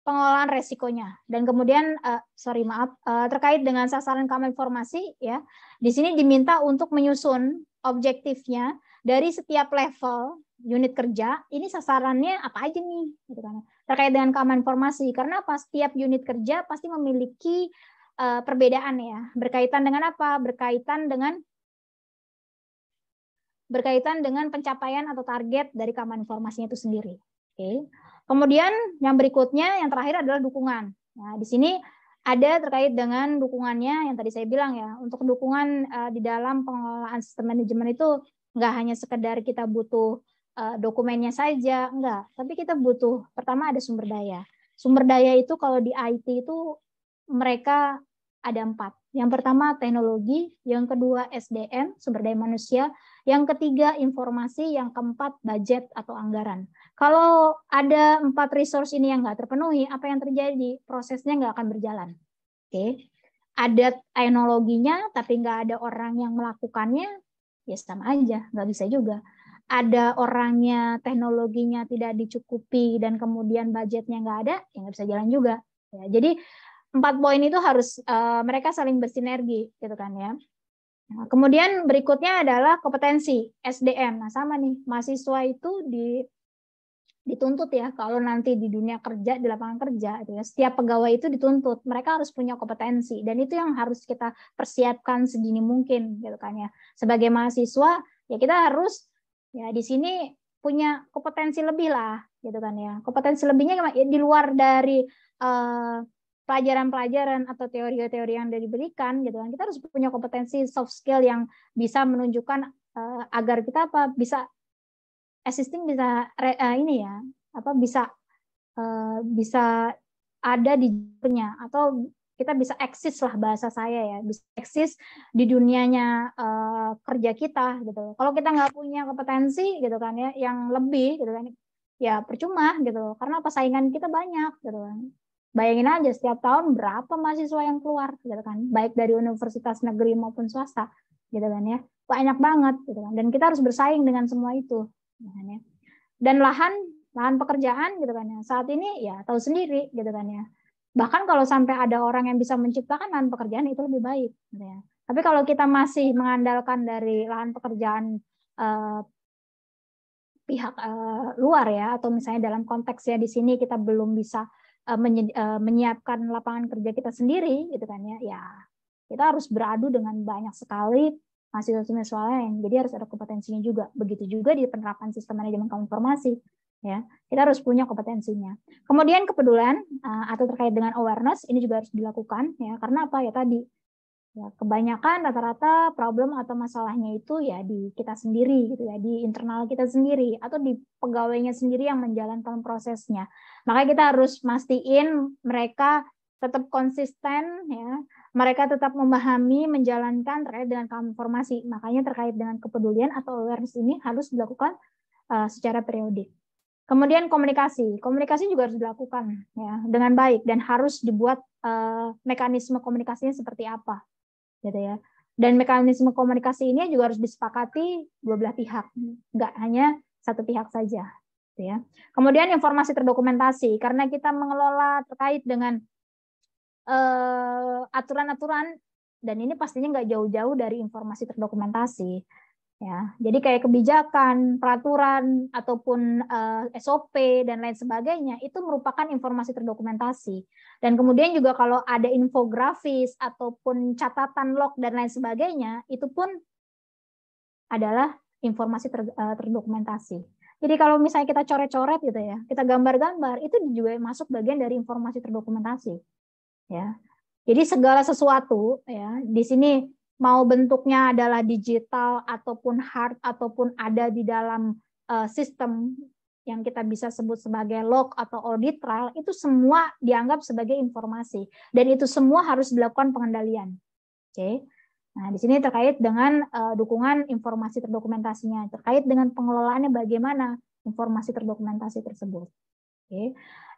pengelolaan resikonya. Dan kemudian, uh, sorry maaf, uh, terkait dengan sasaran kamu informasi, ya, di sini diminta untuk menyusun objektifnya dari setiap level unit kerja. Ini sasarannya apa aja nih, gitu kan. Terkait dengan keamanan informasi, karena pas setiap unit kerja pasti memiliki uh, perbedaan ya. Berkaitan dengan apa? Berkaitan dengan berkaitan dengan pencapaian atau target dari keamanan informasinya itu sendiri. Oke. Okay. Kemudian yang berikutnya, yang terakhir adalah dukungan. Nah, di sini ada terkait dengan dukungannya yang tadi saya bilang ya. Untuk dukungan uh, di dalam pengelolaan sistem manajemen itu nggak hanya sekedar kita butuh uh, dokumennya saja, enggak. Tapi kita butuh pertama ada sumber daya. Sumber daya itu kalau di IT itu mereka ada empat. Yang pertama teknologi, yang kedua SDM, sumber daya manusia, yang ketiga informasi, yang keempat budget atau anggaran. Kalau ada empat resource ini yang nggak terpenuhi, apa yang terjadi? Prosesnya nggak akan berjalan. Oke, okay. ada teknologinya tapi nggak ada orang yang melakukannya, ya sama aja, nggak bisa juga. Ada orangnya, teknologinya tidak dicukupi dan kemudian budgetnya nggak ada, ya nggak bisa jalan juga. Ya, jadi empat poin itu harus uh, mereka saling bersinergi, gitu kan ya. Nah, kemudian berikutnya adalah kompetensi SDM. Nah sama nih mahasiswa itu di dituntut ya kalau nanti di dunia kerja di lapangan kerja itu ya setiap pegawai itu dituntut mereka harus punya kompetensi dan itu yang harus kita persiapkan sedini mungkin gitu kan ya sebagai mahasiswa ya kita harus ya di sini punya kompetensi lebih lah gitu kan ya kompetensi lebihnya ya, di luar dari pelajaran eh, pelajaran-pelajaran atau teori-teori yang diberikan gitu kan kita harus punya kompetensi soft skill yang bisa menunjukkan eh, agar kita apa bisa assisting bisa uh, ini ya apa bisa uh, bisa ada di dunia atau kita bisa eksis lah bahasa saya ya bisa eksis di dunianya uh, kerja kita gitu kalau kita nggak punya kompetensi gitu kan ya yang lebih gitu kan ya percuma gitu karena persaingan kita banyak gitu kan bayangin aja setiap tahun berapa mahasiswa yang keluar gitu kan baik dari universitas negeri maupun swasta gitu kan ya banyak banget gitu kan dan kita harus bersaing dengan semua itu lahannya. Dan lahan lahan pekerjaan gitu kan ya. Saat ini ya tahu sendiri gitu kan ya. Bahkan kalau sampai ada orang yang bisa menciptakan lahan pekerjaan itu lebih baik gitu ya. Tapi kalau kita masih mengandalkan dari lahan pekerjaan eh, pihak eh, luar ya atau misalnya dalam konteks ya di sini kita belum bisa eh, eh menyiapkan lapangan kerja kita sendiri gitu kan ya. Ya kita harus beradu dengan banyak sekali mahasiswa mahasiswa lain. Jadi harus ada kompetensinya juga. Begitu juga di penerapan sistem manajemen informasi ya kita harus punya kompetensinya kemudian kepedulian eh, atau terkait dengan awareness ini juga harus dilakukan ya karena apa ya tadi ya kebanyakan rata-rata problem atau masalahnya itu ya di kita sendiri gitu ya di internal kita sendiri atau di pegawainya sendiri yang menjalankan prosesnya makanya kita harus mastiin mereka tetap konsisten ya mereka tetap memahami, menjalankan terkait dengan informasi. Makanya terkait dengan kepedulian atau awareness ini harus dilakukan uh, secara periodik. Kemudian komunikasi, komunikasi juga harus dilakukan ya dengan baik dan harus dibuat uh, mekanisme komunikasinya seperti apa, gitu ya. Dan mekanisme komunikasi ini juga harus disepakati dua belah pihak, nggak hanya satu pihak saja, gitu ya. Kemudian informasi terdokumentasi karena kita mengelola terkait dengan Eh, aturan-aturan dan ini pastinya nggak jauh-jauh dari informasi terdokumentasi ya jadi kayak kebijakan peraturan ataupun uh, eh, SOP dan lain sebagainya itu merupakan informasi terdokumentasi dan kemudian juga kalau ada infografis ataupun catatan log dan lain sebagainya itu pun adalah informasi ter, uh, terdokumentasi jadi kalau misalnya kita coret-coret gitu ya kita gambar-gambar itu juga masuk bagian dari informasi terdokumentasi ya. Jadi segala sesuatu ya di sini mau bentuknya adalah digital ataupun hard ataupun ada di dalam uh, sistem yang kita bisa sebut sebagai log atau audit trail itu semua dianggap sebagai informasi dan itu semua harus dilakukan pengendalian. Oke. Okay. Nah, di sini terkait dengan uh, dukungan informasi terdokumentasinya, terkait dengan pengelolaannya bagaimana informasi terdokumentasi tersebut. Oke. Okay.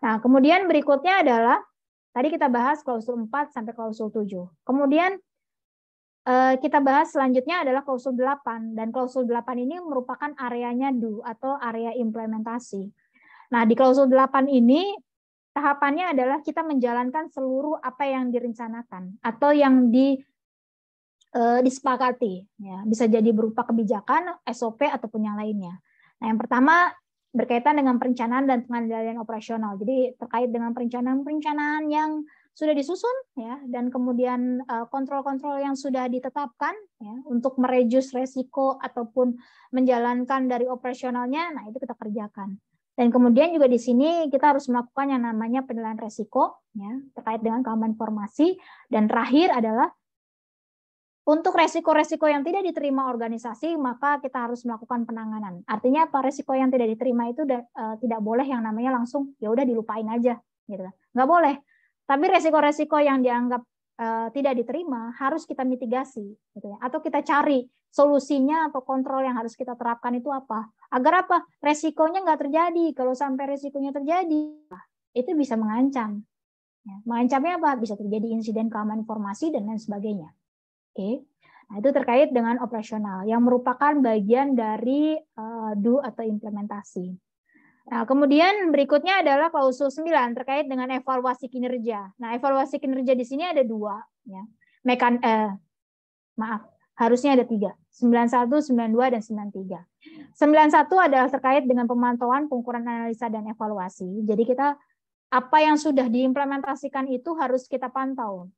Nah, kemudian berikutnya adalah Tadi kita bahas klausul 4 sampai klausul 7. Kemudian eh, kita bahas selanjutnya adalah klausul 8 dan klausul 8 ini merupakan areanya do atau area implementasi. Nah, di klausul 8 ini tahapannya adalah kita menjalankan seluruh apa yang direncanakan atau yang di eh, disepakati ya, bisa jadi berupa kebijakan, SOP ataupun yang lainnya. Nah, yang pertama berkaitan dengan perencanaan dan pengendalian operasional. Jadi terkait dengan perencanaan-perencanaan yang sudah disusun ya dan kemudian eh, kontrol-kontrol yang sudah ditetapkan ya untuk merejus resiko ataupun menjalankan dari operasionalnya. Nah, itu kita kerjakan. Dan kemudian juga di sini kita harus melakukan yang namanya penilaian resiko ya terkait dengan keamanan informasi dan terakhir adalah untuk resiko-resiko yang tidak diterima organisasi, maka kita harus melakukan penanganan. Artinya apa? Resiko yang tidak diterima itu uh, tidak boleh yang namanya langsung ya udah dilupain aja, gitu. Nggak boleh. Tapi resiko-resiko yang dianggap uh, tidak diterima harus kita mitigasi, gitu ya. Atau kita cari solusinya atau kontrol yang harus kita terapkan itu apa? Agar apa? Resikonya nggak terjadi. Kalau sampai resikonya terjadi, itu bisa mengancam. Ya, mengancamnya apa? Bisa terjadi insiden keamanan informasi dan lain sebagainya. Oke. Nah, itu terkait dengan operasional yang merupakan bagian dari uh, do atau implementasi. Nah, kemudian berikutnya adalah klausul 9 terkait dengan evaluasi kinerja. Nah, evaluasi kinerja di sini ada dua. Ya. Mekan, eh, maaf, harusnya ada tiga. 91, 92, dan 93. 91 adalah terkait dengan pemantauan, pengukuran analisa, dan evaluasi. Jadi kita apa yang sudah diimplementasikan itu harus kita pantau.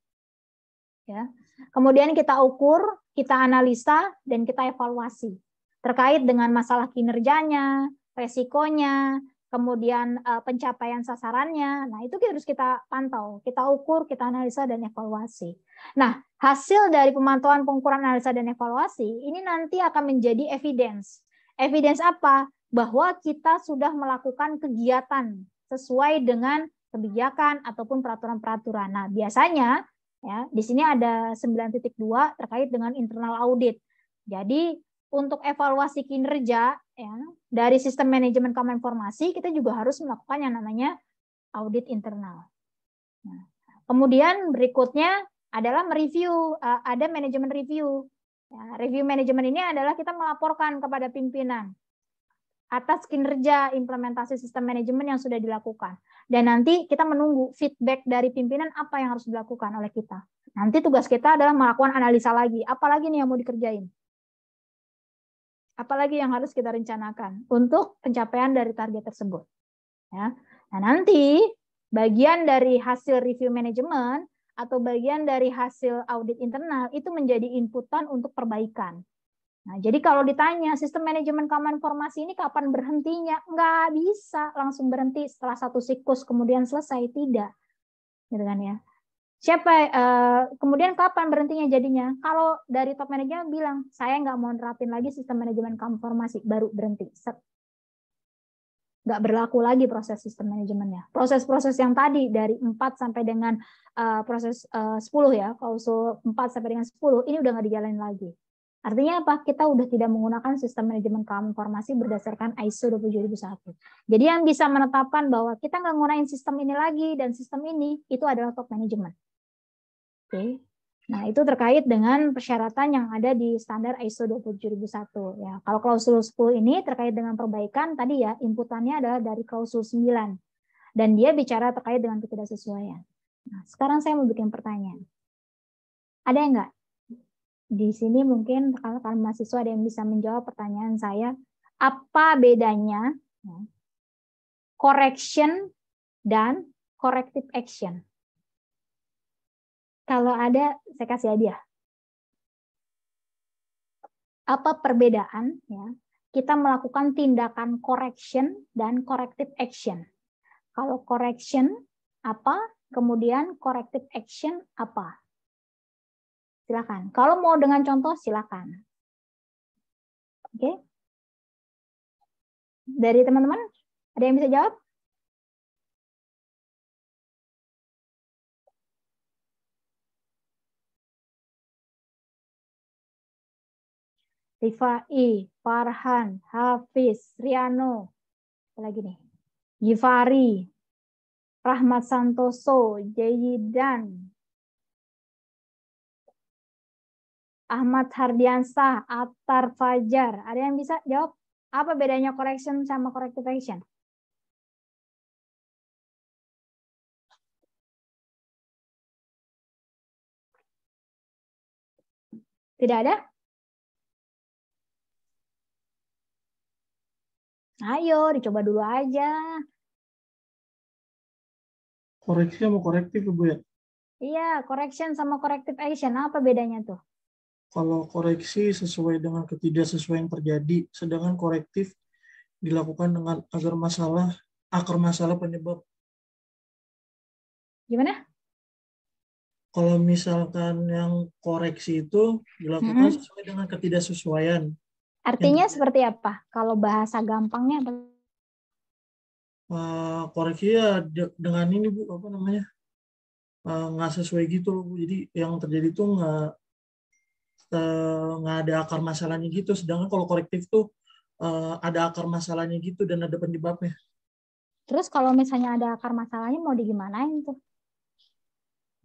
Ya. Kemudian kita ukur, kita analisa, dan kita evaluasi terkait dengan masalah kinerjanya, resikonya, kemudian eh, pencapaian sasarannya. Nah, itu kita harus kita pantau, kita ukur, kita analisa, dan evaluasi. Nah, hasil dari pemantauan pengukuran analisa dan evaluasi ini nanti akan menjadi evidence. Evidence apa? Bahwa kita sudah melakukan kegiatan sesuai dengan kebijakan ataupun peraturan-peraturan. Nah, biasanya Ya, di sini ada 9.2 terkait dengan internal audit. Jadi untuk evaluasi kinerja ya, dari sistem manajemen keamanan informasi kita juga harus melakukan yang namanya audit internal. Nah, kemudian berikutnya adalah mereview, eh, ada manajemen review. Ya, review manajemen ini adalah kita melaporkan kepada pimpinan atas kinerja implementasi sistem manajemen yang sudah dilakukan. Dan nanti kita menunggu feedback dari pimpinan apa yang harus dilakukan oleh kita. Nanti tugas kita adalah melakukan analisa lagi, apalagi nih yang mau dikerjain. Apalagi yang harus kita rencanakan untuk pencapaian dari target tersebut. Ya. Nah, nanti bagian dari hasil review manajemen atau bagian dari hasil audit internal itu menjadi inputan untuk perbaikan. Nah, jadi kalau ditanya sistem manajemen keamanan informasi ini kapan berhentinya, nggak bisa langsung berhenti setelah satu siklus kemudian selesai, tidak, gitu kan ya. Siapa uh, kemudian kapan berhentinya jadinya? Kalau dari top manajemen bilang saya nggak mau nerapin lagi sistem manajemen keamanan informasi, baru berhenti. Set. Nggak berlaku lagi proses sistem manajemennya. Proses-proses yang tadi dari 4 sampai dengan uh, proses eh, uh, 10 ya, kalau 4 sampai dengan 10, ini udah nggak dijalani lagi Artinya apa? Kita sudah tidak menggunakan sistem manajemen keamanan informasi berdasarkan ISO 27001. Jadi yang bisa menetapkan bahwa kita nggak menggunakan sistem ini lagi dan sistem ini itu adalah top management. Oke. Okay. Nah, itu terkait dengan persyaratan yang ada di standar ISO 27001 ya. Kalau klausul 10 ini terkait dengan perbaikan tadi ya, inputannya adalah dari klausul 9. Dan dia bicara terkait dengan ketidaksesuaian. Nah, sekarang saya mau bikin pertanyaan. Ada yang nggak di sini mungkin rekan-rekan mahasiswa ada yang bisa menjawab pertanyaan saya. Apa bedanya ya, correction dan corrective action? Kalau ada, saya kasih hadiah. Apa perbedaan ya, kita melakukan tindakan correction dan corrective action? Kalau correction apa, kemudian corrective action apa? Silakan. Kalau mau dengan contoh, silakan. Oke. Okay. Dari teman-teman, ada yang bisa jawab? Rifai, Farhan, Hafiz, Riano, apa lagi nih? Yifari, Rahmat Santoso, Jayidan, Ahmad Hardiansah, Atar Fajar. Ada yang bisa jawab? Apa bedanya correction sama corrective action? Tidak ada? Ayo, dicoba dulu aja. Koreksi sama korektif, Bu ya? Iya, correction sama corrective action. Apa bedanya tuh? kalau koreksi sesuai dengan ketidaksesuaian terjadi, sedangkan korektif dilakukan dengan agar masalah akar masalah penyebab. Gimana? Kalau misalkan yang koreksi itu dilakukan -hmm. sesuai dengan ketidaksesuaian. Artinya yang, seperti apa? Kalau bahasa gampangnya apa? Uh, koreksi ya dengan ini bu apa namanya uh, nggak sesuai gitu loh bu. Jadi yang terjadi itu nggak Eh, nggak ada akar masalahnya gitu. Sedangkan kalau korektif tuh uh, ada akar masalahnya gitu dan ada penyebabnya. Terus kalau misalnya ada akar masalahnya mau digimanain tuh?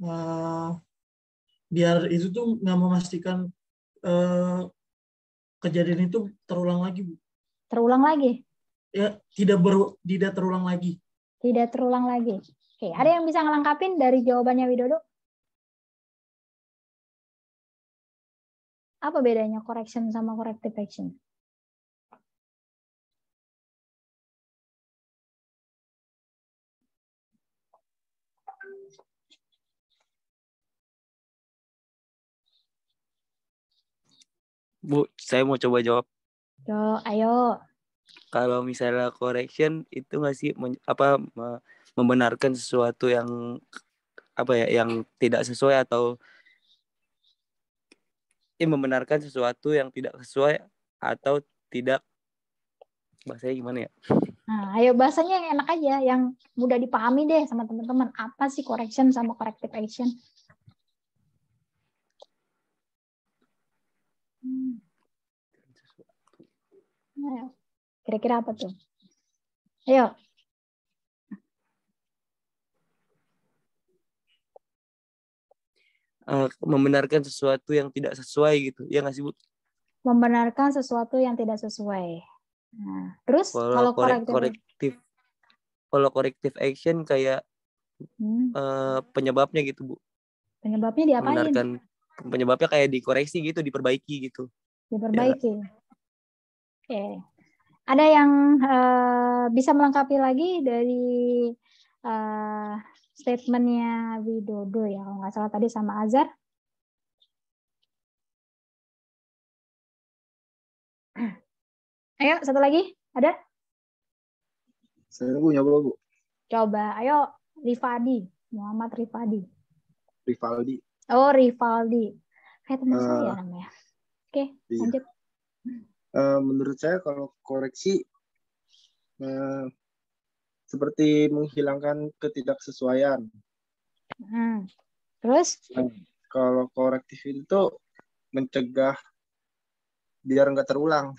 Uh, biar itu tuh nggak memastikan uh, kejadian itu terulang lagi, Terulang lagi? Ya, tidak ber, tidak terulang lagi. Tidak terulang lagi. Oke, ada yang bisa ngelengkapin dari jawabannya Widodo? Apa bedanya correction sama corrective action? Bu, saya mau coba jawab. Yo, ayo. Kalau misalnya correction itu ngasih apa membenarkan sesuatu yang apa ya yang tidak sesuai atau eh, membenarkan sesuatu yang tidak sesuai atau tidak bahasanya gimana ya? Nah, ayo bahasanya yang enak aja, yang mudah dipahami deh sama teman-teman. Apa sih correction sama corrective action? Hmm. Nah, kira-kira apa tuh? Ayo, Eh, membenarkan sesuatu yang tidak sesuai gitu ya nggak sih bu membenarkan sesuatu yang tidak sesuai nah terus kalau, kalau korektif kalau korektif action kayak hmm. uh, penyebabnya gitu bu penyebabnya diapain membenarkan penyebabnya kayak dikoreksi gitu diperbaiki gitu diperbaiki ya. oke ada yang uh, bisa melengkapi lagi dari uh, statementnya Widodo ya kalau nggak salah tadi sama Azhar. Ayo satu lagi ada? Saya punya bu. Coba, ayo Rifadi, Muhammad Rifadi. Rivaldi. Oh Rivaldi, kayak teman uh, saya namanya. Eh, ya? Oke, iya. lanjut. Uh, menurut saya kalau koreksi uh, seperti menghilangkan ketidaksesuaian. Hmm. Terus? Nah, kalau korektif itu mencegah biar nggak terulang.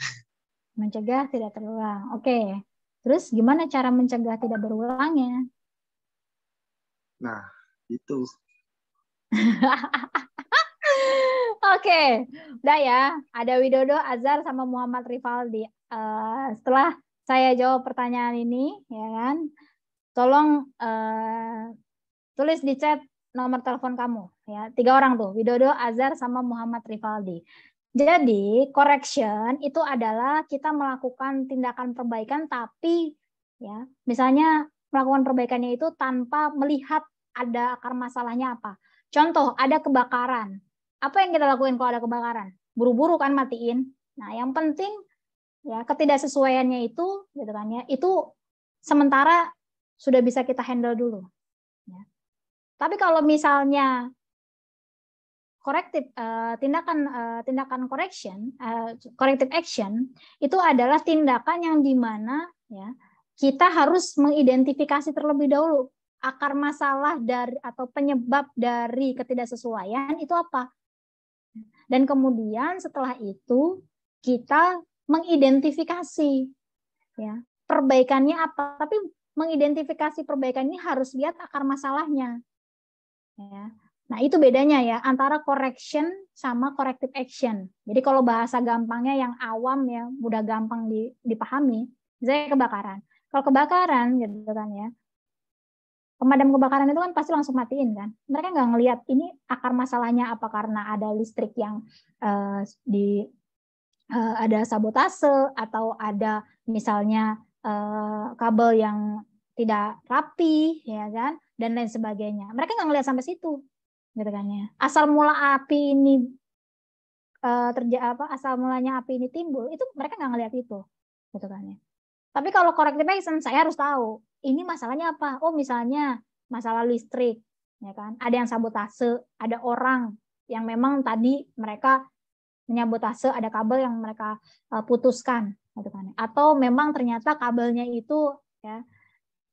Mencegah tidak terulang. Oke. Okay. Terus gimana cara mencegah tidak berulangnya? Nah, itu. Oke, okay. udah ya. Ada Widodo, Azhar, sama Muhammad Rivaldi. Uh, eh, setelah saya jawab pertanyaan ini, ya kan? Tolong uh, tulis di chat nomor telepon kamu, ya. Tiga orang tuh, Widodo, Azhar, sama Muhammad Rivaldi. Jadi correction itu adalah kita melakukan tindakan perbaikan tapi ya misalnya melakukan perbaikannya itu tanpa melihat ada akar masalahnya apa. Contoh ada kebakaran. Apa yang kita lakuin kalau ada kebakaran? Buru-buru kan matiin. Nah yang penting ya ketidaksesuaiannya itu gitu kan ya itu sementara sudah bisa kita handle dulu ya. tapi kalau misalnya korektif uh, eh, tindakan uh, tindakan correction uh, corrective action itu adalah tindakan yang dimana ya kita harus mengidentifikasi terlebih dahulu akar masalah dari atau penyebab dari ketidaksesuaian itu apa dan kemudian setelah itu kita mengidentifikasi ya perbaikannya apa tapi mengidentifikasi perbaikan ini harus lihat akar masalahnya ya nah itu bedanya ya antara correction sama corrective action jadi kalau bahasa gampangnya yang awam ya mudah gampang dipahami misalnya kebakaran kalau kebakaran gitu kan ya pemadam kebakaran itu kan pasti langsung matiin kan. Mereka nggak ngelihat ini akar masalahnya apa karena ada listrik yang uh, di Eh, ada sabotase atau ada misalnya eh, kabel yang tidak rapi ya kan dan lain sebagainya mereka nggak ngelihat sampai situ gitu kan ya asal mula api ini uh, apa asal mulanya api ini timbul itu mereka nggak ngelihat itu gitu kan ya tapi kalau corrective action saya harus tahu ini masalahnya apa oh misalnya masalah listrik ya kan ada yang sabotase ada orang yang memang tadi mereka menyabotase ada kabel yang mereka eh, putuskan gitu kan atau memang ternyata kabelnya itu ya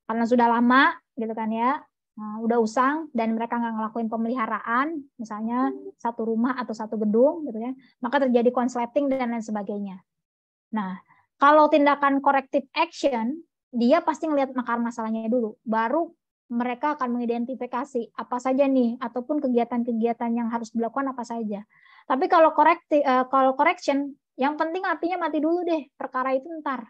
karena sudah lama gitu kan ya nah, udah usang dan mereka nggak ngelakuin pemeliharaan misalnya satu rumah atau satu gedung gitu ya maka terjadi konsleting dan lain sebagainya nah kalau tindakan corrective action dia pasti ngelihat makar masalahnya dulu baru mereka akan mengidentifikasi apa saja nih ataupun kegiatan-kegiatan yang harus dilakukan apa saja. Tapi kalau korekti, eh, kalau correction, yang penting artinya mati dulu deh, perkara itu ntar.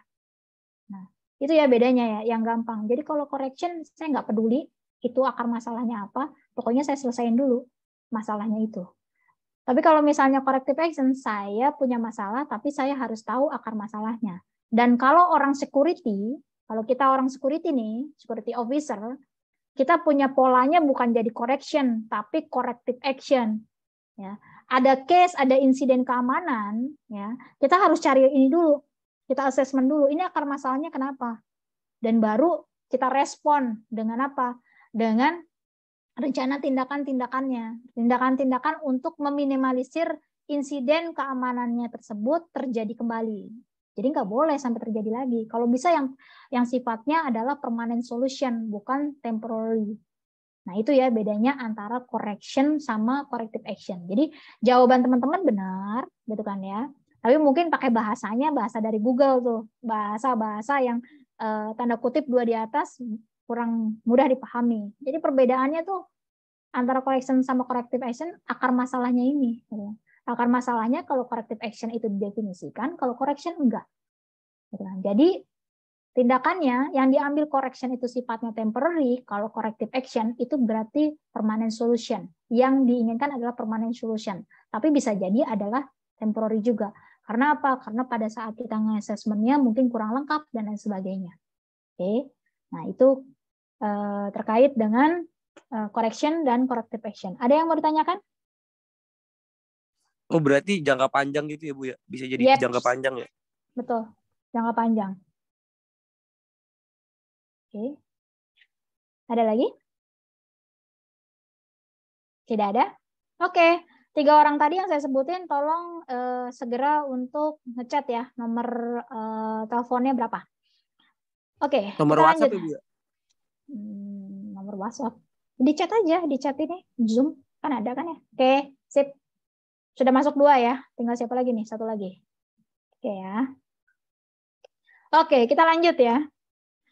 Nah, itu ya bedanya ya, yang gampang. Jadi kalau correction saya nggak peduli itu akar masalahnya apa, pokoknya saya selesaiin dulu masalahnya itu. Tapi kalau misalnya corrective action, saya punya masalah, tapi saya harus tahu akar masalahnya. Dan kalau orang security, kalau kita orang security nih, security officer, kita punya polanya bukan jadi correction tapi corrective action ya ada case ada insiden keamanan ya kita harus cari ini dulu kita assessment dulu ini akar masalahnya kenapa dan baru kita respon dengan apa dengan rencana tindakan-tindakannya tindakan-tindakan untuk meminimalisir insiden keamanannya tersebut terjadi kembali jadi nggak boleh sampai terjadi lagi. Kalau bisa yang yang sifatnya adalah permanent solution, bukan temporary. Nah itu ya bedanya antara correction sama corrective action. Jadi jawaban teman-teman benar, gitu kan ya. Tapi mungkin pakai bahasanya bahasa dari Google tuh, bahasa-bahasa yang eh, tanda kutip dua di atas kurang mudah dipahami. Jadi perbedaannya tuh antara correction sama corrective action akar masalahnya ini. Gitu. Akar masalahnya kalau corrective action itu didefinisikan, kalau correction enggak. Gitu kan. Jadi tindakannya yang diambil correction itu sifatnya temporary, kalau corrective action itu berarti permanent solution. Yang diinginkan adalah permanent solution, tapi bisa jadi adalah temporary juga. Karena apa? Karena pada saat kita nge-assessment-nya mungkin kurang lengkap dan lain sebagainya. Oke. Nah, itu eh, terkait dengan eh, correction dan corrective action. Ada yang mau ditanyakan? Oh berarti jangka panjang gitu ya Bu ya? Bisa jadi yep. jangka panjang ya? Betul, jangka panjang. Oke. Ada lagi? Tidak ada? Oke. Tiga orang tadi yang saya sebutin, tolong eh, segera untuk ngechat ya nomor eh, teleponnya berapa. Oke. nomor WhatsApp lanjut. ya, Bu? Ya? Hmm, nomor WhatsApp. Di chat aja, di chat ini. Zoom kan ada kan ya? Oke, sip. Sudah masuk dua ya. Tinggal siapa lagi nih? Satu lagi. Oke ya. Oke, kita lanjut ya.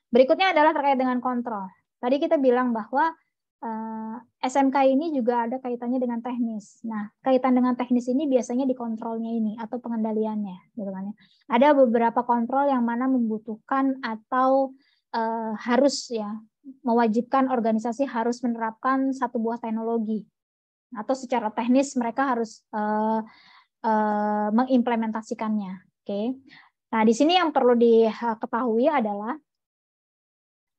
Berikutnya adalah terkait dengan kontrol. Tadi kita bilang bahwa uh, eh, SMK ini juga ada kaitannya dengan teknis. Nah, kaitan dengan teknis ini biasanya di kontrolnya ini atau pengendaliannya, gitu kan ya. Ada beberapa kontrol yang mana membutuhkan atau uh, harus ya mewajibkan organisasi harus menerapkan satu buah teknologi atau secara teknis mereka harus uh, uh, mengimplementasikannya. Oke. Okay. Nah, di sini yang perlu diketahui adalah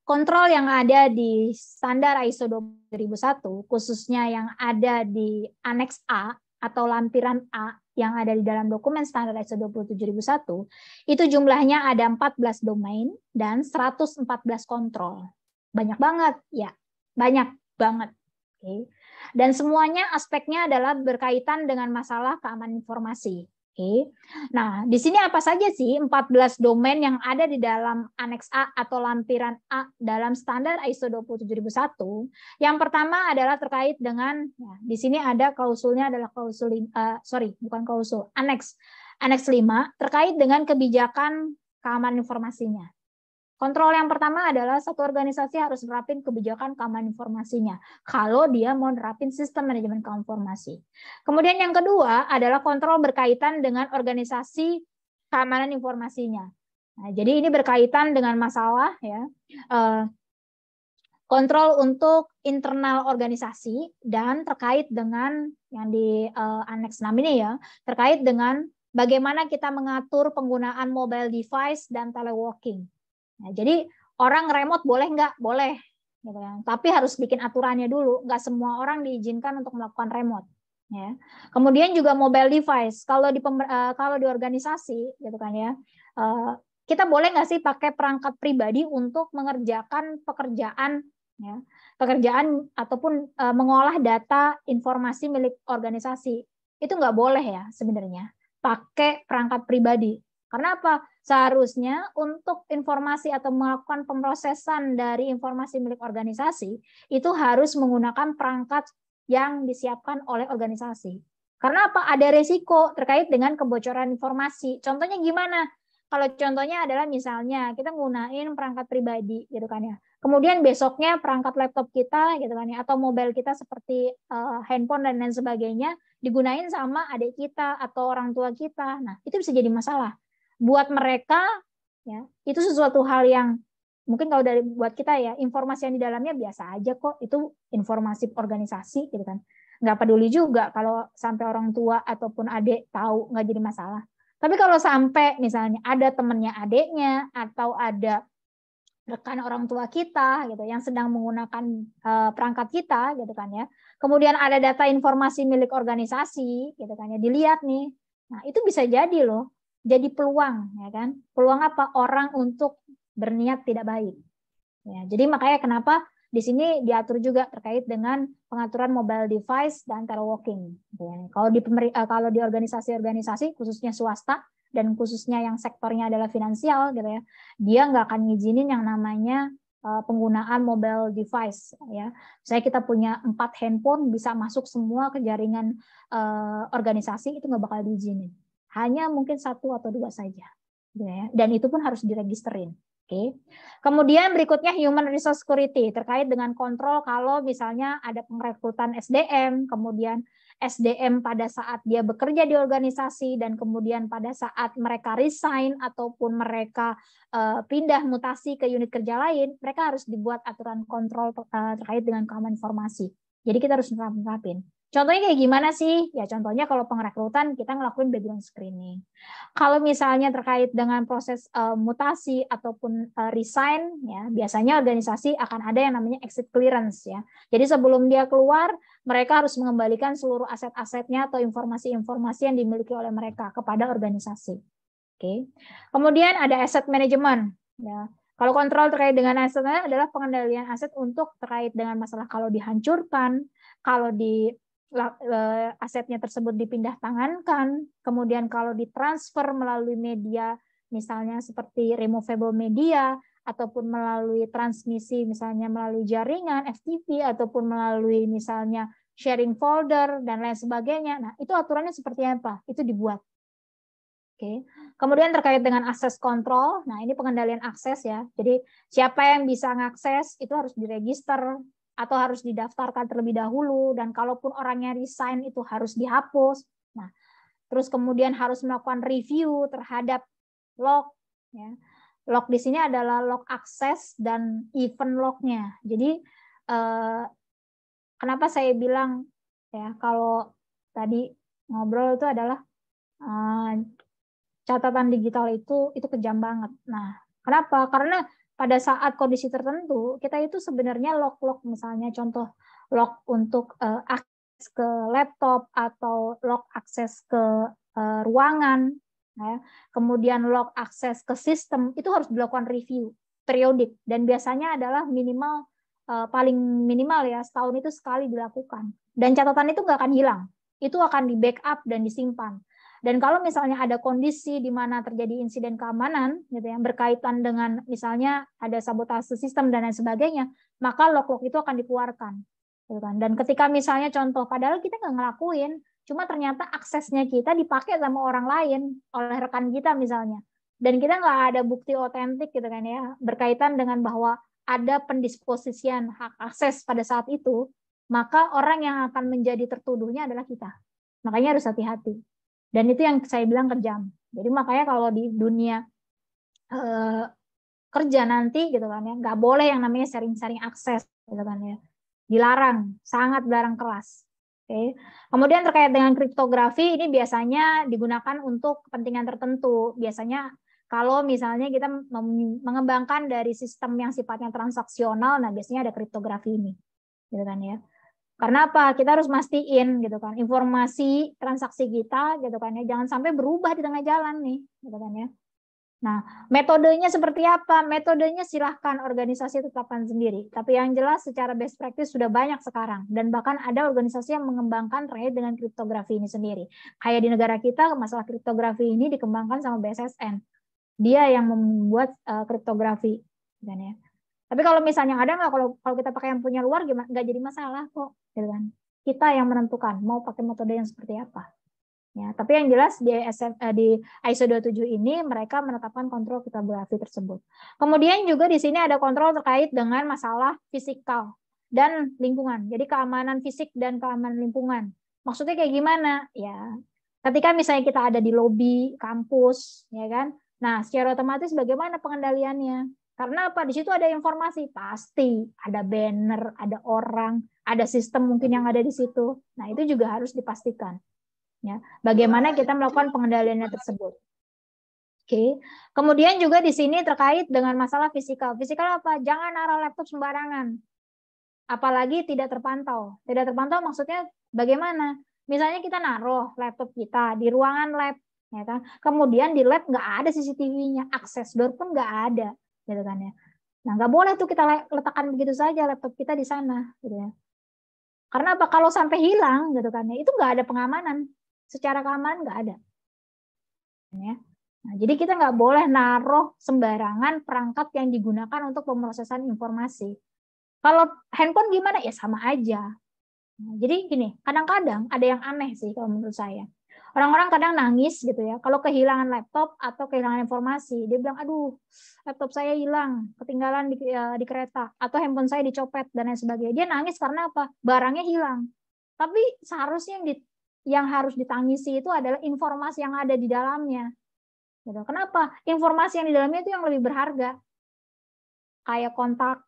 kontrol yang ada di standar ISO 2001 khususnya yang ada di aneks A atau lampiran A yang ada di dalam dokumen standar ISO 27001 itu jumlahnya ada 14 domain dan 114 kontrol. Banyak banget ya. Banyak banget. Oke. Okay dan semuanya aspeknya adalah berkaitan dengan masalah keamanan informasi. Oke. Nah, di sini apa saja sih 14 domain yang ada di dalam aneks A atau lampiran A dalam standar ISO 27001? Yang pertama adalah terkait dengan ya, di sini ada klausulnya adalah klausul uh, sorry, bukan klausul, aneks. Aneks 5 terkait dengan kebijakan keamanan informasinya. Kontrol yang pertama adalah satu organisasi harus menerapin kebijakan keamanan informasinya kalau dia mau nerapin sistem manajemen keamanan informasi. Kemudian yang kedua adalah kontrol berkaitan dengan organisasi keamanan informasinya. Nah, jadi ini berkaitan dengan masalah ya eh, kontrol untuk internal organisasi dan terkait dengan yang di uh, aneks 6 ini ya, terkait dengan bagaimana kita mengatur penggunaan mobile device dan teleworking. Nah, jadi orang remote boleh nggak? Boleh. Gitu kan. Tapi harus bikin aturannya dulu. Nggak semua orang diizinkan untuk melakukan remote. Ya. Kemudian juga mobile device. Kalau di eh, kalau di organisasi, gitu kan ya, eh, kita boleh nggak sih pakai perangkat pribadi untuk mengerjakan pekerjaan ya pekerjaan ataupun uh, mengolah data informasi milik organisasi itu nggak boleh ya sebenarnya pakai perangkat pribadi karena apa? Seharusnya untuk informasi atau melakukan pemrosesan dari informasi milik organisasi itu harus menggunakan perangkat yang disiapkan oleh organisasi. Karena apa? Ada resiko terkait dengan kebocoran informasi. Contohnya gimana? Kalau contohnya adalah misalnya kita nggunain perangkat pribadi gitu kan ya. Kemudian besoknya perangkat laptop kita gitu kan ya atau mobile kita seperti uh, handphone dan lain sebagainya digunain sama adik kita atau orang tua kita. Nah, itu bisa jadi masalah buat mereka ya itu sesuatu hal yang mungkin kalau dari buat kita ya informasi yang di dalamnya biasa aja kok itu informasi organisasi gitu kan nggak peduli juga kalau sampai orang tua ataupun adik tahu nggak jadi masalah tapi kalau sampai misalnya ada temennya adiknya atau ada rekan orang tua kita gitu yang sedang menggunakan eh, perangkat kita gitu kan ya kemudian ada data informasi milik organisasi gitu kan ya dilihat nih nah itu bisa jadi loh jadi peluang ya kan peluang apa orang untuk berniat tidak baik ya jadi makanya kenapa di sini diatur juga terkait dengan pengaturan mobile device dan teleworking ya, kalau di eh, kalau di organisasi-organisasi khususnya swasta dan khususnya yang sektornya adalah finansial gitu ya dia nggak akan ngizinin yang namanya eh, penggunaan mobile device ya. Saya kita punya empat handphone bisa masuk semua ke jaringan eh, organisasi itu nggak bakal diizinin hanya mungkin satu atau dua saja. Gitu ya. Dan itu pun harus diregisterin. Oke. Kemudian berikutnya human resource security terkait dengan kontrol kalau misalnya ada pengrekrutan SDM, kemudian SDM pada saat dia bekerja di organisasi dan kemudian pada saat mereka resign ataupun mereka uh, pindah mutasi ke unit kerja lain, mereka harus dibuat aturan kontrol eh, terkait dengan keamanan informasi. Jadi kita harus menerapin. Contohnya kayak gimana sih? Ya contohnya kalau pengrekrutan kita ngelakuin background screening. Kalau misalnya terkait dengan proses uh, mutasi ataupun uh, resign, ya biasanya organisasi akan ada yang namanya exit clearance ya. Jadi sebelum dia keluar, mereka harus mengembalikan seluruh aset-asetnya atau informasi-informasi yang dimiliki oleh mereka kepada organisasi. Oke. Okay. Kemudian ada asset management. Ya. Kalau kontrol terkait dengan asetnya adalah pengendalian aset untuk terkait dengan masalah kalau dihancurkan, kalau di Eh, asetnya tersebut dipindah tangankan, kemudian kalau ditransfer melalui media misalnya seperti removable media ataupun melalui transmisi misalnya melalui jaringan FTP ataupun melalui misalnya sharing folder dan lain sebagainya. Nah, itu aturannya seperti apa? Itu dibuat. Oke. Kemudian terkait dengan akses kontrol, nah ini pengendalian akses ya. Jadi siapa yang bisa mengakses itu harus diregister, atau harus didaftarkan terlebih dahulu dan kalaupun orangnya resign itu harus dihapus. Nah, terus kemudian harus melakukan review terhadap log ya. Log di sini adalah log akses dan event lognya. Jadi eh, kenapa saya bilang ya kalau tadi ngobrol itu adalah eh, catatan digital itu itu kejam banget. Nah, kenapa? Karena pada saat kondisi tertentu kita itu sebenarnya lock lock misalnya contoh lock untuk uh, akses ke laptop atau lock akses ke uh, ruangan, ya. kemudian lock akses ke sistem itu harus dilakukan review periodik dan biasanya adalah minimal uh, paling minimal ya setahun itu sekali dilakukan dan catatan itu nggak akan hilang itu akan di backup dan disimpan dan kalau misalnya ada kondisi di mana terjadi insiden keamanan gitu ya berkaitan dengan misalnya ada sabotase sistem dan lain sebagainya, maka log-log itu akan dikeluarkan. Gitu kan? Dan ketika misalnya contoh padahal kita nggak ngelakuin, cuma ternyata aksesnya kita dipakai sama orang lain oleh rekan kita misalnya dan kita nggak ada bukti otentik gitu kan ya berkaitan dengan bahwa ada pendisposisian hak akses pada saat itu maka orang yang akan menjadi tertuduhnya adalah kita makanya harus hati-hati dan itu yang saya bilang kejam. Jadi makanya kalau di dunia eh, kerja nanti gitu kan ya, nggak boleh yang namanya sharing-sharing akses gitu kan ya. Dilarang, sangat dilarang keras. Oke. Okay. Kemudian terkait dengan kriptografi ini biasanya digunakan untuk kepentingan tertentu. Biasanya kalau misalnya kita mengembangkan dari sistem yang sifatnya transaksional, nah biasanya ada kriptografi ini, gitu kan ya. Karena apa? Kita harus mastiin gitu kan informasi transaksi kita gitu kan ya. Jangan sampai berubah di tengah jalan nih gitu kan ya. Nah, metodenya seperti apa? Metodenya silahkan organisasi tetapkan sendiri. Tapi yang jelas secara best practice sudah banyak sekarang. Dan bahkan ada organisasi yang mengembangkan terkait dengan kriptografi ini sendiri. Kayak di negara kita, masalah kriptografi ini dikembangkan sama BSSN. Dia yang membuat uh, kriptografi. Gitu kan ya. Tapi kalau misalnya ada nggak, kalau kalau kita pakai yang punya luar gimana? Nggak jadi masalah kok, gitu kan? Kita yang menentukan mau pakai metode yang seperti apa. Ya, tapi yang jelas di, SM, eh, di ISO 27 ini mereka menetapkan kontrol kriptografi tersebut. Kemudian juga di sini ada kontrol terkait dengan masalah fisikal dan lingkungan. Jadi keamanan fisik dan keamanan lingkungan. Maksudnya kayak gimana? Ya, ketika misalnya kita ada di lobi kampus, ya kan? Nah, secara otomatis bagaimana pengendaliannya? Karena apa? Di situ ada informasi pasti, ada banner, ada orang, ada sistem mungkin yang ada di situ. Nah, itu juga harus dipastikan. Ya, bagaimana kita melakukan pengendaliannya tersebut. Oke. Kemudian juga di sini terkait dengan masalah fisikal. Fisikal apa? Jangan naruh laptop sembarangan. Apalagi tidak terpantau. Tidak terpantau maksudnya bagaimana? Misalnya kita naruh laptop kita di ruangan lab, ya kan? Kemudian di lab nggak ada CCTV-nya, akses door pun nggak ada gitu kan ya. Nah nggak boleh tuh kita letakkan begitu saja laptop kita di sana, gitu ya. Karena apa? Kalau sampai hilang, gitu kan ya, itu nggak ada pengamanan. Secara keamanan nggak ada. Ya. Nah, jadi kita nggak boleh naruh sembarangan perangkat yang digunakan untuk pemrosesan informasi. Kalau handphone gimana? Ya sama aja. Nah, jadi gini, kadang-kadang ada yang aneh sih kalau menurut saya. Orang-orang kadang nangis gitu ya, kalau kehilangan laptop atau kehilangan informasi. Dia bilang, aduh, laptop saya hilang, ketinggalan di, uh, di kereta, atau handphone saya dicopet, dan lain sebagainya. Dia nangis karena apa? Barangnya hilang. Tapi seharusnya yang, di, yang harus ditangisi itu adalah informasi yang ada di dalamnya. Gitu. Kenapa? Informasi yang di dalamnya itu yang lebih berharga. Kayak kontak,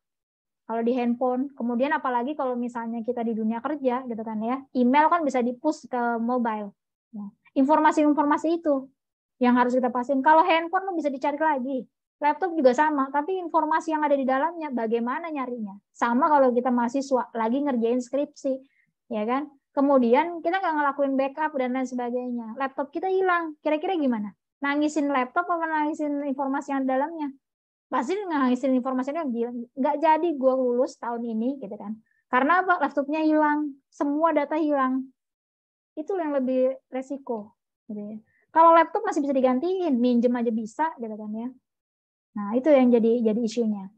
kalau di handphone. Kemudian apalagi kalau misalnya kita di dunia kerja gitu kan ya, email kan bisa di-push ke mobile. Nah, informasi-informasi itu yang harus kita pastiin. Kalau handphone bisa dicari lagi, laptop juga sama, tapi informasi yang ada di dalamnya bagaimana nyarinya. Sama kalau kita mahasiswa lagi ngerjain skripsi, ya kan? Kemudian kita nggak ngelakuin backup dan lain sebagainya. Laptop kita hilang. Kira-kira gimana? Nangisin laptop apa nangisin informasi yang ada dalamnya? Pasti nangisin informasinya nggak jadi gue lulus tahun ini gitu kan. Karena apa? Laptopnya hilang, semua data hilang itu yang lebih resiko. Gitu ya. Kalau laptop masih bisa digantiin, minjem aja bisa gitu kan ya. Nah itu yang jadi jadi isunya.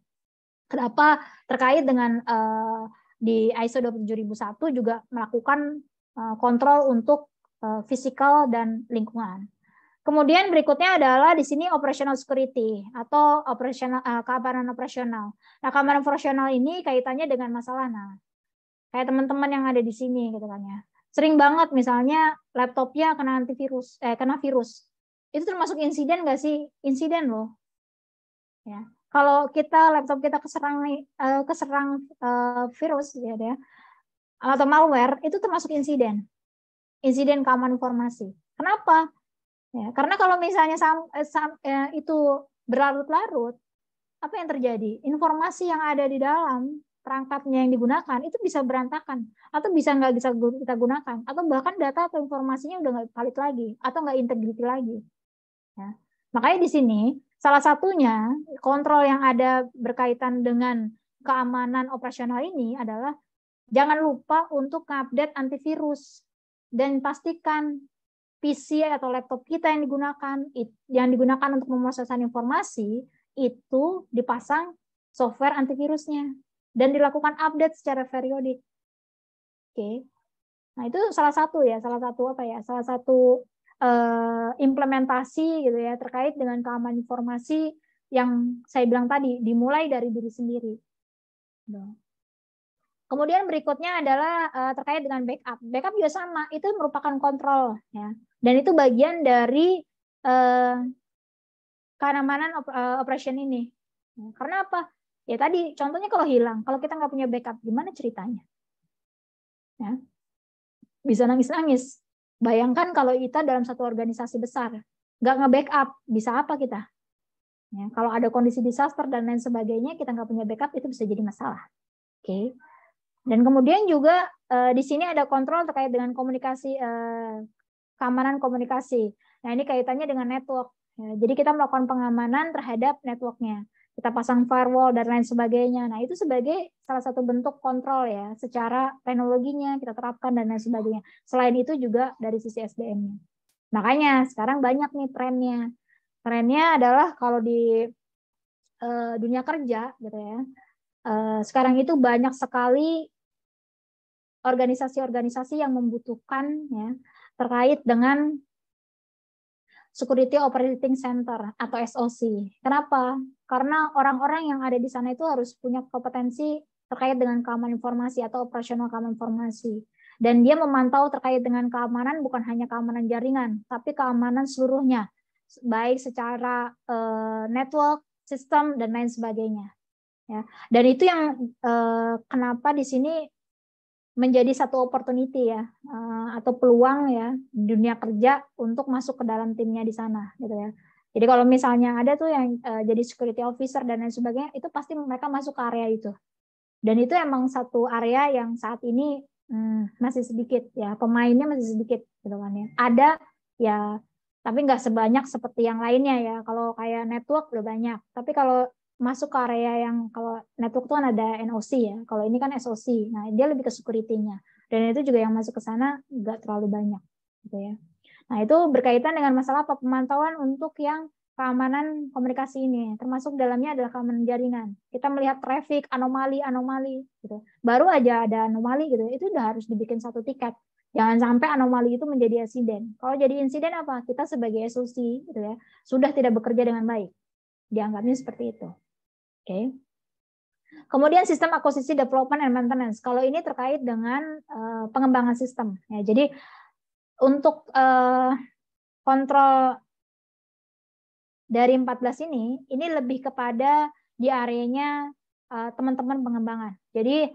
Kenapa terkait dengan uh, di ISO 27001 juga melakukan uh, kontrol untuk uh, eh, physical dan lingkungan. Kemudian berikutnya adalah di sini operational security atau operational uh, keamanan operasional. Nah, keamanan operasional ini kaitannya dengan masalah nah kayak teman-teman yang ada di sini gitu kan ya sering banget misalnya laptopnya kena antivirus eh kena virus itu termasuk insiden nggak sih insiden loh ya kalau kita laptop kita keserang uh, keserang uh, virus ya deh ya, atau malware itu termasuk insiden insiden keamanan informasi kenapa ya karena kalau misalnya sam, eh, sam, eh, itu berlarut-larut apa yang terjadi informasi yang ada di dalam perangkatnya yang digunakan itu bisa berantakan atau bisa nggak bisa kita gunakan atau bahkan data atau informasinya udah nggak valid lagi atau nggak integriti lagi. Ya. Makanya di sini salah satunya kontrol yang ada berkaitan dengan keamanan operasional ini adalah jangan lupa untuk update antivirus dan pastikan PC atau laptop kita yang digunakan yang digunakan untuk memprosesan informasi itu dipasang software antivirusnya dan dilakukan update secara periodik. Oke. Okay. Nah, itu salah satu ya, salah satu apa ya? Salah satu uh, implementasi gitu ya terkait dengan keamanan informasi yang saya bilang tadi dimulai dari diri sendiri. Gitu. Kemudian berikutnya adalah uh, terkait dengan backup. Backup juga sama, itu merupakan kontrol ya. Dan itu bagian dari uh, eh, keamanan op, uh, operation ini. Karena apa? Ya tadi contohnya kalau hilang, kalau kita nggak punya backup, gimana ceritanya? Ya. Bisa nangis-nangis. Bayangkan kalau kita dalam satu organisasi besar, nggak nge-backup, bisa apa kita? Ya, kalau ada kondisi disaster dan lain sebagainya, kita nggak punya backup, itu bisa jadi masalah. Oke. Dan kemudian juga eh, di sini ada kontrol terkait dengan komunikasi, eh, keamanan komunikasi. Nah ini kaitannya dengan network. Ya, jadi kita melakukan pengamanan terhadap networknya kita pasang firewall dan lain sebagainya. Nah, itu sebagai salah satu bentuk kontrol ya, secara teknologinya kita terapkan dan lain sebagainya. Selain itu juga dari sisi SDM-nya. Makanya sekarang banyak nih trennya. Trennya adalah kalau di uh, dunia kerja gitu ya, uh, sekarang itu banyak sekali organisasi-organisasi yang membutuhkan ya terkait dengan Security Operating Center atau SOC. Kenapa? Karena orang-orang yang ada di sana itu harus punya kompetensi terkait dengan keamanan informasi atau operasional keamanan informasi. Dan dia memantau terkait dengan keamanan bukan hanya keamanan jaringan, tapi keamanan seluruhnya, baik secara uh, network, sistem dan lain sebagainya. Ya. Dan itu yang uh, kenapa di sini menjadi satu opportunity ya eh, atau peluang ya dunia kerja untuk masuk ke dalam timnya di sana gitu ya. Jadi kalau misalnya ada tuh yang eh, jadi security officer dan lain sebagainya itu pasti mereka masuk ke area itu. Dan itu emang satu area yang saat ini hmm, masih sedikit ya pemainnya masih sedikit gitu kan ya. Ada ya tapi nggak sebanyak seperti yang lainnya ya. Kalau kayak network udah banyak, tapi kalau masuk ke area yang kalau network itu kan ada NOC ya, kalau ini kan SOC. Nah, dia lebih ke security-nya. Dan itu juga yang masuk ke sana nggak terlalu banyak. Gitu ya. Nah, itu berkaitan dengan masalah pemantauan untuk yang keamanan komunikasi ini, termasuk dalamnya adalah keamanan jaringan. Kita melihat traffic, anomali-anomali, gitu. Baru aja ada anomali gitu, itu udah harus dibikin satu tiket. Jangan sampai anomali itu menjadi insiden. Kalau jadi insiden apa? Kita sebagai SOC, gitu ya, sudah tidak bekerja dengan baik. Dianggapnya seperti itu okay. Kemudian sistem akuisisi development and maintenance. Kalau ini terkait dengan eh, pengembangan sistem. Ya, jadi untuk eh, kontrol dari 14 ini, ini lebih kepada di areanya eh, teman-teman pengembangan. Jadi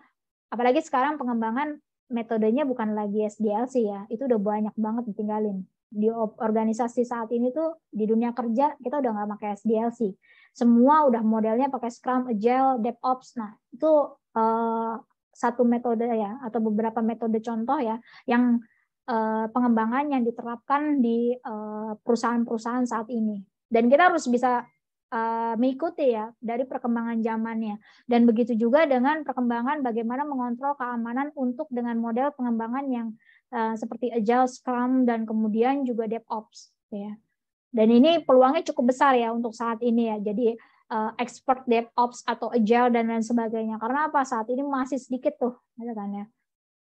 apalagi sekarang pengembangan metodenya bukan lagi SDLC ya, itu udah banyak banget ditinggalin. Di organisasi saat ini tuh di dunia kerja kita udah nggak pakai SDLC semua udah modelnya pakai Scrum, Agile, DevOps. Nah, itu uh, satu metode ya atau beberapa metode contoh ya yang uh, pengembangan yang diterapkan di eh, perusahaan-perusahaan saat ini. Dan kita harus bisa uh, mengikuti ya dari perkembangan zamannya. Dan begitu juga dengan perkembangan bagaimana mengontrol keamanan untuk dengan model pengembangan yang uh, seperti Agile, Scrum, dan kemudian juga DevOps. Ya. Dan ini peluangnya cukup besar ya untuk saat ini ya. Jadi uh, expert DevOps atau agile dan lain sebagainya. Karena apa? Saat ini masih sedikit tuh, gitu kan ya.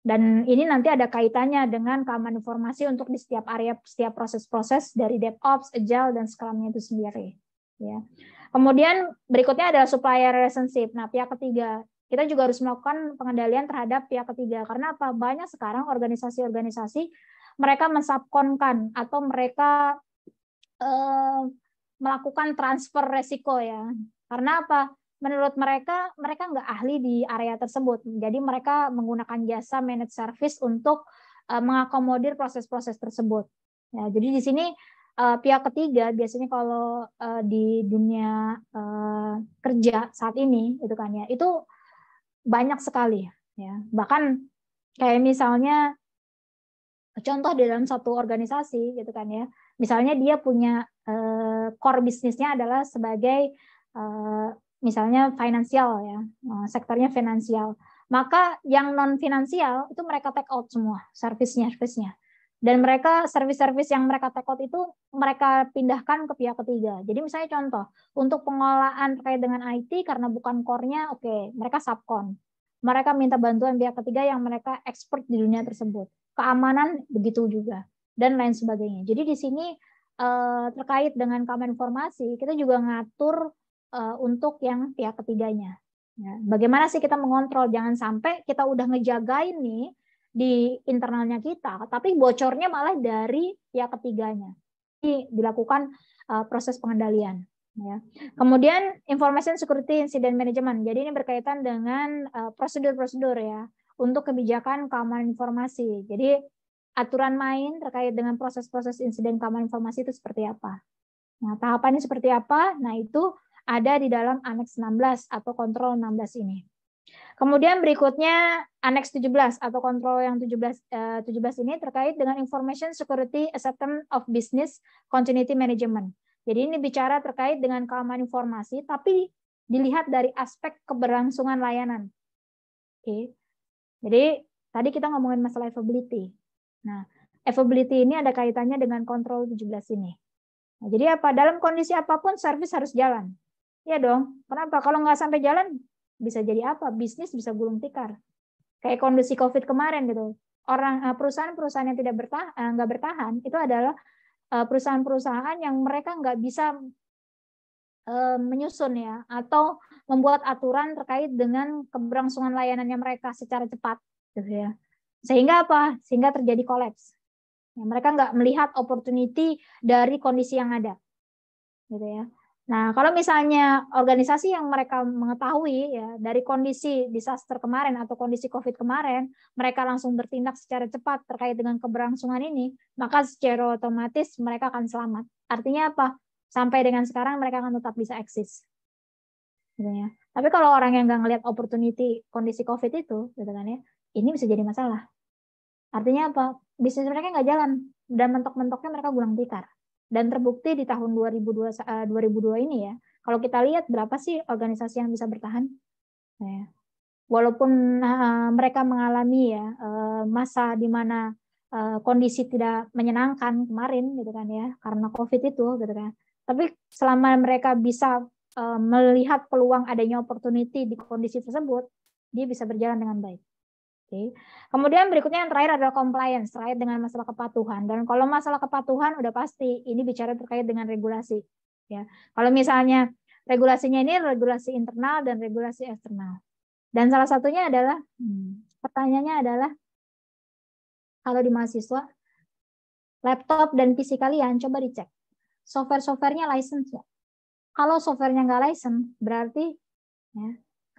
Dan ini nanti ada kaitannya dengan keamanan informasi untuk di setiap area, setiap proses-proses dari DevOps, agile dan scrumnya itu sendiri. Ya. Kemudian berikutnya adalah supplier relationship. Nah, pihak ketiga kita juga harus melakukan pengendalian terhadap pihak ketiga. Karena apa? Banyak sekarang organisasi-organisasi mereka mensubkonkan atau mereka Eh, melakukan transfer resiko ya. Karena apa? Menurut mereka, mereka nggak ahli di area tersebut. Jadi mereka menggunakan jasa managed service untuk eh, mengakomodir proses-proses tersebut. Ya, jadi di sini eh, pihak ketiga biasanya kalau di dunia kerja saat ini itu kan ya itu banyak sekali ya. Bahkan kayak misalnya contoh di dalam satu organisasi gitu kan ya Misalnya dia punya uh, core bisnisnya adalah sebagai uh, misalnya finansial ya, eh, sektornya finansial. Maka yang non finansial itu mereka take out semua servisnya, servisnya. Dan mereka servis-servis yang mereka take out itu mereka pindahkan ke pihak ketiga. Jadi misalnya contoh, untuk pengolahan terkait dengan IT karena bukan core-nya, oke, okay, mereka subcon mereka minta bantuan pihak ketiga yang mereka expert di dunia tersebut. Keamanan begitu juga dan lain sebagainya. Jadi di sini eh, terkait dengan kamar informasi, kita juga ngatur eh, untuk yang pihak ketiganya. Ya, bagaimana sih kita mengontrol? Jangan sampai kita udah ngejagain nih di internalnya kita, tapi bocornya malah dari pihak ketiganya. Jadi dilakukan eh, proses pengendalian. Ya. Kemudian information security incident management. Jadi ini berkaitan dengan prosedur-prosedur uh, ya untuk kebijakan keamanan informasi. Jadi aturan main terkait dengan proses-proses insiden keamanan informasi itu seperti apa. Nah, tahapannya seperti apa? Nah, itu ada di dalam aneks 16 atau kontrol 16 ini. Kemudian berikutnya aneks 17 atau kontrol yang 17 17 eh, ini terkait dengan information security acceptance of business continuity management. Jadi ini bicara terkait dengan keamanan informasi tapi dilihat dari aspek keberlangsungan layanan. Oke. Jadi tadi kita ngomongin masalah availability. Nah, availability ini ada kaitannya dengan kontrol 17 ini. Nah, jadi apa dalam kondisi apapun service harus jalan. iya dong. Kenapa? Kalau nggak sampai jalan bisa jadi apa? Bisnis bisa gulung tikar. Kayak kondisi COVID kemarin gitu. Orang eh, perusahaan-perusahaan yang tidak bertahan, eh, nggak bertahan itu adalah eh, perusahaan-perusahaan yang mereka nggak bisa menyusun ya atau membuat aturan terkait dengan keberlangsungan layanannya mereka secara cepat gitu ya. Sehingga apa? Sehingga terjadi kolaps. Ya, mereka nggak melihat opportunity dari kondisi yang ada. Gitu ya. Nah, kalau misalnya organisasi yang mereka mengetahui ya dari kondisi disaster kemarin atau kondisi COVID kemarin, mereka langsung bertindak secara cepat terkait dengan keberlangsungan ini, maka secara otomatis mereka akan selamat. Artinya apa? Sampai dengan sekarang mereka akan tetap bisa eksis. Gitu ya. Tapi kalau orang yang nggak ngelihat opportunity kondisi COVID itu, gitu kan ya, ini bisa jadi masalah. Artinya apa? Bisnis mereka nggak jalan dan mentok-mentoknya mereka gulang tikar. Dan terbukti di tahun 2002, 2002 eh, ini ya, kalau kita lihat berapa sih organisasi yang bisa bertahan? Nah, walaupun uh, mereka mengalami ya uh, masa di mana uh, kondisi tidak menyenangkan kemarin gitu kan ya karena covid itu gitu kan tapi selama mereka bisa uh, melihat peluang adanya opportunity di kondisi tersebut dia bisa berjalan dengan baik Oke. Kemudian berikutnya yang terakhir adalah compliance terkait dengan masalah kepatuhan. Dan kalau masalah kepatuhan udah pasti ini bicara terkait dengan regulasi. Ya, kalau misalnya regulasinya ini regulasi internal dan regulasi eksternal. Dan salah satunya adalah hmm, pertanyaannya adalah kalau di mahasiswa laptop dan PC kalian coba dicek software-softwarenya license Kalau softwarenya nggak license berarti ya,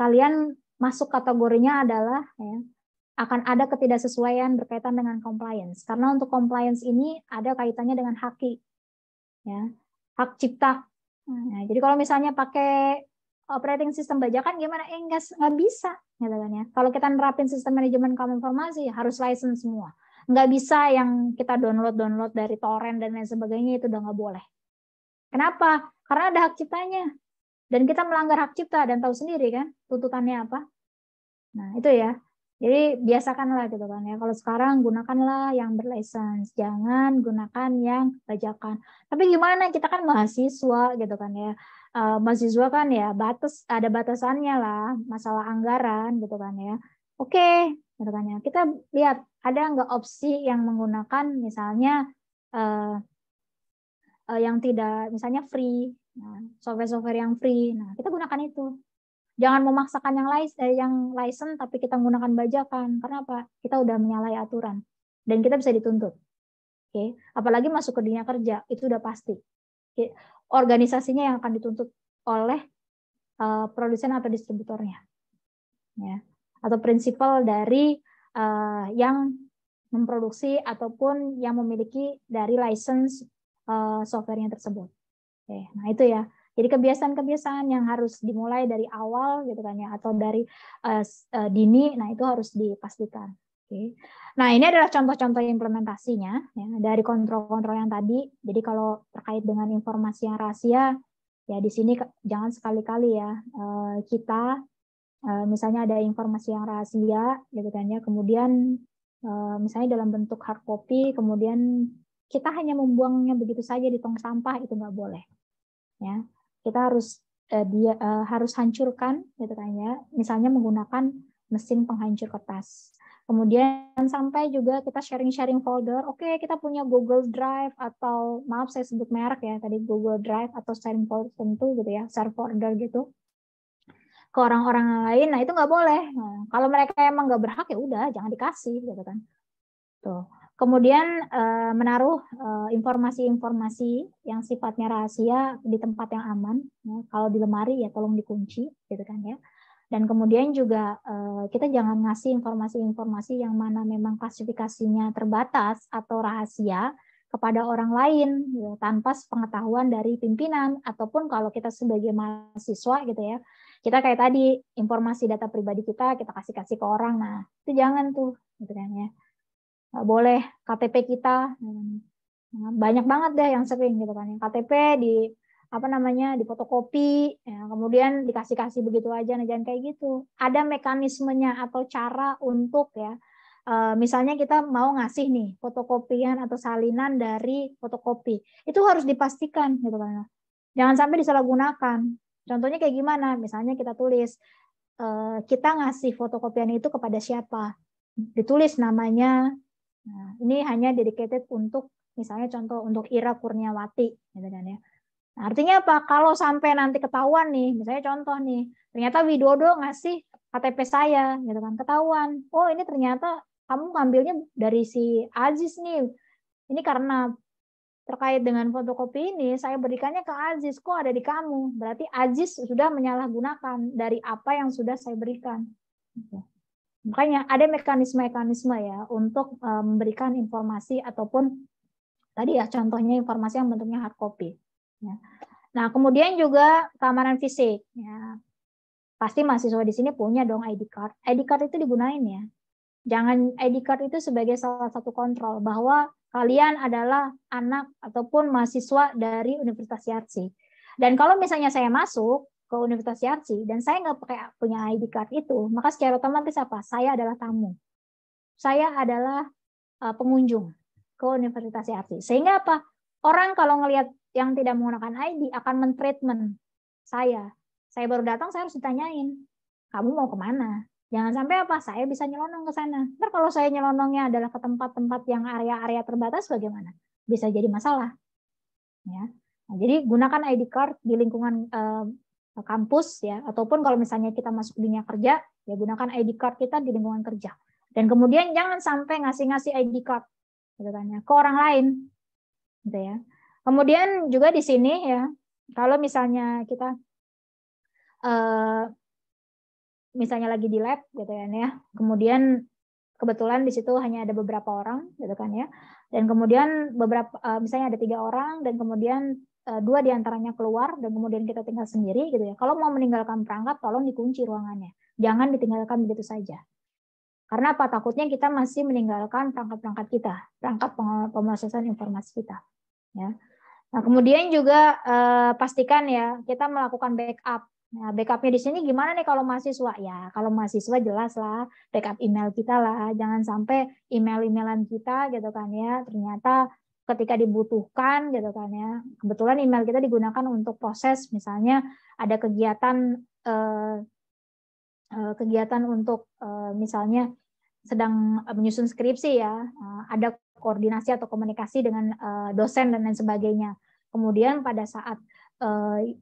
kalian masuk kategorinya adalah ya, akan ada ketidaksesuaian berkaitan dengan compliance. Karena untuk compliance ini ada kaitannya dengan haki, ya, hak cipta. Nah, jadi kalau misalnya pakai operating system bajakan gimana? Eh, enggak, enggak bisa, gitu kan ya. Kalau kita nerapin sistem manajemen kaum informasi harus license semua. Nggak bisa yang kita download-download dari torrent dan lain sebagainya itu udah nggak boleh. Kenapa? Karena ada hak ciptanya. Dan kita melanggar hak cipta dan tahu sendiri kan tuntutannya apa. Nah, itu ya. Jadi biasakanlah gitu kan ya. Kalau sekarang gunakanlah yang berlisensi, jangan gunakan yang bajakan. Tapi gimana kita kan mahasiswa gitu kan ya. Uh, mahasiswa kan ya batas ada batasannya lah masalah anggaran gitu kan ya. Oke, gitu kan ya. Kita lihat ada nggak opsi yang menggunakan misalnya uh, uh, yang tidak misalnya free, nah, software-software yang free. Nah, kita gunakan itu jangan memaksakan yang license, eh, yang license tapi kita menggunakan bajakan. Karena apa? Kita udah menyalahi aturan dan kita bisa dituntut. Oke, okay? apalagi masuk ke dunia kerja itu udah pasti. Okay? Organisasinya yang akan dituntut oleh uh, produsen atau distributornya, ya, atau prinsipal dari uh, yang memproduksi ataupun yang memiliki dari license uh, softwarenya tersebut. Oke, okay. nah itu ya. Jadi kebiasaan-kebiasaan yang harus dimulai dari awal gitu kan ya atau dari uh, uh, dini, nah itu harus dipastikan. Oke. Nah, ini adalah contoh-contoh implementasinya ya, dari kontrol-kontrol yang tadi. Jadi kalau terkait dengan informasi yang rahasia, ya di sini jangan sekali-kali ya eh, kita misalnya ada informasi yang rahasia, gitu kan ya. Kemudian misalnya dalam bentuk hard copy, kemudian kita hanya membuangnya begitu saja di tong sampah itu nggak boleh. Ya, kita harus eh, dia eh, harus hancurkan gitu kan ya misalnya menggunakan mesin penghancur kertas kemudian sampai juga kita sharing-sharing folder oke okay, kita punya Google Drive atau maaf saya sebut merek ya tadi Google Drive atau sharing folder tentu gitu ya share folder gitu ke orang-orang lain nah itu nggak boleh nah, kalau mereka emang nggak berhak ya udah jangan dikasih gitu kan tuh Kemudian eh, menaruh eh, informasi-informasi yang sifatnya rahasia di tempat yang aman. Ya. Kalau di lemari ya tolong dikunci, gitu kan ya. Dan kemudian juga eh, kita jangan ngasih informasi-informasi yang mana memang klasifikasinya terbatas atau rahasia kepada orang lain ya, tanpa pengetahuan dari pimpinan ataupun kalau kita sebagai mahasiswa gitu ya kita kayak tadi informasi data pribadi kita kita kasih kasih ke orang nah itu jangan tuh gitu kan ya nggak boleh KTP kita hmm, banyak banget deh yang sering gitu kan yang KTP di apa namanya dipotokopi ya, kemudian dikasih kasih begitu aja nah jangan kayak gitu ada mekanismenya atau cara untuk ya eh, misalnya kita mau ngasih nih fotokopian atau salinan dari fotokopi itu harus dipastikan gitu kan jangan sampai disalahgunakan contohnya kayak gimana misalnya kita tulis eh, kita ngasih fotokopian itu kepada siapa ditulis namanya Nah, ini hanya dedicated untuk misalnya contoh untuk Ira Kurniawati gitu kan ya. Nah, artinya apa? Kalau sampai nanti ketahuan nih, misalnya contoh nih, ternyata Widodo ngasih KTP saya gitu kan, ketahuan. Oh, ini ternyata kamu ngambilnya dari si Aziz nih. Ini karena terkait dengan fotokopi ini saya berikannya ke Aziz kok ada di kamu berarti Aziz sudah menyalahgunakan dari apa yang sudah saya berikan. Gitu. Makanya ada mekanisme-mekanisme ya untuk eh, memberikan informasi ataupun tadi ya contohnya informasi yang bentuknya hard copy. Ya. Nah kemudian juga keamanan fisik. Ya. Pasti mahasiswa di sini punya dong ID card. ID card itu digunain ya. Jangan ID card itu sebagai salah satu kontrol bahwa kalian adalah anak ataupun mahasiswa dari Universitas Yarsi. Dan kalau misalnya saya masuk, ke Universitas Yarsi dan saya nggak pakai punya ID card itu, maka secara otomatis apa? Saya adalah tamu. Saya adalah eh, pengunjung ke Universitas Yarsi. Sehingga apa? Orang kalau ngelihat yang tidak menggunakan ID akan mentreatment saya. Saya baru datang, saya harus ditanyain, kamu mau kemana? Jangan sampai apa saya bisa nyelonong ke sana. Ntar kalau saya nyelonongnya adalah ke tempat-tempat yang area-area terbatas bagaimana? Bisa jadi masalah. Ya. Nah, jadi gunakan ID card di lingkungan eh, kampus ya ataupun kalau misalnya kita masuk dunia kerja ya gunakan ID card kita di lingkungan kerja dan kemudian jangan sampai ngasih-ngasih ID card gitu kan, ya, ke orang lain gitu ya kemudian juga di sini ya kalau misalnya kita uh, misalnya lagi di lab gitu kan ya kemudian kebetulan di situ hanya ada beberapa orang gitu kan ya dan kemudian beberapa eh, misalnya ada tiga orang dan kemudian Eh, dua diantaranya keluar dan kemudian kita tinggal sendiri gitu ya. Kalau mau meninggalkan perangkat, tolong dikunci ruangannya. Jangan ditinggalkan begitu saja. Karena apa? Takutnya kita masih meninggalkan perangkat-perangkat kita, perangkat pemrosesan informasi kita. Ya. Nah, kemudian juga eh, pastikan ya kita melakukan backup. Nah, backupnya di sini gimana nih kalau mahasiswa? Ya, kalau mahasiswa jelas lah backup email kita lah. Jangan sampai email-emailan kita gitu kan ya ternyata ketika dibutuhkan gitu kan ya. Kebetulan email kita digunakan untuk proses misalnya ada kegiatan eh, eh kegiatan untuk eh, misalnya sedang menyusun skripsi ya, eh, ada koordinasi atau komunikasi dengan eh, dosen dan lain sebagainya. Kemudian pada saat eh,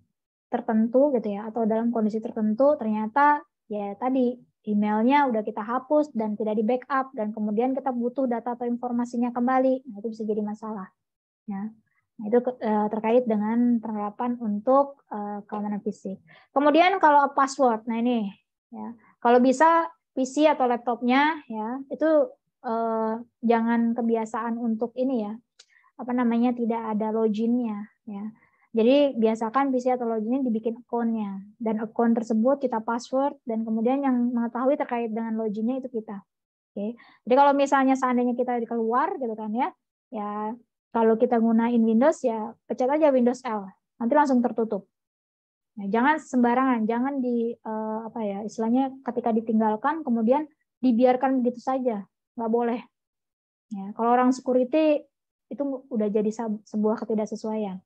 tertentu gitu ya atau dalam kondisi tertentu ternyata ya tadi emailnya udah kita hapus dan tidak di backup dan kemudian kita butuh data atau informasinya kembali nah, itu bisa jadi masalah ya nah, itu eh, terkait dengan penerapan untuk uh, keamanan fisik kemudian kalau password nah ini ya kalau bisa PC atau laptopnya ya itu uh, jangan kebiasaan untuk ini ya apa namanya tidak ada loginnya ya jadi biasakan bisa atau loginnya dibikin akunnya dan akun tersebut kita password dan kemudian yang mengetahui terkait dengan loginnya itu kita. Oke. Okay. Jadi kalau misalnya seandainya kita keluar gitu kan ya, ya kalau kita gunain Windows ya pencet aja Windows L. Nanti langsung tertutup. Nah, jangan sembarangan, jangan di uh, apa ya istilahnya ketika ditinggalkan kemudian dibiarkan begitu saja, nggak boleh. Ya, kalau orang security itu udah jadi sebuah ketidaksesuaian.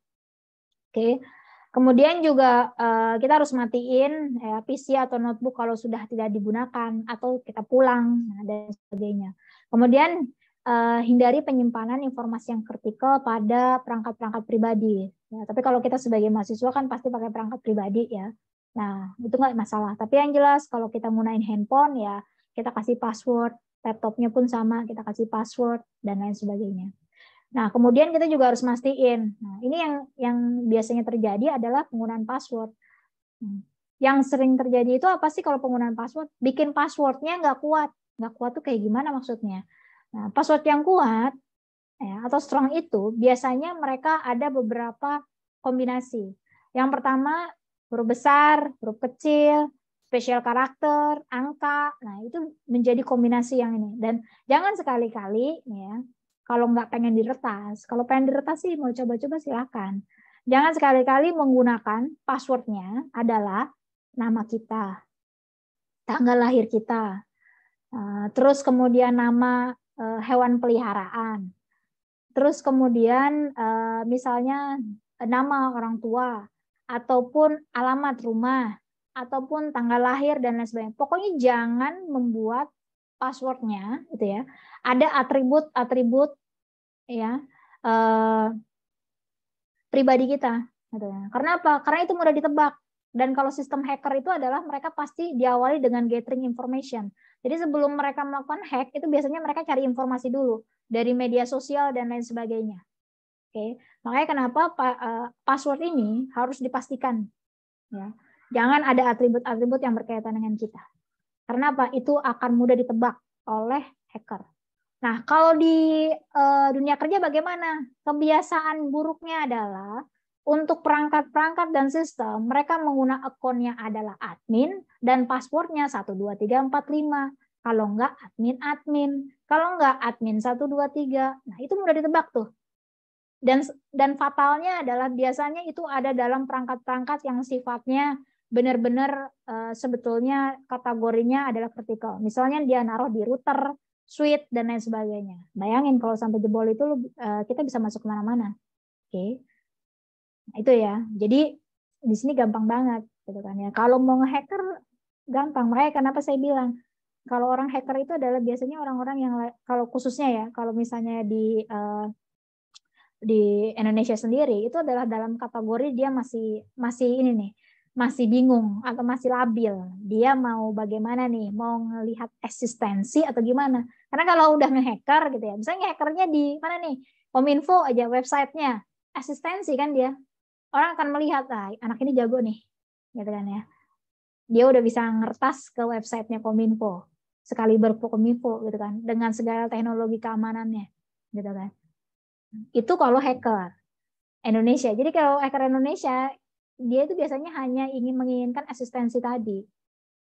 Oke. Kemudian juga uh, kita harus matiin ya, PC atau notebook kalau sudah tidak digunakan atau kita pulang nah, dan sebagainya. Kemudian uh, hindari penyimpanan informasi yang kritikal pada perangkat-perangkat pribadi. Ya, tapi kalau kita sebagai mahasiswa kan pasti pakai perangkat pribadi ya. Nah itu nggak masalah. Tapi yang jelas kalau kita gunain handphone ya kita kasih password, laptopnya pun sama kita kasih password dan lain sebagainya. Nah, kemudian kita juga harus mastiin. Nah, ini yang yang biasanya terjadi adalah penggunaan password. Hmm. Yang sering terjadi itu apa sih kalau penggunaan password? Bikin passwordnya nggak kuat. Nggak kuat tuh kayak gimana maksudnya? Nah, password yang kuat ya, atau strong itu biasanya mereka ada beberapa kombinasi. Yang pertama, huruf besar, huruf kecil, spesial karakter, angka. Nah, itu menjadi kombinasi yang ini. Dan jangan sekali-kali ya kalau nggak pengen diretas, kalau pengen diretas sih mau coba-coba silakan. Jangan sekali-kali menggunakan passwordnya adalah nama kita, tanggal lahir kita, eh, terus kemudian nama eh, hewan peliharaan, terus kemudian eh, misalnya nama orang tua, ataupun alamat rumah, ataupun tanggal lahir dan lain sebagainya. Pokoknya jangan membuat passwordnya gitu ya ada atribut atribut ya eh, pribadi kita gitu ya. karena apa karena itu mudah ditebak dan kalau sistem hacker itu adalah mereka pasti diawali dengan gathering information jadi sebelum mereka melakukan hack itu biasanya mereka cari informasi dulu dari media sosial dan lain sebagainya oke okay. makanya kenapa eh, password ini harus dipastikan ya jangan ada atribut-atribut yang berkaitan dengan kita karena apa? Itu akan mudah ditebak oleh hacker. Nah, kalau di uh, dunia kerja bagaimana? Kebiasaan buruknya adalah untuk perangkat-perangkat dan sistem, mereka menggunakan akunnya adalah admin dan passwordnya 12345. Kalau enggak admin-admin, kalau enggak admin 123. Nah, itu mudah ditebak tuh. Dan dan fatalnya adalah biasanya itu ada dalam perangkat-perangkat yang sifatnya benar-benar uh, sebetulnya kategorinya adalah vertikal. Misalnya dia naruh di router, switch dan lain sebagainya. Bayangin kalau sampai jebol itu uh, kita bisa masuk kemana-mana. Oke, okay. nah, itu ya. Jadi di sini gampang banget, gitu kan ya. Kalau mau ngehacker gampang. Makanya kenapa saya bilang kalau orang hacker itu adalah biasanya orang-orang yang kalau khususnya ya, kalau misalnya di uh, di Indonesia sendiri itu adalah dalam kategori dia masih masih ini nih masih bingung atau masih labil. Dia mau bagaimana nih? Mau melihat eksistensi atau gimana? Karena kalau udah ngehacker gitu ya, misalnya hackernya di mana nih? Kominfo aja websitenya, eksistensi kan dia. Orang akan melihat, ah, anak ini jago nih, gitu kan ya. Dia udah bisa ngertas ke websitenya Kominfo, sekali kominfo gitu kan, dengan segala teknologi keamanannya, gitu kan. Itu kalau hacker Indonesia. Jadi kalau hacker Indonesia dia itu biasanya hanya ingin menginginkan asistensi tadi.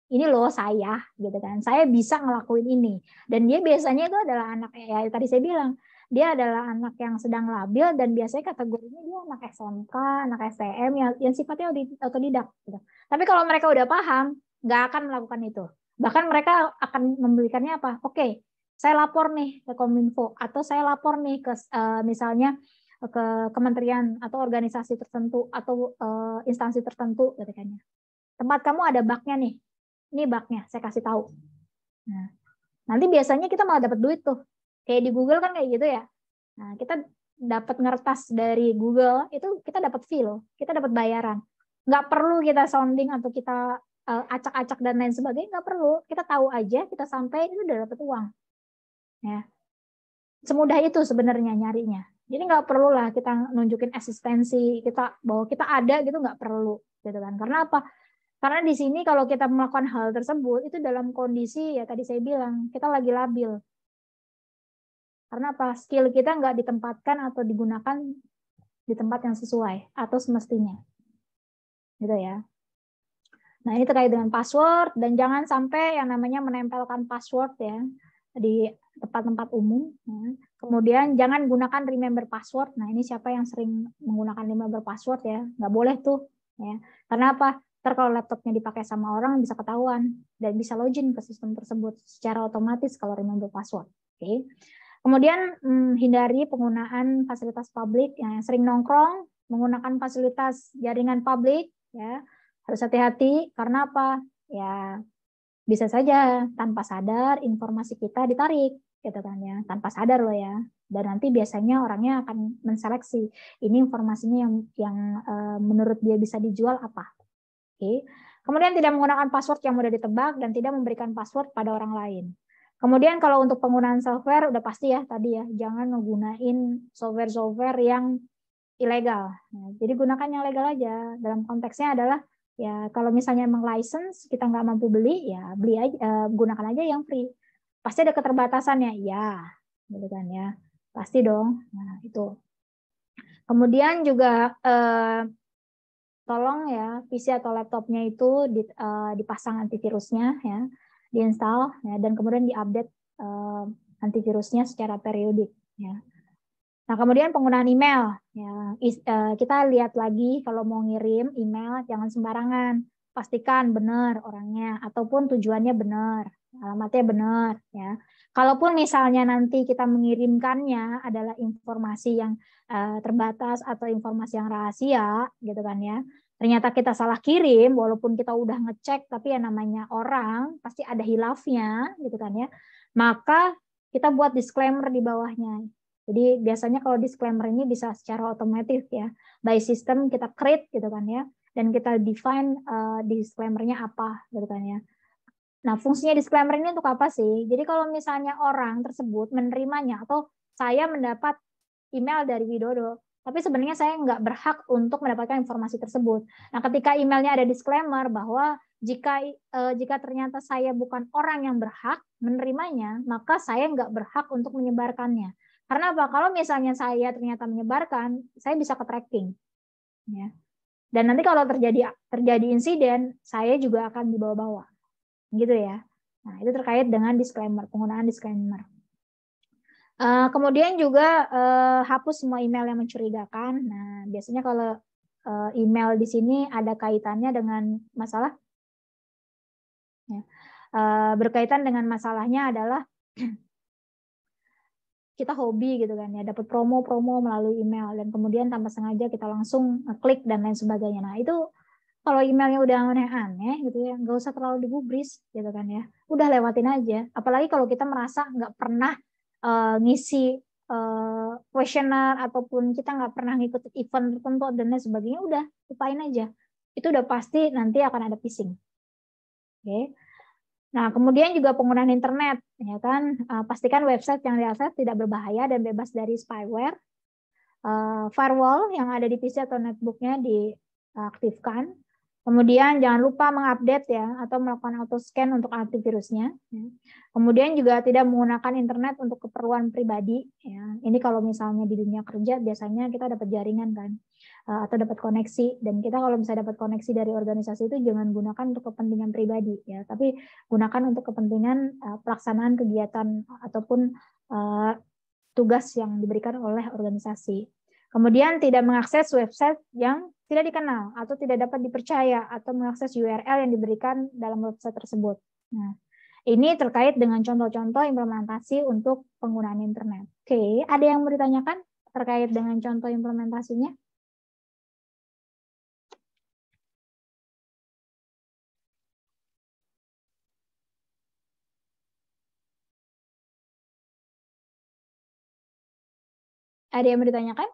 Ini loh saya, gitu kan. Saya bisa ngelakuin ini. Dan dia biasanya itu adalah anak ya tadi saya bilang dia adalah anak yang sedang labil dan biasanya kategorinya dia anak SMK, anak STM yang, yang sifatnya otodidak. Gitu. Tapi kalau mereka udah paham, nggak akan melakukan itu. Bahkan mereka akan memberikannya apa? Oke, okay, saya lapor nih ke Kominfo atau saya lapor nih ke uh, misalnya Eh, ke kementerian atau organisasi tertentu atau uh, instansi tertentu gitu kan ya. Tempat kamu ada baknya nih. Ini baknya, saya kasih tahu. Nah, nanti biasanya kita malah dapat duit tuh. Kayak di Google kan kayak gitu ya. Nah, kita dapat ngertas dari Google itu kita dapat fee loh, kita dapat bayaran. Nggak perlu kita sounding atau kita uh, acak-acak dan lain sebagainya nggak perlu. Kita tahu aja, kita sampai itu udah dapat uang. Ya, semudah itu sebenarnya nyarinya. Jadi nggak perlu lah kita nunjukin eksistensi kita bahwa kita ada gitu nggak perlu gitu kan. Karena apa? Karena di sini kalau kita melakukan hal tersebut itu dalam kondisi ya tadi saya bilang kita lagi labil. Karena apa? Skill kita nggak ditempatkan atau digunakan di tempat yang sesuai atau semestinya. Gitu ya. Nah ini terkait dengan password dan jangan sampai yang namanya menempelkan password ya di tempat-tempat umum. Ya. Kemudian jangan gunakan remember password. Nah ini siapa yang sering menggunakan remember password ya? Nggak boleh tuh. Ya. Karena apa? Ntar kalau laptopnya dipakai sama orang bisa ketahuan dan bisa login ke sistem tersebut secara otomatis kalau remember password. Oke. Kemudian hmm, hindari penggunaan fasilitas publik yang sering nongkrong, menggunakan fasilitas jaringan publik ya. Harus hati-hati karena apa? Ya bisa saja tanpa sadar informasi kita ditarik gitu kan ya tanpa sadar loh ya dan nanti biasanya orangnya akan menseleksi ini informasinya yang yang e, menurut dia bisa dijual apa oke kemudian tidak menggunakan password yang mudah ditebak dan tidak memberikan password pada orang lain kemudian kalau untuk penggunaan software udah pasti ya tadi ya jangan menggunakan software software yang ilegal nah, jadi gunakan yang legal aja dalam konteksnya adalah Ya, kalau misalnya emang license kita nggak mampu beli, ya beli aja, eh, gunakan aja yang free. Pasti ada keterbatasannya, ya, gitu kan ya. Pasti dong. Nah, itu. Kemudian juga uh, tolong ya PC atau laptopnya itu di, uh, dipasang antivirusnya ya, diinstal ya, dan kemudian diupdate uh, antivirusnya secara periodik ya Nah, kemudian penggunaan email. Ya, is, uh, kita lihat lagi kalau mau ngirim email, jangan sembarangan. Pastikan benar orangnya, ataupun tujuannya benar, alamatnya benar. Ya. Kalaupun misalnya nanti kita mengirimkannya adalah informasi yang uh, terbatas atau informasi yang rahasia, gitu kan ya. Ternyata kita salah kirim, walaupun kita udah ngecek, tapi ya namanya orang pasti ada hilafnya, gitu kan ya. Maka kita buat disclaimer di bawahnya jadi biasanya kalau disclaimer ini bisa secara otomatis ya. By system kita create gitu kan ya. Dan kita define uh, eh, disclaimer apa gitu kan ya. Nah, fungsinya disclaimer ini untuk apa sih? Jadi kalau misalnya orang tersebut menerimanya atau saya mendapat email dari Widodo, tapi sebenarnya saya nggak berhak untuk mendapatkan informasi tersebut. Nah, ketika emailnya ada disclaimer bahwa jika eh, jika ternyata saya bukan orang yang berhak menerimanya, maka saya nggak berhak untuk menyebarkannya. Karena apa? Kalau misalnya saya ternyata menyebarkan, saya bisa ke tracking. Ya. Dan nanti kalau terjadi terjadi insiden, saya juga akan dibawa-bawa. Gitu ya. Nah, itu terkait dengan disclaimer, penggunaan disclaimer. Uh, kemudian juga uh, hapus semua email yang mencurigakan. Nah, biasanya kalau uh, email di sini ada kaitannya dengan masalah ya. uh, berkaitan dengan masalahnya adalah kita hobi gitu kan ya dapat promo-promo melalui email dan kemudian tanpa sengaja kita langsung klik dan lain sebagainya nah itu kalau emailnya udah aneh-aneh gitu ya nggak usah terlalu digubris gitu kan ya udah lewatin aja apalagi kalau kita merasa nggak pernah uh, ngisi uh, ataupun kita nggak pernah ngikut event tertentu dan lain sebagainya udah lupain aja itu udah pasti nanti akan ada phishing oke okay? Nah, kemudian juga penggunaan internet, ya kan? Eh, pastikan website yang diakses tidak berbahaya dan bebas dari spyware. Eh, firewall yang ada di PC atau netbooknya diaktifkan. Kemudian jangan lupa mengupdate ya atau melakukan auto scan untuk antivirusnya. Ya. Kemudian juga tidak menggunakan internet untuk keperluan pribadi. Ya. Ini kalau misalnya di dunia kerja biasanya kita dapat jaringan kan. Eh, atau dapat koneksi dan kita kalau bisa dapat koneksi dari organisasi itu jangan gunakan untuk kepentingan pribadi ya tapi gunakan untuk kepentingan uh, pelaksanaan kegiatan ataupun uh, tugas yang diberikan oleh organisasi kemudian tidak mengakses website yang tidak dikenal atau tidak dapat dipercaya atau mengakses URL yang diberikan dalam website tersebut nah ini terkait dengan contoh-contoh implementasi untuk penggunaan internet oke ada yang mau ditanyakan terkait dengan contoh implementasinya Ada yang mau ditanyakan?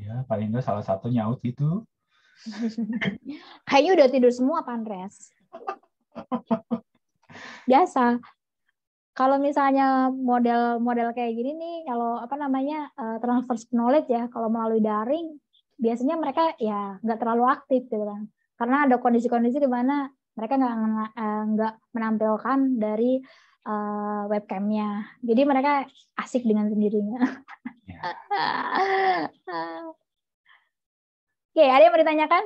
Ya, paling nggak salah satu nyaut itu. Kayaknya udah tidur semua, Panres. Biasa. Kalau misalnya model-model kayak gini nih, kalau apa namanya eh, transfer knowledge ya, kalau melalui daring, biasanya mereka ya nggak terlalu aktif gitu kan. Karena ada kondisi-kondisi di mana mereka nggak eh, nggak menampilkan dari uh, webcamnya. Jadi mereka asik dengan sendirinya. Ya. Oke, okay, ada yang mau ditanyakan?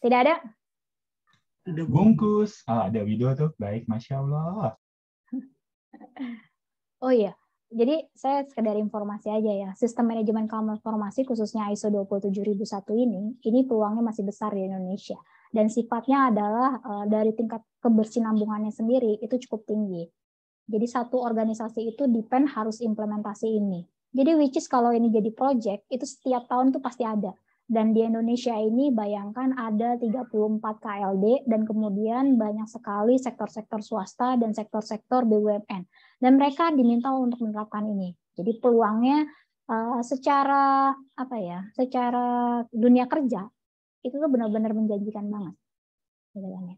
Tidak ada? Ada bungkus. Ah, ada video tuh. Baik, Masya Allah. oh iya, jadi saya sekedar informasi aja ya, sistem manajemen kamar formasi khususnya ISO 27001 ini, ini peluangnya masih besar di Indonesia dan sifatnya adalah uh, dari tingkat kebersinambungannya sendiri itu cukup tinggi. Jadi satu organisasi itu depend harus implementasi ini. Jadi which is kalau ini jadi project itu setiap tahun tuh pasti ada. Dan di Indonesia ini bayangkan ada 34 KLD dan kemudian banyak sekali sektor-sektor swasta dan sektor-sektor BUMN. Dan mereka diminta untuk menerapkan ini. Jadi peluangnya uh, secara apa ya? Secara dunia kerja itu tuh benar-benar menjanjikan banget gitu kan ya.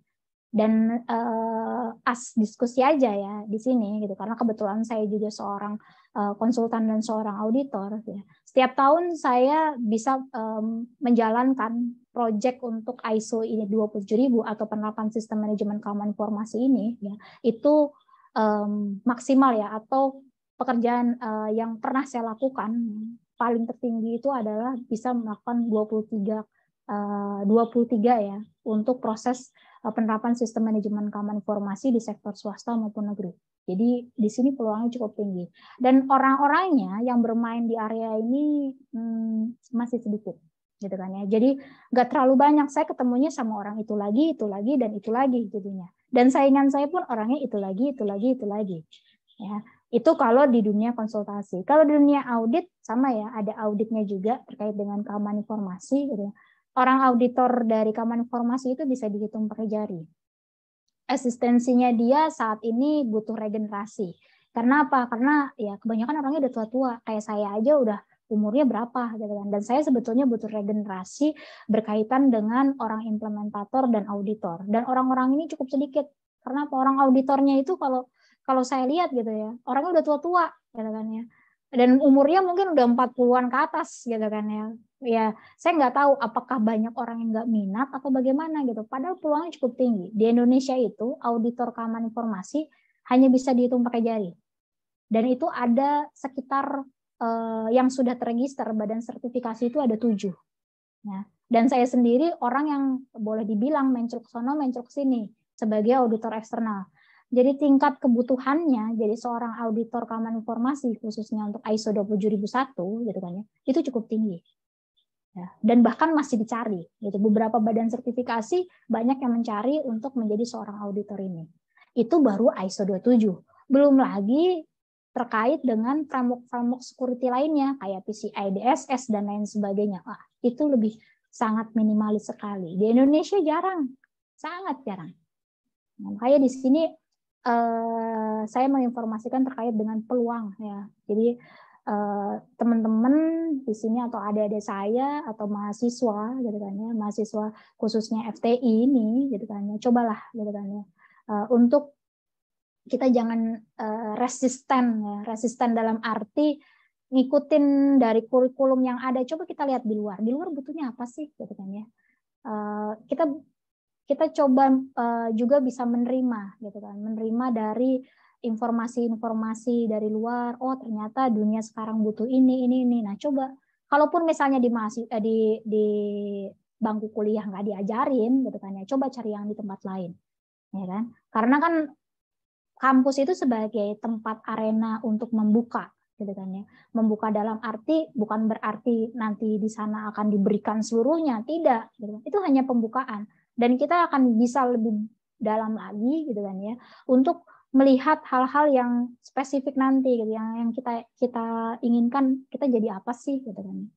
dan uh, as diskusi aja ya di sini gitu karena kebetulan saya juga seorang uh, konsultan dan seorang auditor ya. setiap tahun saya bisa um, menjalankan proyek untuk ISO ini 27000 atau penerapan sistem manajemen keamanan informasi ini ya itu um, maksimal ya atau pekerjaan uh, yang pernah saya lakukan paling tertinggi itu adalah bisa melakukan 23 23 eh, ya untuk proses eh, penerapan sistem manajemen keamanan informasi di sektor swasta maupun negeri. Jadi di sini peluangnya cukup tinggi dan orang-orangnya yang bermain di area ini hmm, masih sedikit gitu kan ya. Jadi nggak terlalu banyak saya ketemunya sama orang itu lagi, itu lagi dan itu lagi jadinya. Dan saingan saya pun orangnya itu lagi, itu lagi, itu lagi. Ya, itu kalau di dunia konsultasi. Kalau di dunia audit sama ya, ada auditnya juga terkait dengan keamanan informasi gitu ya orang auditor dari Kaman Informasi itu bisa dihitung per jari. Asistensinya dia saat ini butuh regenerasi. Karena apa? Karena ya kebanyakan orangnya udah tua-tua. Kayak saya aja udah umurnya berapa gitu kan. Dan saya sebetulnya butuh regenerasi berkaitan dengan orang implementator dan auditor. Dan orang-orang ini cukup sedikit. Karena apa? orang auditornya itu kalau kalau saya lihat gitu ya, orangnya udah tua-tua gitu kan ya. Dan umurnya mungkin udah 40-an ke atas gitu kan ya ya saya nggak tahu apakah banyak orang yang nggak minat atau bagaimana gitu. Padahal peluangnya cukup tinggi. Di Indonesia itu auditor keamanan informasi hanya bisa dihitung pakai jari. Dan itu ada sekitar eh, yang sudah terregister badan sertifikasi itu ada tujuh. Ya. Dan saya sendiri orang yang boleh dibilang mencruk sono, mencruk sini sebagai auditor eksternal. Jadi tingkat kebutuhannya, jadi seorang auditor keamanan informasi khususnya untuk ISO 27001 gitu kan ya, itu cukup tinggi ya, dan bahkan masih dicari. Gitu. Beberapa badan sertifikasi banyak yang mencari untuk menjadi seorang auditor ini. Itu baru ISO 27. Belum lagi terkait dengan framework-framework security lainnya kayak PCI DSS dan lain sebagainya. Wah, itu lebih sangat minimalis sekali. Di Indonesia jarang, sangat jarang. Nah, makanya di sini eh, saya menginformasikan terkait dengan peluang ya. Jadi Eh, teman-teman di sini atau ada adik saya atau mahasiswa gitu kan ya mahasiswa khususnya FTI ini gitu kan ya cobalah gitu kan ya uh, untuk kita jangan uh, resisten ya resisten dalam arti ngikutin dari kurikulum yang ada coba kita lihat di luar di luar butuhnya apa sih gitu kan ya uh, kita kita coba uh, juga bisa menerima gitu kan menerima dari informasi-informasi dari luar. Oh, ternyata dunia sekarang butuh ini, ini, ini. Nah, coba kalaupun misalnya di masih eh, di di bangku kuliah nggak diajarin gitu kan ya, coba cari yang di tempat lain. Ya kan? Karena kan kampus itu sebagai tempat arena untuk membuka gitu kan ya. Membuka dalam arti bukan berarti nanti di sana akan diberikan seluruhnya, tidak. Gitu. Kan. Itu hanya pembukaan dan kita akan bisa lebih dalam lagi gitu kan ya untuk melihat hal-hal yang spesifik nanti gitu yang yang kita kita inginkan kita jadi apa sih gitu kan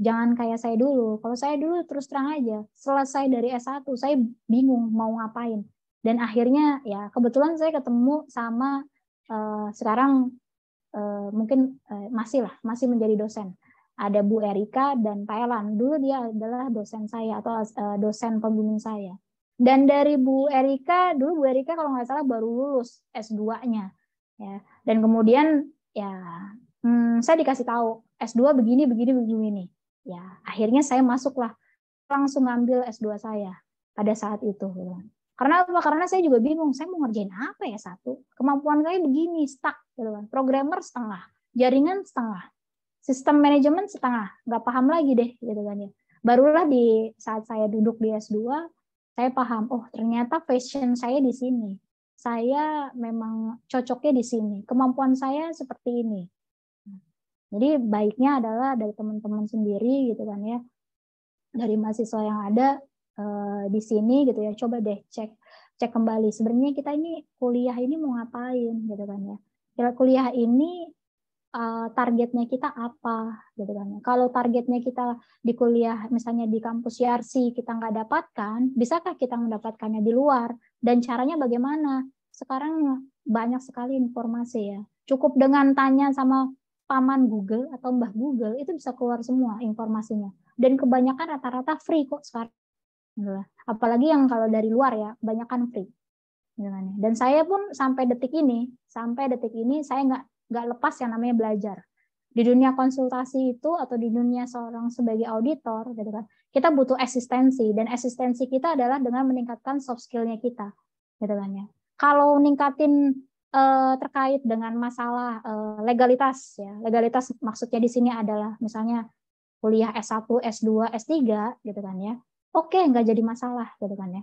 jangan kayak saya dulu kalau saya dulu terus terang aja selesai dari S1 saya bingung mau ngapain dan akhirnya ya kebetulan saya ketemu sama uh, sekarang uh, mungkin uh, masih lah masih menjadi dosen ada Bu Erika dan Pak Elan dulu dia adalah dosen saya atau dosen pembimbing saya dan dari Bu Erika, dulu Bu Erika kalau nggak salah baru lulus S2-nya. Ya. Dan kemudian ya hmm, saya dikasih tahu S2 begini, begini, begini. Ya, akhirnya saya masuklah langsung ngambil S2 saya pada saat itu. Gitu. Karena apa? Karena saya juga bingung, saya mau ngerjain apa ya satu. Kemampuan saya begini, stuck gitu kan. Programmer setengah, jaringan setengah, sistem manajemen setengah, nggak paham lagi deh gitu kan ya. Barulah di saat saya duduk di S2, saya paham oh ternyata fashion saya di sini saya memang cocoknya di sini kemampuan saya seperti ini jadi baiknya adalah dari teman-teman sendiri gitu kan ya dari mahasiswa yang ada eh, di sini gitu ya coba deh cek cek kembali sebenarnya kita ini kuliah ini mau ngapain gitu kan ya kuliah ini Eh, targetnya kita apa gitu kan. Kalau targetnya kita di kuliah misalnya di kampus YRC kita nggak dapatkan, bisakah kita mendapatkannya di luar dan caranya bagaimana? Sekarang banyak sekali informasi ya. Cukup dengan tanya sama paman Google atau mbah Google itu bisa keluar semua informasinya. Dan kebanyakan rata-rata free kok sekarang. Apalagi yang kalau dari luar ya, kebanyakan free. Dan saya pun sampai detik ini, sampai detik ini saya nggak nggak lepas yang namanya belajar di dunia konsultasi itu atau di dunia seorang sebagai auditor gitu kan kita butuh eksistensi dan eksistensi kita adalah dengan meningkatkan soft skillnya kita gitu kan ya kalau ningkatin eh, terkait dengan masalah eh, legalitas ya legalitas maksudnya di sini adalah misalnya kuliah S1 S2 S3 gitu kan ya oke nggak jadi masalah gitu kan ya,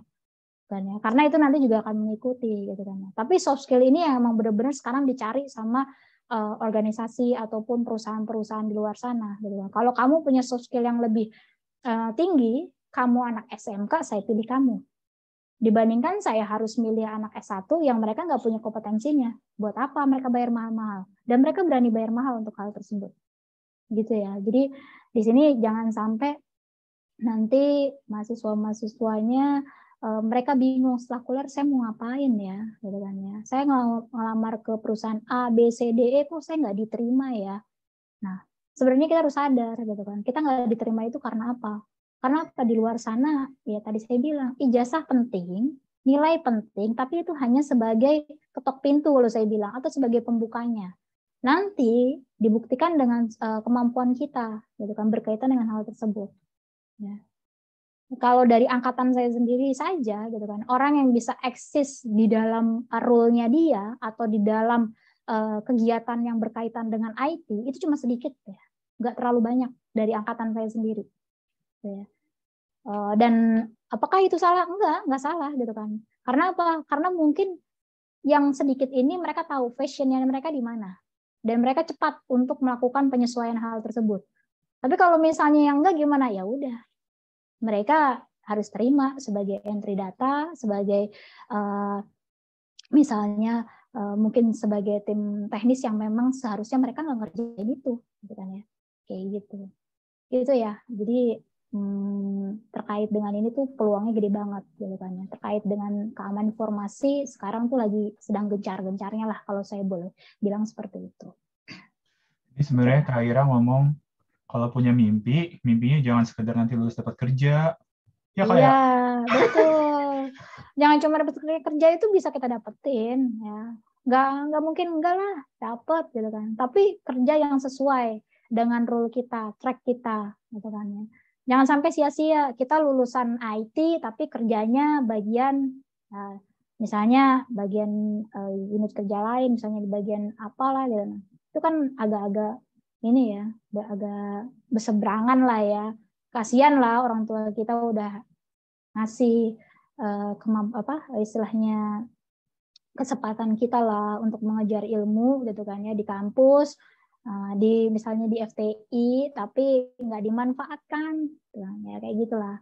kan ya karena itu nanti juga akan mengikuti gitu kan ya. tapi soft skill ini yang emang benar-benar sekarang dicari sama uh, organisasi ataupun perusahaan-perusahaan di luar sana. Gitu. Ya. Kalau kamu punya soft skill yang lebih uh, tinggi, kamu anak SMK, saya pilih kamu. Dibandingkan saya harus milih anak S1 yang mereka nggak punya kompetensinya. Buat apa mereka bayar mahal-mahal? Dan mereka berani bayar mahal untuk hal tersebut. Gitu ya. Jadi di sini jangan sampai nanti mahasiswa-mahasiswanya uh, mereka bingung setelah kuliah saya mau ngapain ya gitu kan ya saya ngelamar ke perusahaan A B C D E kok saya nggak diterima ya nah sebenarnya kita harus sadar gitu kan kita nggak diterima itu karena apa karena apa di luar sana ya tadi saya bilang ijazah penting nilai penting tapi itu hanya sebagai ketok pintu kalau saya bilang atau sebagai pembukanya nanti dibuktikan dengan uh, kemampuan kita gitu kan berkaitan dengan hal tersebut ya kalau dari angkatan saya sendiri saja gitu kan orang yang bisa eksis di dalam uh, rule-nya dia atau di dalam uh, kegiatan yang berkaitan dengan IT itu cuma sedikit ya nggak terlalu banyak dari angkatan saya sendiri gitu ya. uh, dan apakah itu salah enggak nggak salah gitu kan karena apa karena mungkin yang sedikit ini mereka tahu fashionnya mereka di mana dan mereka cepat untuk melakukan penyesuaian hal tersebut tapi kalau misalnya yang enggak gimana ya udah mereka harus terima sebagai entry data, sebagai uh, misalnya uh, mungkin sebagai tim teknis yang memang seharusnya mereka nggak ngerjain itu, gitu kan ya, kayak gitu, gitu ya. Jadi hmm, terkait dengan ini tuh peluangnya gede banget, gitu kan ya. Terkait dengan keamanan informasi sekarang tuh lagi sedang gencar-gencarnya lah kalau saya boleh bilang seperti itu. Ini sebenarnya Kak Ira ngomong kalau punya mimpi, mimpinya jangan sekedar nanti lulus dapat kerja. Ya kayak Iya, ya? betul. jangan cuma dapat kerja itu bisa kita dapetin ya. Nggak, nggak mungkin enggak lah dapat gitu kan. Tapi kerja yang sesuai dengan rule kita, track kita gitu kan ya. Jangan sampai sia-sia kita lulusan IT tapi kerjanya bagian ya, misalnya bagian uh, unit kerja lain, misalnya di bagian apalah gitu. Itu kan agak-agak ini ya agak berseberangan lah ya kasihan lah orang tua kita udah ngasih eh, kemamp apa istilahnya kesempatan kita lah untuk mengejar ilmu gitu kan ya di kampus eh, di misalnya di FTI tapi nggak dimanfaatkan gitu kan ya kayak gitulah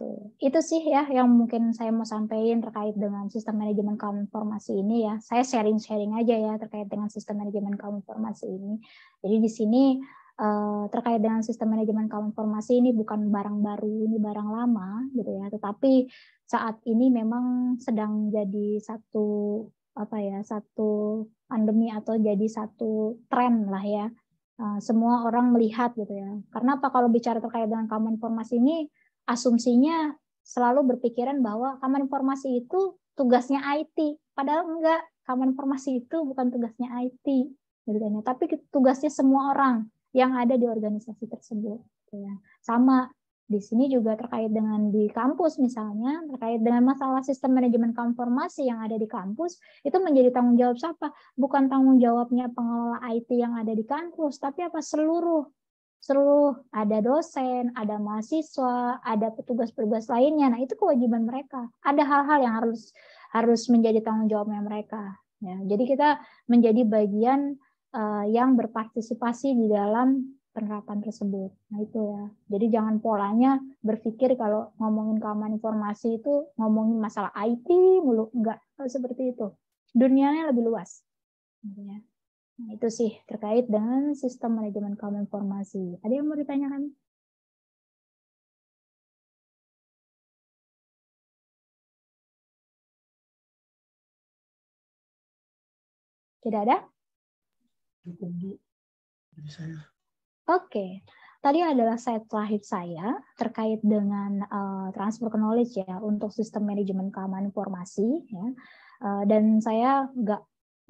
gitu. Itu sih ya yang mungkin saya mau sampaikan terkait dengan sistem manajemen kaum informasi ini ya. Saya sharing-sharing aja ya terkait dengan sistem manajemen kaum informasi ini. Jadi di sini eh, terkait dengan sistem manajemen kaum informasi ini bukan barang baru, ini barang lama gitu ya. Tetapi saat ini memang sedang jadi satu apa ya, satu pandemi atau jadi satu tren lah ya. Eh, semua orang melihat gitu ya. Karena apa kalau bicara terkait dengan kaum informasi ini asumsinya selalu berpikiran bahwa kamar Informasi itu tugasnya IT, padahal enggak. kamar Informasi itu bukan tugasnya IT, gitu kan ya. Tapi tugasnya semua orang yang ada di organisasi tersebut. Gitu ya. Sama di sini juga terkait dengan di kampus misalnya terkait dengan masalah sistem manajemen konformasi yang ada di kampus itu menjadi tanggung jawab siapa bukan tanggung jawabnya pengelola IT yang ada di kampus tapi apa seluruh seluruh ada dosen, ada mahasiswa, ada petugas-petugas lainnya. Nah, itu kewajiban mereka. Ada hal-hal yang harus harus menjadi tanggung jawabnya mereka. Ya, jadi kita menjadi bagian uh, yang berpartisipasi di dalam penerapan tersebut. Nah, itu ya. Jadi jangan polanya berpikir kalau ngomongin keamanan informasi itu ngomongin masalah IT mulu enggak seperti itu. Dunianya lebih luas. Gitu ya. Nah, itu sih terkait dengan sistem manajemen kaum informasi. Ada yang mau ditanyakan? Tidak ada? Oke. Tadi adalah slide terakhir saya terkait dengan uh, transfer knowledge ya untuk sistem manajemen keamanan informasi ya. Uh, dan saya nggak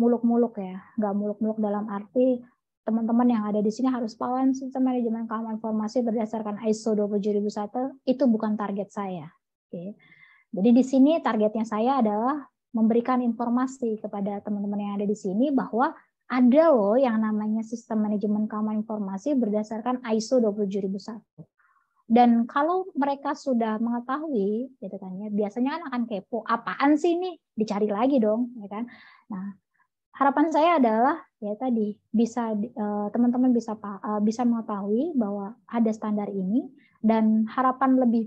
muluk-muluk ya, nggak muluk-muluk dalam arti teman-teman yang ada di sini harus paham sistem manajemen keamanan informasi berdasarkan ISO 27001 itu bukan target saya. Oke. Jadi di sini targetnya saya adalah memberikan informasi kepada teman-teman yang ada di sini bahwa ada loh yang namanya sistem manajemen keamanan informasi berdasarkan ISO 27001. Dan kalau mereka sudah mengetahui, gitu kan ya, biasanya kan akan kepo, apaan sih ini? Dicari lagi dong, ya kan? Nah, harapan saya adalah ya tadi bisa eh, teman-teman bisa eh, bisa mengetahui bahwa ada standar ini dan harapan lebih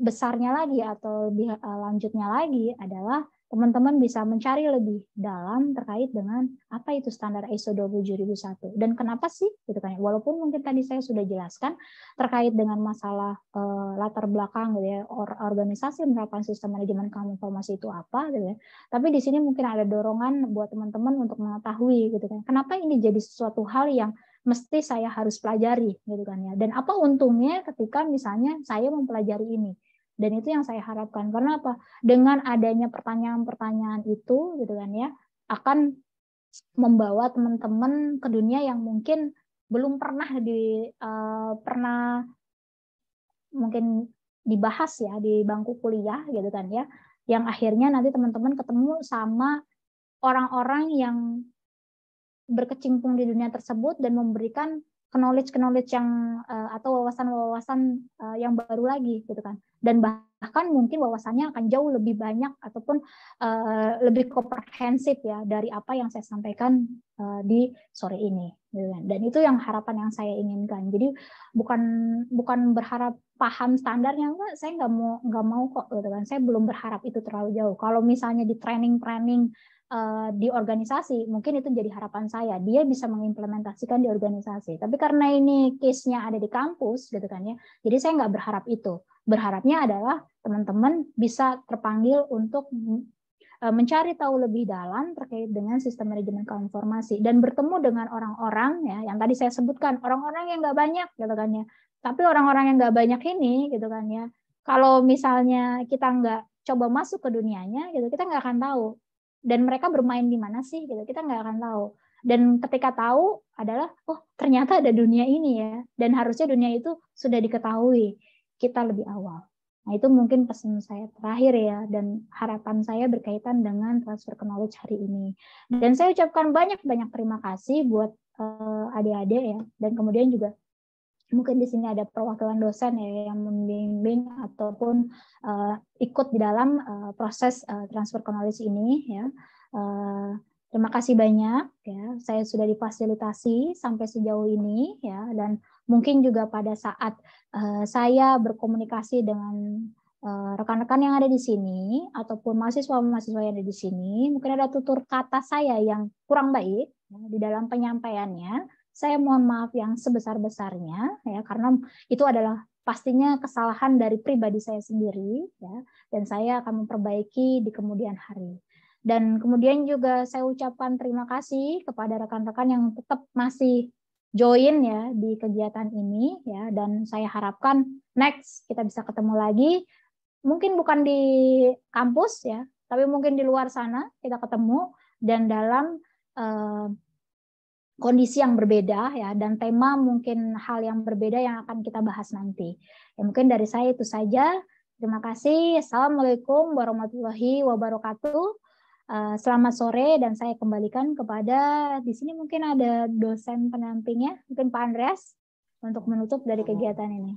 besarnya lagi atau lebih eh, lanjutnya lagi adalah teman-teman bisa mencari lebih dalam terkait dengan apa itu standar ISO 27001 dan kenapa sih gitu kan ya. walaupun mungkin tadi saya sudah jelaskan terkait dengan masalah uh, latar belakang gitu ya or, organisasi menerapkan sistem manajemen kaum informasi itu apa gitu ya tapi di sini mungkin ada dorongan buat teman-teman untuk mengetahui gitu kan kenapa ini jadi sesuatu hal yang mesti saya harus pelajari gitu kan ya dan apa untungnya ketika misalnya saya mempelajari ini dan itu yang saya harapkan karena apa dengan adanya pertanyaan-pertanyaan itu gitu kan ya akan membawa teman-teman ke dunia yang mungkin belum pernah di uh, pernah mungkin dibahas ya di bangku kuliah gitu kan ya yang akhirnya nanti teman-teman ketemu sama orang-orang yang berkecimpung di dunia tersebut dan memberikan knowledge knowledge yang uh, atau wawasan-wawasan uh, yang baru lagi gitu kan dan bahkan mungkin wawasannya akan jauh lebih banyak ataupun uh, lebih komprehensif ya dari apa yang saya sampaikan uh, di sore ini gitu kan. dan itu yang harapan yang saya inginkan jadi bukan bukan berharap paham standarnya enggak saya nggak mau nggak mau kok gitu kan saya belum berharap itu terlalu jauh kalau misalnya di training training Eh, di organisasi, mungkin itu jadi harapan saya. Dia bisa mengimplementasikan di organisasi. Tapi karena ini case-nya ada di kampus, gitu kan ya, jadi saya nggak berharap itu. Berharapnya adalah teman-teman bisa terpanggil untuk eh, mencari tahu lebih dalam terkait dengan sistem manajemen konformasi dan bertemu dengan orang-orang ya yang tadi saya sebutkan orang-orang yang nggak banyak gitu kan ya tapi orang-orang yang nggak banyak ini gitu kan ya kalau misalnya kita nggak coba masuk ke dunianya gitu kita nggak akan tahu dan mereka bermain di mana sih gitu kita nggak akan tahu dan ketika tahu adalah oh ternyata ada dunia ini ya dan harusnya dunia itu sudah diketahui kita lebih awal nah itu mungkin pesan saya terakhir ya dan harapan saya berkaitan dengan transfer knowledge hari ini dan saya ucapkan banyak banyak terima kasih buat eh, adik-adik uh, adik -adik ya dan kemudian juga mungkin di sini ada perwakilan dosen ya yang membimbing ataupun uh, ikut di dalam uh, proses uh, transfer knowledge ini ya. Uh, terima kasih banyak ya. Saya sudah difasilitasi sampai sejauh ini ya dan mungkin juga pada saat uh, saya berkomunikasi dengan rekan-rekan uh, yang ada di sini ataupun mahasiswa-mahasiswa yang ada di sini mungkin ada tutur kata saya yang kurang baik ya, di dalam penyampaiannya saya mohon maaf yang sebesar-besarnya ya karena itu adalah pastinya kesalahan dari pribadi saya sendiri ya dan saya akan memperbaiki di kemudian hari. Dan kemudian juga saya ucapkan terima kasih kepada rekan-rekan yang tetap masih join ya di kegiatan ini ya dan saya harapkan next kita bisa ketemu lagi mungkin bukan di kampus ya tapi mungkin di luar sana kita ketemu dan dalam uh, kondisi yang berbeda ya dan tema mungkin hal yang berbeda yang akan kita bahas nanti. Ya, mungkin dari saya itu saja. Terima kasih. Assalamualaikum warahmatullahi wabarakatuh. Eh, selamat sore dan saya kembalikan kepada di sini mungkin ada dosen penampingnya mungkin Pak Andreas untuk menutup dari kegiatan ini.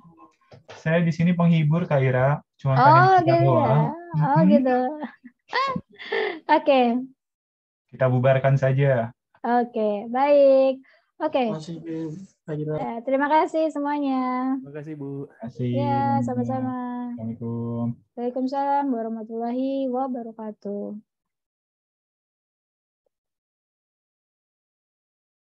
Saya di sini penghibur Kak Ira, cuma oh, gitu Ya. Oh gitu. Oke. okay. Kita bubarkan saja. Oke, baik. Oke. Okay. Ya, terima kasih semuanya. Terima kasih Bu. Ya, sama-sama. Assalamualaikum. Waalaikumsalam warahmatullahi wabarakatuh.